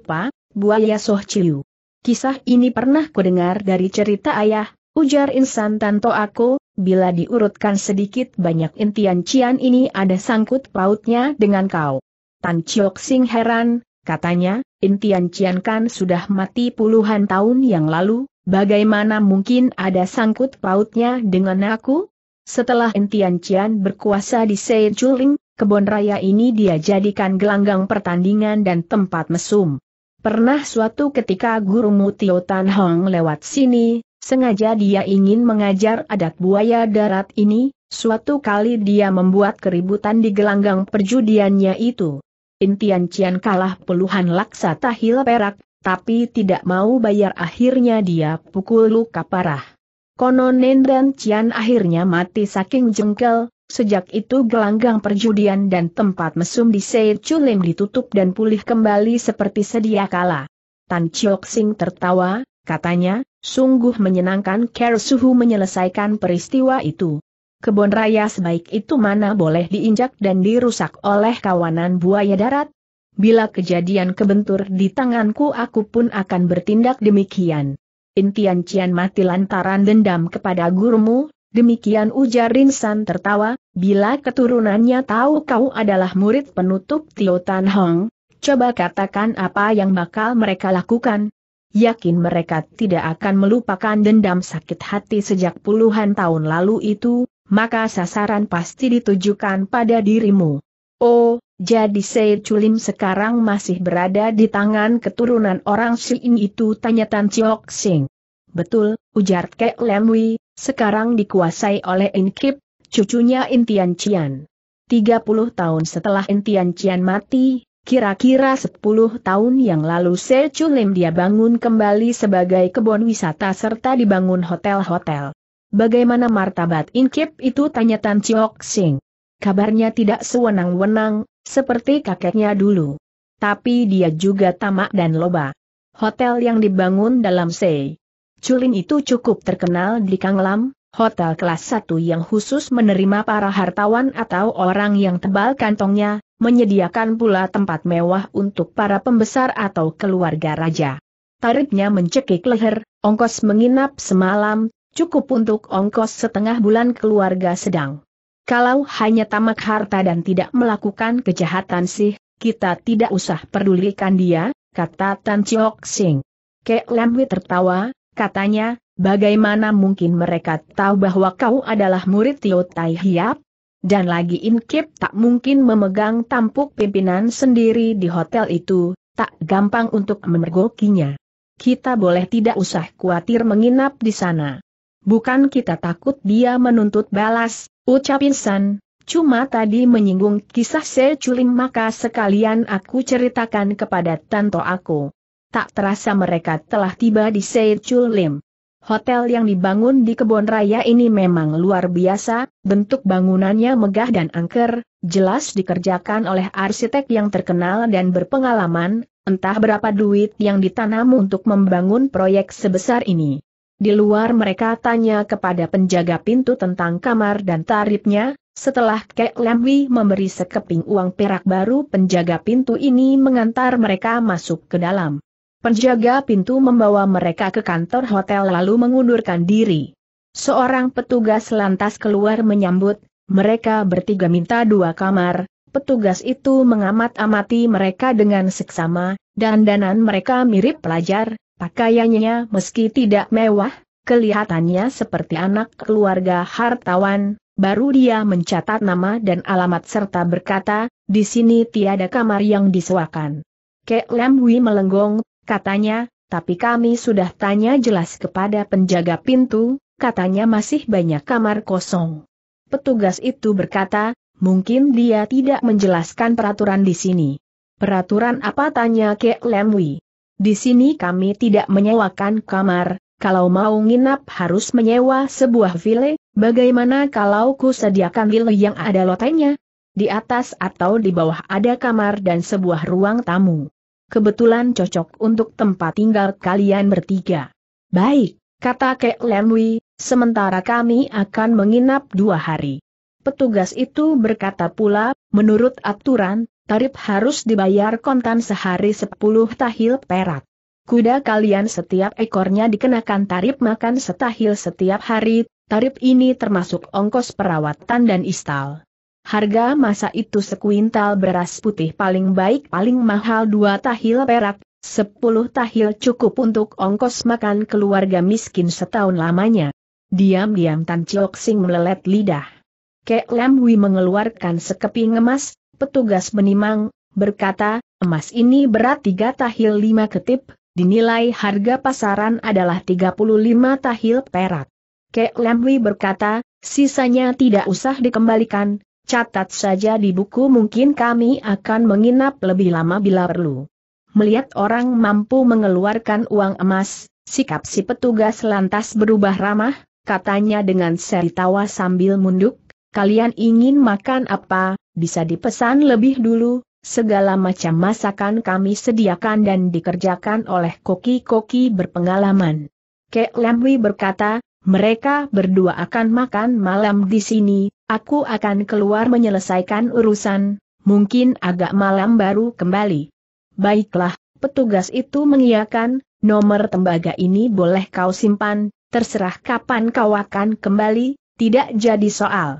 Pa, buaya Sohchiu. Kisah ini pernah kudengar dari cerita ayah, Ujar insan Tanto aku, bila diurutkan sedikit banyak intian Cian ini ada sangkut pautnya dengan kau. Tan Chiok Sing heran, katanya, intian Cian kan sudah mati puluhan tahun yang lalu, bagaimana mungkin ada sangkut pautnya dengan aku? Setelah intian Cian berkuasa di Sein Chuling, kebon raya ini dia jadikan gelanggang pertandingan dan tempat mesum. Pernah suatu ketika gurumu Tio Tan Hong lewat sini, Sengaja dia ingin mengajar adat buaya darat ini, suatu kali dia membuat keributan di gelanggang perjudiannya itu. Intian Cian kalah puluhan laksa tahil perak, tapi tidak mau bayar akhirnya dia pukul luka parah. Konon dan Cian akhirnya mati saking jengkel, sejak itu gelanggang perjudian dan tempat mesum di Seir Culim ditutup dan pulih kembali seperti sedia kala. Tan Chiok Sing tertawa, Katanya, sungguh menyenangkan Kersuhu menyelesaikan peristiwa itu. Kebun raya sebaik itu mana boleh diinjak dan dirusak oleh kawanan buaya darat? Bila kejadian kebentur di tanganku aku pun akan bertindak demikian. Intian Cian mati lantaran dendam kepada gurumu, demikian ujar Rinsan tertawa, bila keturunannya tahu kau adalah murid penutup Tio Tan Hong, coba katakan apa yang bakal mereka lakukan, yakin mereka tidak akan melupakan dendam sakit hati sejak puluhan tahun lalu itu, maka sasaran pasti ditujukan pada dirimu. Oh, jadi Sei Chulim sekarang masih berada di tangan keturunan orang Siin itu tanya Tan Chiok Sing. Betul, ujar Kek Lemwi, sekarang dikuasai oleh Inkip, cucunya Intian Cian. 30 tahun setelah Intian Cian mati, Kira-kira 10 tahun yang lalu Se Chulim dia bangun kembali sebagai kebun wisata serta dibangun hotel-hotel. Bagaimana martabat Inkip itu tanya Tan Chiok Sing. Kabarnya tidak sewenang-wenang, seperti kakeknya dulu. Tapi dia juga tamak dan loba. Hotel yang dibangun dalam Se. Chulin itu cukup terkenal di Kanglam, Hotel kelas satu yang khusus menerima para hartawan atau orang yang tebal kantongnya, menyediakan pula tempat mewah untuk para pembesar atau keluarga raja. Tarifnya mencekik leher, ongkos menginap semalam, cukup untuk ongkos setengah bulan keluarga sedang. Kalau hanya tamak harta dan tidak melakukan kejahatan sih, kita tidak usah pedulikan dia, kata Tan Chiok Sing. Kek Lamwi tertawa, katanya, Bagaimana mungkin mereka tahu bahwa kau adalah murid Tio Tai Hiap? Dan lagi Inkip tak mungkin memegang tampuk pimpinan sendiri di hotel itu, tak gampang untuk memergokinya. Kita boleh tidak usah khawatir menginap di sana. Bukan kita takut dia menuntut balas, ucap Insan, Cuma tadi menyinggung kisah Seculim maka sekalian aku ceritakan kepada tanto aku. Tak terasa mereka telah tiba di Seculim. Hotel yang dibangun di kebun raya ini memang luar biasa, bentuk bangunannya megah dan angker, jelas dikerjakan oleh arsitek yang terkenal dan berpengalaman, entah berapa duit yang ditanam untuk membangun proyek sebesar ini. Di luar mereka tanya kepada penjaga pintu tentang kamar dan tarifnya, setelah Kek Lemwi memberi sekeping uang perak baru penjaga pintu ini mengantar mereka masuk ke dalam. Penjaga pintu membawa mereka ke kantor hotel lalu mengundurkan diri. Seorang petugas lantas keluar menyambut, mereka bertiga minta dua kamar, petugas itu mengamat-amati mereka dengan seksama, dan danan mereka mirip pelajar, pakaiannya meski tidak mewah, kelihatannya seperti anak keluarga hartawan, baru dia mencatat nama dan alamat serta berkata, di sini tiada kamar yang disewakan. Kek Lam Hui melenggong, katanya, tapi kami sudah tanya jelas kepada penjaga pintu, katanya masih banyak kamar kosong. Petugas itu berkata, mungkin dia tidak menjelaskan peraturan di sini. Peraturan apa tanya Kek Lemwi? Di sini kami tidak menyewakan kamar, kalau mau nginap harus menyewa sebuah vile, bagaimana kalau ku sediakan vile yang ada lotenya? Di atas atau di bawah ada kamar dan sebuah ruang tamu. Kebetulan cocok untuk tempat tinggal kalian bertiga. Baik, kata Kek Lemwi, sementara kami akan menginap dua hari. Petugas itu berkata pula, menurut aturan, tarif harus dibayar kontan sehari sepuluh tahil perak. Kuda kalian setiap ekornya dikenakan tarif makan setahil setiap hari, tarif ini termasuk ongkos perawatan dan istal. Harga masa itu sekuintal beras putih paling baik paling mahal dua tahil perak, sepuluh tahil cukup untuk ongkos makan keluarga miskin setahun lamanya. Diam-diam Tan Chok Sing melelet lidah. Kek Lam Hui mengeluarkan sekeping emas, petugas menimang, berkata, emas ini berat tiga tahil lima ketip, dinilai harga pasaran adalah tiga puluh lima tahil perak. Kek Lam Hui berkata, sisanya tidak usah dikembalikan, Catat saja di buku mungkin kami akan menginap lebih lama bila perlu. Melihat orang mampu mengeluarkan uang emas, sikap si petugas lantas berubah ramah, katanya dengan seri tawa sambil munduk, kalian ingin makan apa, bisa dipesan lebih dulu, segala macam masakan kami sediakan dan dikerjakan oleh koki-koki berpengalaman. Kek Lamwi berkata, mereka berdua akan makan malam di sini, Aku akan keluar menyelesaikan urusan, mungkin agak malam baru kembali. Baiklah, petugas itu mengiyakan, nomor tembaga ini boleh kau simpan, terserah kapan kau akan kembali, tidak jadi soal.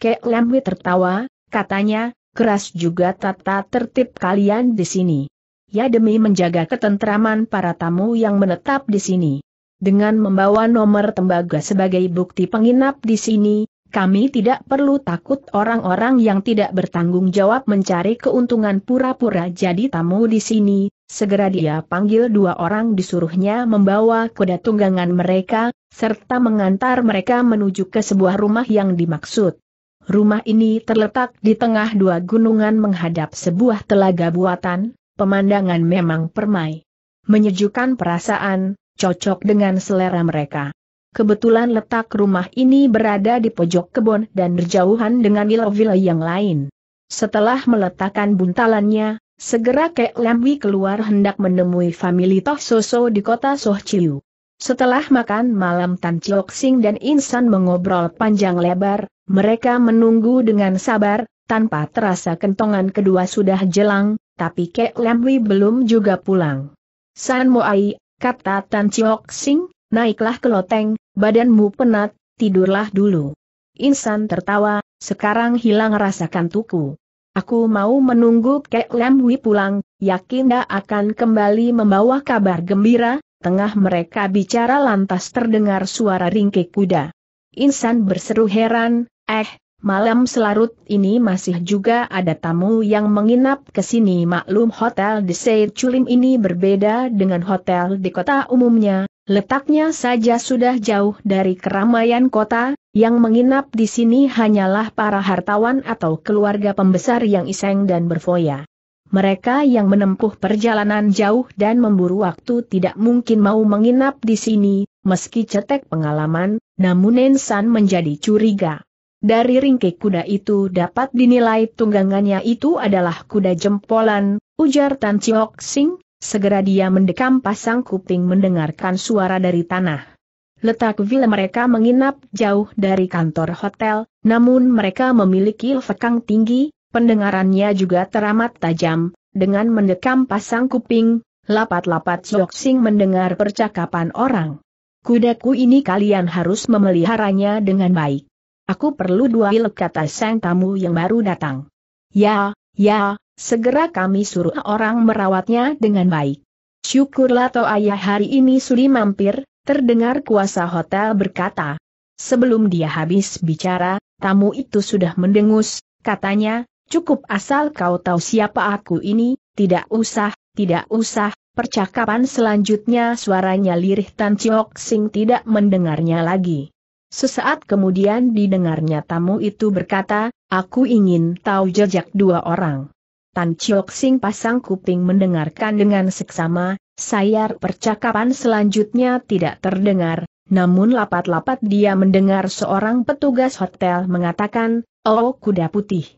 Kek Lamwi tertawa, katanya, keras juga tata tertib kalian di sini. Ya demi menjaga ketentraman para tamu yang menetap di sini. Dengan membawa nomor tembaga sebagai bukti penginap di sini, kami tidak perlu takut orang-orang yang tidak bertanggung jawab mencari keuntungan pura-pura jadi tamu di sini, segera dia panggil dua orang disuruhnya membawa kuda tunggangan mereka, serta mengantar mereka menuju ke sebuah rumah yang dimaksud. Rumah ini terletak di tengah dua gunungan menghadap sebuah telaga buatan, pemandangan memang permai. Menyejukkan perasaan, cocok dengan selera mereka. Kebetulan letak rumah ini berada di pojok kebun dan berjauhan dengan wilayah yang lain. Setelah meletakkan buntalannya, segera Kek Lamwi keluar hendak menemui famili Toh Soso di kota Sohciu. Setelah makan malam Tan Chok Sing dan Insan mengobrol panjang lebar, mereka menunggu dengan sabar, tanpa terasa kentongan kedua sudah jelang, tapi Kek Lamwi belum juga pulang. San Moai, kata Tan Chok Sing, Naiklah ke loteng, badanmu penat, tidurlah dulu. Insan tertawa, sekarang hilang rasakan tuku. Aku mau menunggu Kek Lemwi pulang, yakin dia akan kembali membawa kabar gembira, tengah mereka bicara lantas terdengar suara ringkik kuda. Insan berseru heran, eh, Malam selarut ini masih juga ada tamu yang menginap ke sini maklum hotel di seir culim ini berbeda dengan hotel di kota umumnya, Letaknya saja sudah jauh dari keramaian kota, yang menginap di sini hanyalah para hartawan atau keluarga pembesar yang iseng dan berfoya. Mereka yang menempuh perjalanan jauh dan memburu waktu tidak mungkin mau menginap di sini, meski cetek pengalaman, namun Nensan menjadi curiga. Dari ringkik kuda itu dapat dinilai tunggangannya itu adalah kuda jempolan, ujar Tan Chiok Sing, Segera dia mendekam pasang kuping mendengarkan suara dari tanah. Letak villa mereka menginap jauh dari kantor hotel, namun mereka memiliki lekang tinggi, pendengarannya juga teramat tajam, dengan mendekam pasang kuping, lapat-lapat Zoxing mendengar percakapan orang. Kudaku ini kalian harus memeliharanya dengan baik. Aku perlu dua wil kata sang tamu yang baru datang. Ya, ya, Segera kami suruh orang merawatnya dengan baik. Syukurlah toh ayah hari ini suri mampir, terdengar kuasa hotel berkata. Sebelum dia habis bicara, tamu itu sudah mendengus, katanya, cukup asal kau tahu siapa aku ini, tidak usah, tidak usah, percakapan selanjutnya suaranya lirih Tan Chiok Sing tidak mendengarnya lagi. Sesaat kemudian didengarnya tamu itu berkata, aku ingin tahu jejak dua orang. Tan Chiok Sing pasang kuping mendengarkan dengan seksama, sayar percakapan selanjutnya tidak terdengar, namun lapat-lapat dia mendengar seorang petugas hotel mengatakan, Oh kuda putih.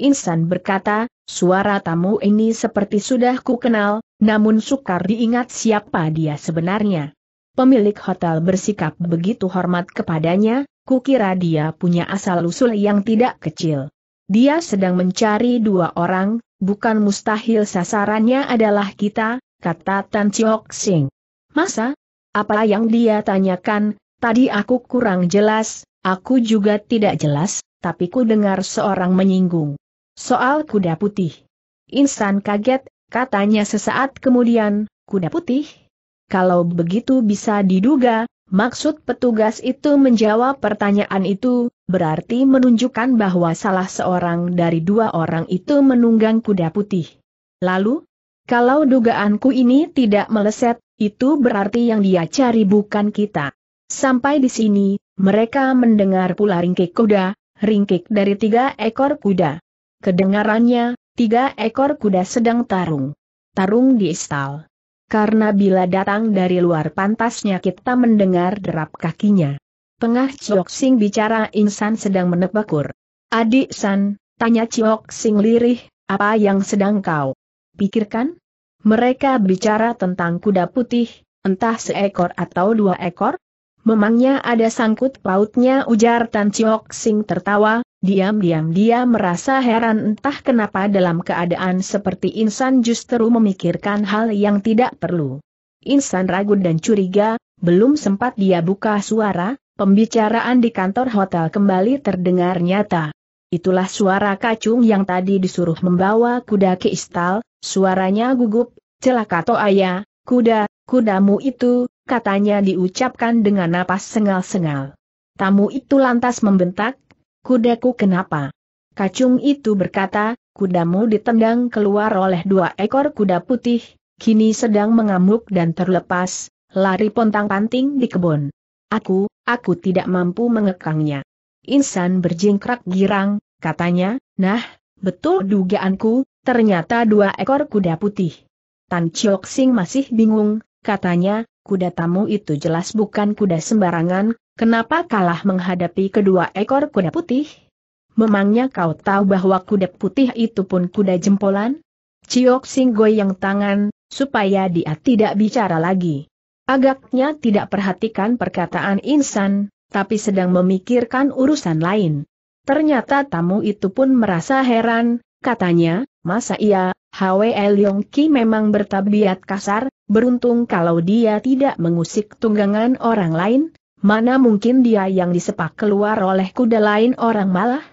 Insan berkata, suara tamu ini seperti sudah ku kenal, namun sukar diingat siapa dia sebenarnya. Pemilik hotel bersikap begitu hormat kepadanya, kukira dia punya asal-usul yang tidak kecil. Dia sedang mencari dua orang, bukan mustahil sasarannya adalah kita, kata Tan Chiok Sing. Masa? Apa yang dia tanyakan, tadi aku kurang jelas, aku juga tidak jelas, tapi ku dengar seorang menyinggung. Soal kuda putih. Insan kaget, katanya sesaat kemudian, kuda putih? Kalau begitu bisa diduga, maksud petugas itu menjawab pertanyaan itu, berarti menunjukkan bahwa salah seorang dari dua orang itu menunggang kuda putih. Lalu, kalau dugaanku ini tidak meleset, itu berarti yang dia cari bukan kita. Sampai di sini, mereka mendengar pula ringkik kuda, ringkik dari tiga ekor kuda. Kedengarannya, tiga ekor kuda sedang tarung. Tarung di istal. Karena bila datang dari luar pantasnya kita mendengar derap kakinya. Pengah Chiok Sing bicara insan sedang menepakur. Adik San, tanya Chiok Sing lirih, apa yang sedang kau pikirkan? Mereka bicara tentang kuda putih, entah seekor atau dua ekor? Memangnya ada sangkut pautnya ujar Tan Chiok Sing tertawa, diam-diam dia merasa heran entah kenapa dalam keadaan seperti insan justru memikirkan hal yang tidak perlu. Insan ragu dan curiga, belum sempat dia buka suara, Pembicaraan di kantor hotel kembali terdengar nyata. Itulah suara kacung yang tadi disuruh membawa kuda ke istal, suaranya gugup, celaka ayah, kuda, kudamu itu, katanya diucapkan dengan napas sengal-sengal. Tamu itu lantas membentak, kudaku kenapa? Kacung itu berkata, kudamu ditendang keluar oleh dua ekor kuda putih, kini sedang mengamuk dan terlepas, lari pontang-panting di kebun. Aku, aku tidak mampu mengekangnya. Insan berjingkrak girang, katanya, nah, betul dugaanku, ternyata dua ekor kuda putih. Tan Chiok Sing masih bingung, katanya, kuda tamu itu jelas bukan kuda sembarangan, kenapa kalah menghadapi kedua ekor kuda putih? Memangnya kau tahu bahwa kuda putih itu pun kuda jempolan? Chiok Sing goyang tangan, supaya dia tidak bicara lagi. Agaknya tidak perhatikan perkataan insan, tapi sedang memikirkan urusan lain. Ternyata tamu itu pun merasa heran, katanya, masa iya, HWL Yongki memang bertabiat kasar, beruntung kalau dia tidak mengusik tunggangan orang lain, mana mungkin dia yang disepak keluar oleh kuda lain orang malah?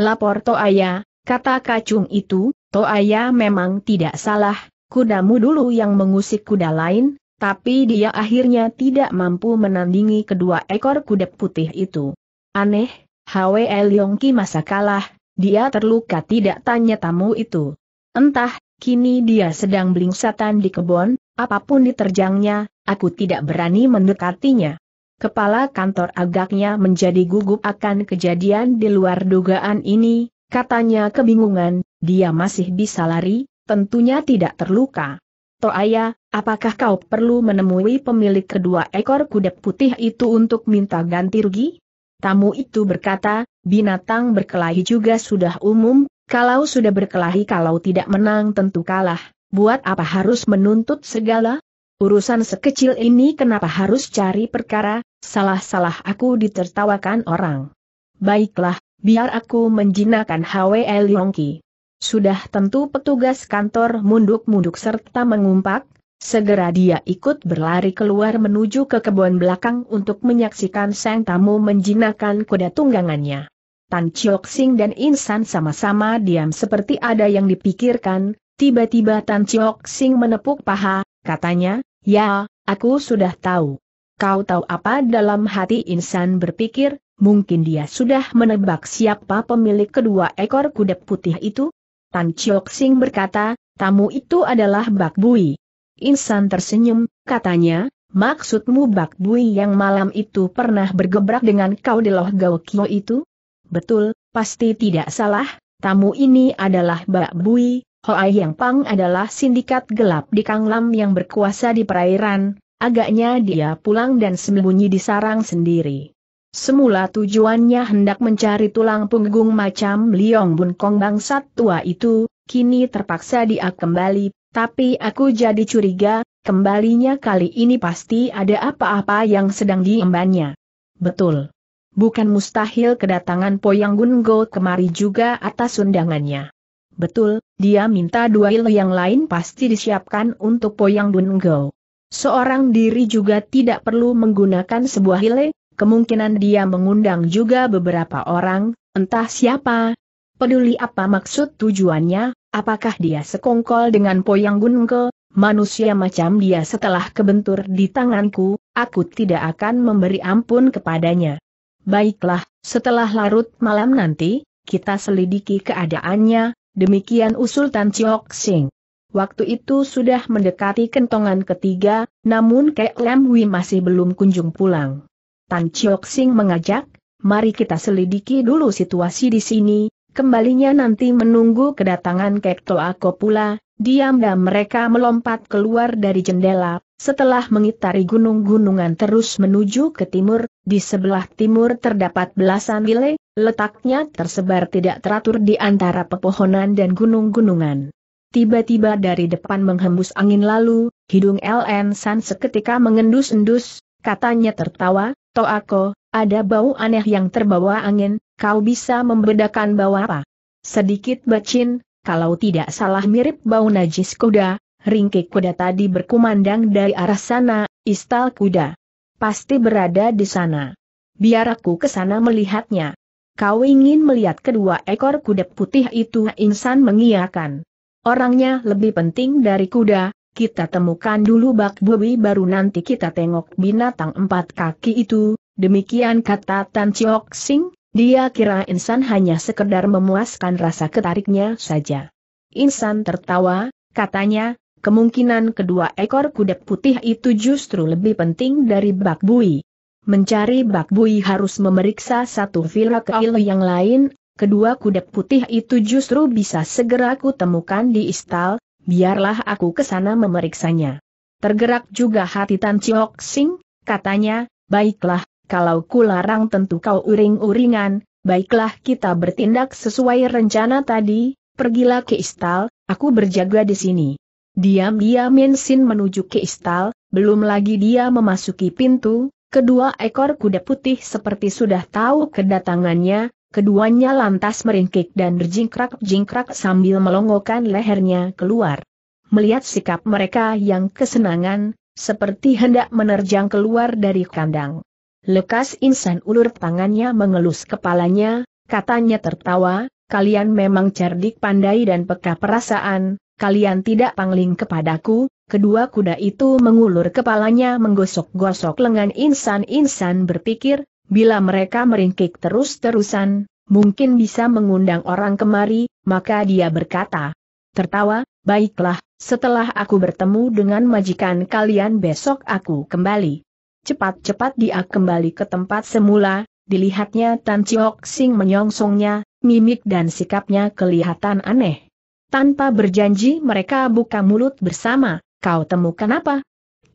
Lapor Toaya, kata kacung itu, to Toaya memang tidak salah, kudamu dulu yang mengusik kuda lain, tapi dia akhirnya tidak mampu menandingi kedua ekor kuda putih itu. Aneh, Hwe Yongki masa kalah, dia terluka tidak tanya tamu itu. Entah, kini dia sedang belingsatan di kebun, apapun diterjangnya, aku tidak berani mendekatinya. Kepala kantor agaknya menjadi gugup akan kejadian di luar dugaan ini, katanya kebingungan, dia masih bisa lari, tentunya tidak terluka. Toaya, Apakah kau perlu menemui pemilik kedua ekor kuda putih itu untuk minta ganti rugi? Tamu itu berkata, binatang berkelahi juga sudah umum, kalau sudah berkelahi kalau tidak menang tentu kalah, buat apa harus menuntut segala? Urusan sekecil ini kenapa harus cari perkara, salah-salah aku ditertawakan orang. Baiklah, biar aku menjinakkan HWL Yongki. Sudah tentu petugas kantor munduk-munduk serta mengumpak, Segera dia ikut berlari keluar menuju ke kebun belakang untuk menyaksikan sang tamu menjinakkan kuda tunggangannya. Tan Chiok Sing dan Insan sama-sama diam seperti ada yang dipikirkan, tiba-tiba Tan Chiok Sing menepuk paha, katanya, ya, aku sudah tahu. Kau tahu apa dalam hati Insan berpikir, mungkin dia sudah menebak siapa pemilik kedua ekor kuda putih itu? Tan Chiok Sing berkata, tamu itu adalah Bak Bui. Insan tersenyum, katanya, maksudmu Bak Bui yang malam itu pernah bergebrak dengan kau di Loh Gao itu? Betul, pasti tidak salah, tamu ini adalah Bak Bui, Hoai Yang Pang adalah sindikat gelap di Kang Lam yang berkuasa di perairan, agaknya dia pulang dan sembunyi di sarang sendiri. Semula tujuannya hendak mencari tulang punggung macam Liong Bun Kong bangsat tua itu, kini terpaksa dia kembali tapi aku jadi curiga, kembalinya kali ini pasti ada apa-apa yang sedang diembannya. Betul. Bukan mustahil kedatangan Poyang Gungo kemari juga atas undangannya. Betul, dia minta dua ilu yang lain pasti disiapkan untuk Poyang Gungo. Seorang diri juga tidak perlu menggunakan sebuah hile, kemungkinan dia mengundang juga beberapa orang, entah siapa. Peduli apa maksud tujuannya, Apakah dia sekongkol dengan Poyang Gunungke? manusia macam dia setelah kebentur di tanganku, aku tidak akan memberi ampun kepadanya. Baiklah, setelah larut malam nanti, kita selidiki keadaannya, demikian usul Tan Chiok Sing. Waktu itu sudah mendekati kentongan ketiga, namun Kek Lam Wi masih belum kunjung pulang. Tan Chiok Sing mengajak, mari kita selidiki dulu situasi di sini, Kembalinya nanti menunggu kedatangan Kekto Ako pula, diam-diam mereka melompat keluar dari jendela, setelah mengitari gunung-gunungan terus menuju ke timur, di sebelah timur terdapat belasan wile, letaknya tersebar tidak teratur di antara pepohonan dan gunung-gunungan. Tiba-tiba dari depan menghembus angin lalu, hidung LN San seketika mengendus-endus, katanya tertawa, Toako, ada bau aneh yang terbawa angin, kau bisa membedakan bau apa? Sedikit bacin, kalau tidak salah mirip bau najis kuda, ringkik kuda tadi berkumandang dari arah sana, istal kuda. Pasti berada di sana. Biar aku ke sana melihatnya. Kau ingin melihat kedua ekor kuda putih itu insan mengiakan. Orangnya lebih penting dari kuda, kita temukan dulu bak bobi baru nanti kita tengok binatang empat kaki itu, Demikian kata Tan Chiok Sing, dia kira insan hanya sekedar memuaskan rasa ketariknya saja. Insan tertawa, katanya, kemungkinan kedua ekor kuda putih itu justru lebih penting dari bak bui. Mencari bak bui harus memeriksa satu villa ke villa yang lain, kedua kuda putih itu justru bisa segera kutemukan di istal, biarlah aku ke sana memeriksanya. Tergerak juga hati Tan Chiok Sing, katanya, baiklah, kalau kularang tentu kau uring-uringan, baiklah kita bertindak sesuai rencana tadi, pergilah ke Istal, aku berjaga di sini. Diam-diam Sin menuju ke Istal, belum lagi dia memasuki pintu, kedua ekor kuda putih seperti sudah tahu kedatangannya, keduanya lantas meringkik dan berjingkrak-jingkrak sambil melongokkan lehernya keluar. Melihat sikap mereka yang kesenangan, seperti hendak menerjang keluar dari kandang. Lekas insan ulur tangannya mengelus kepalanya, katanya tertawa, kalian memang cerdik pandai dan peka perasaan, kalian tidak pangling kepadaku, kedua kuda itu mengulur kepalanya menggosok-gosok lengan insan-insan berpikir, bila mereka meringkik terus-terusan, mungkin bisa mengundang orang kemari, maka dia berkata, tertawa, baiklah, setelah aku bertemu dengan majikan kalian besok aku kembali. Cepat-cepat dia kembali ke tempat semula, dilihatnya Tan Chiok Sing menyongsongnya, mimik dan sikapnya kelihatan aneh. Tanpa berjanji mereka buka mulut bersama, kau temukan apa?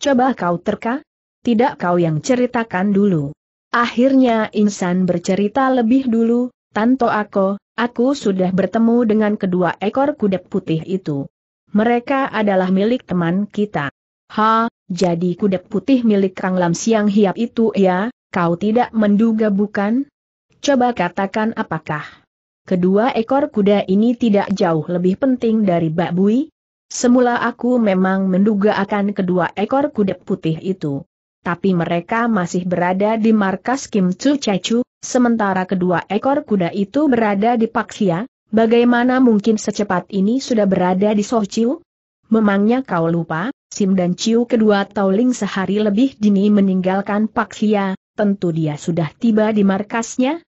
Coba kau terka? Tidak kau yang ceritakan dulu. Akhirnya insan bercerita lebih dulu, Tanto Ako, aku sudah bertemu dengan kedua ekor kuda putih itu. Mereka adalah milik teman kita. Ha, jadi kuda putih milik Kang Lam Siang Hiap itu ya, kau tidak menduga bukan? Coba katakan apakah. Kedua ekor kuda ini tidak jauh lebih penting dari Mbak Bui? Semula aku memang menduga akan kedua ekor kuda putih itu. Tapi mereka masih berada di markas Kim Chu Chechu, sementara kedua ekor kuda itu berada di Paksia, bagaimana mungkin secepat ini sudah berada di Sochiu? Memangnya kau lupa? Sim dan Ciu kedua Tauling sehari lebih dini meninggalkan Pak Hia, tentu dia sudah tiba di markasnya,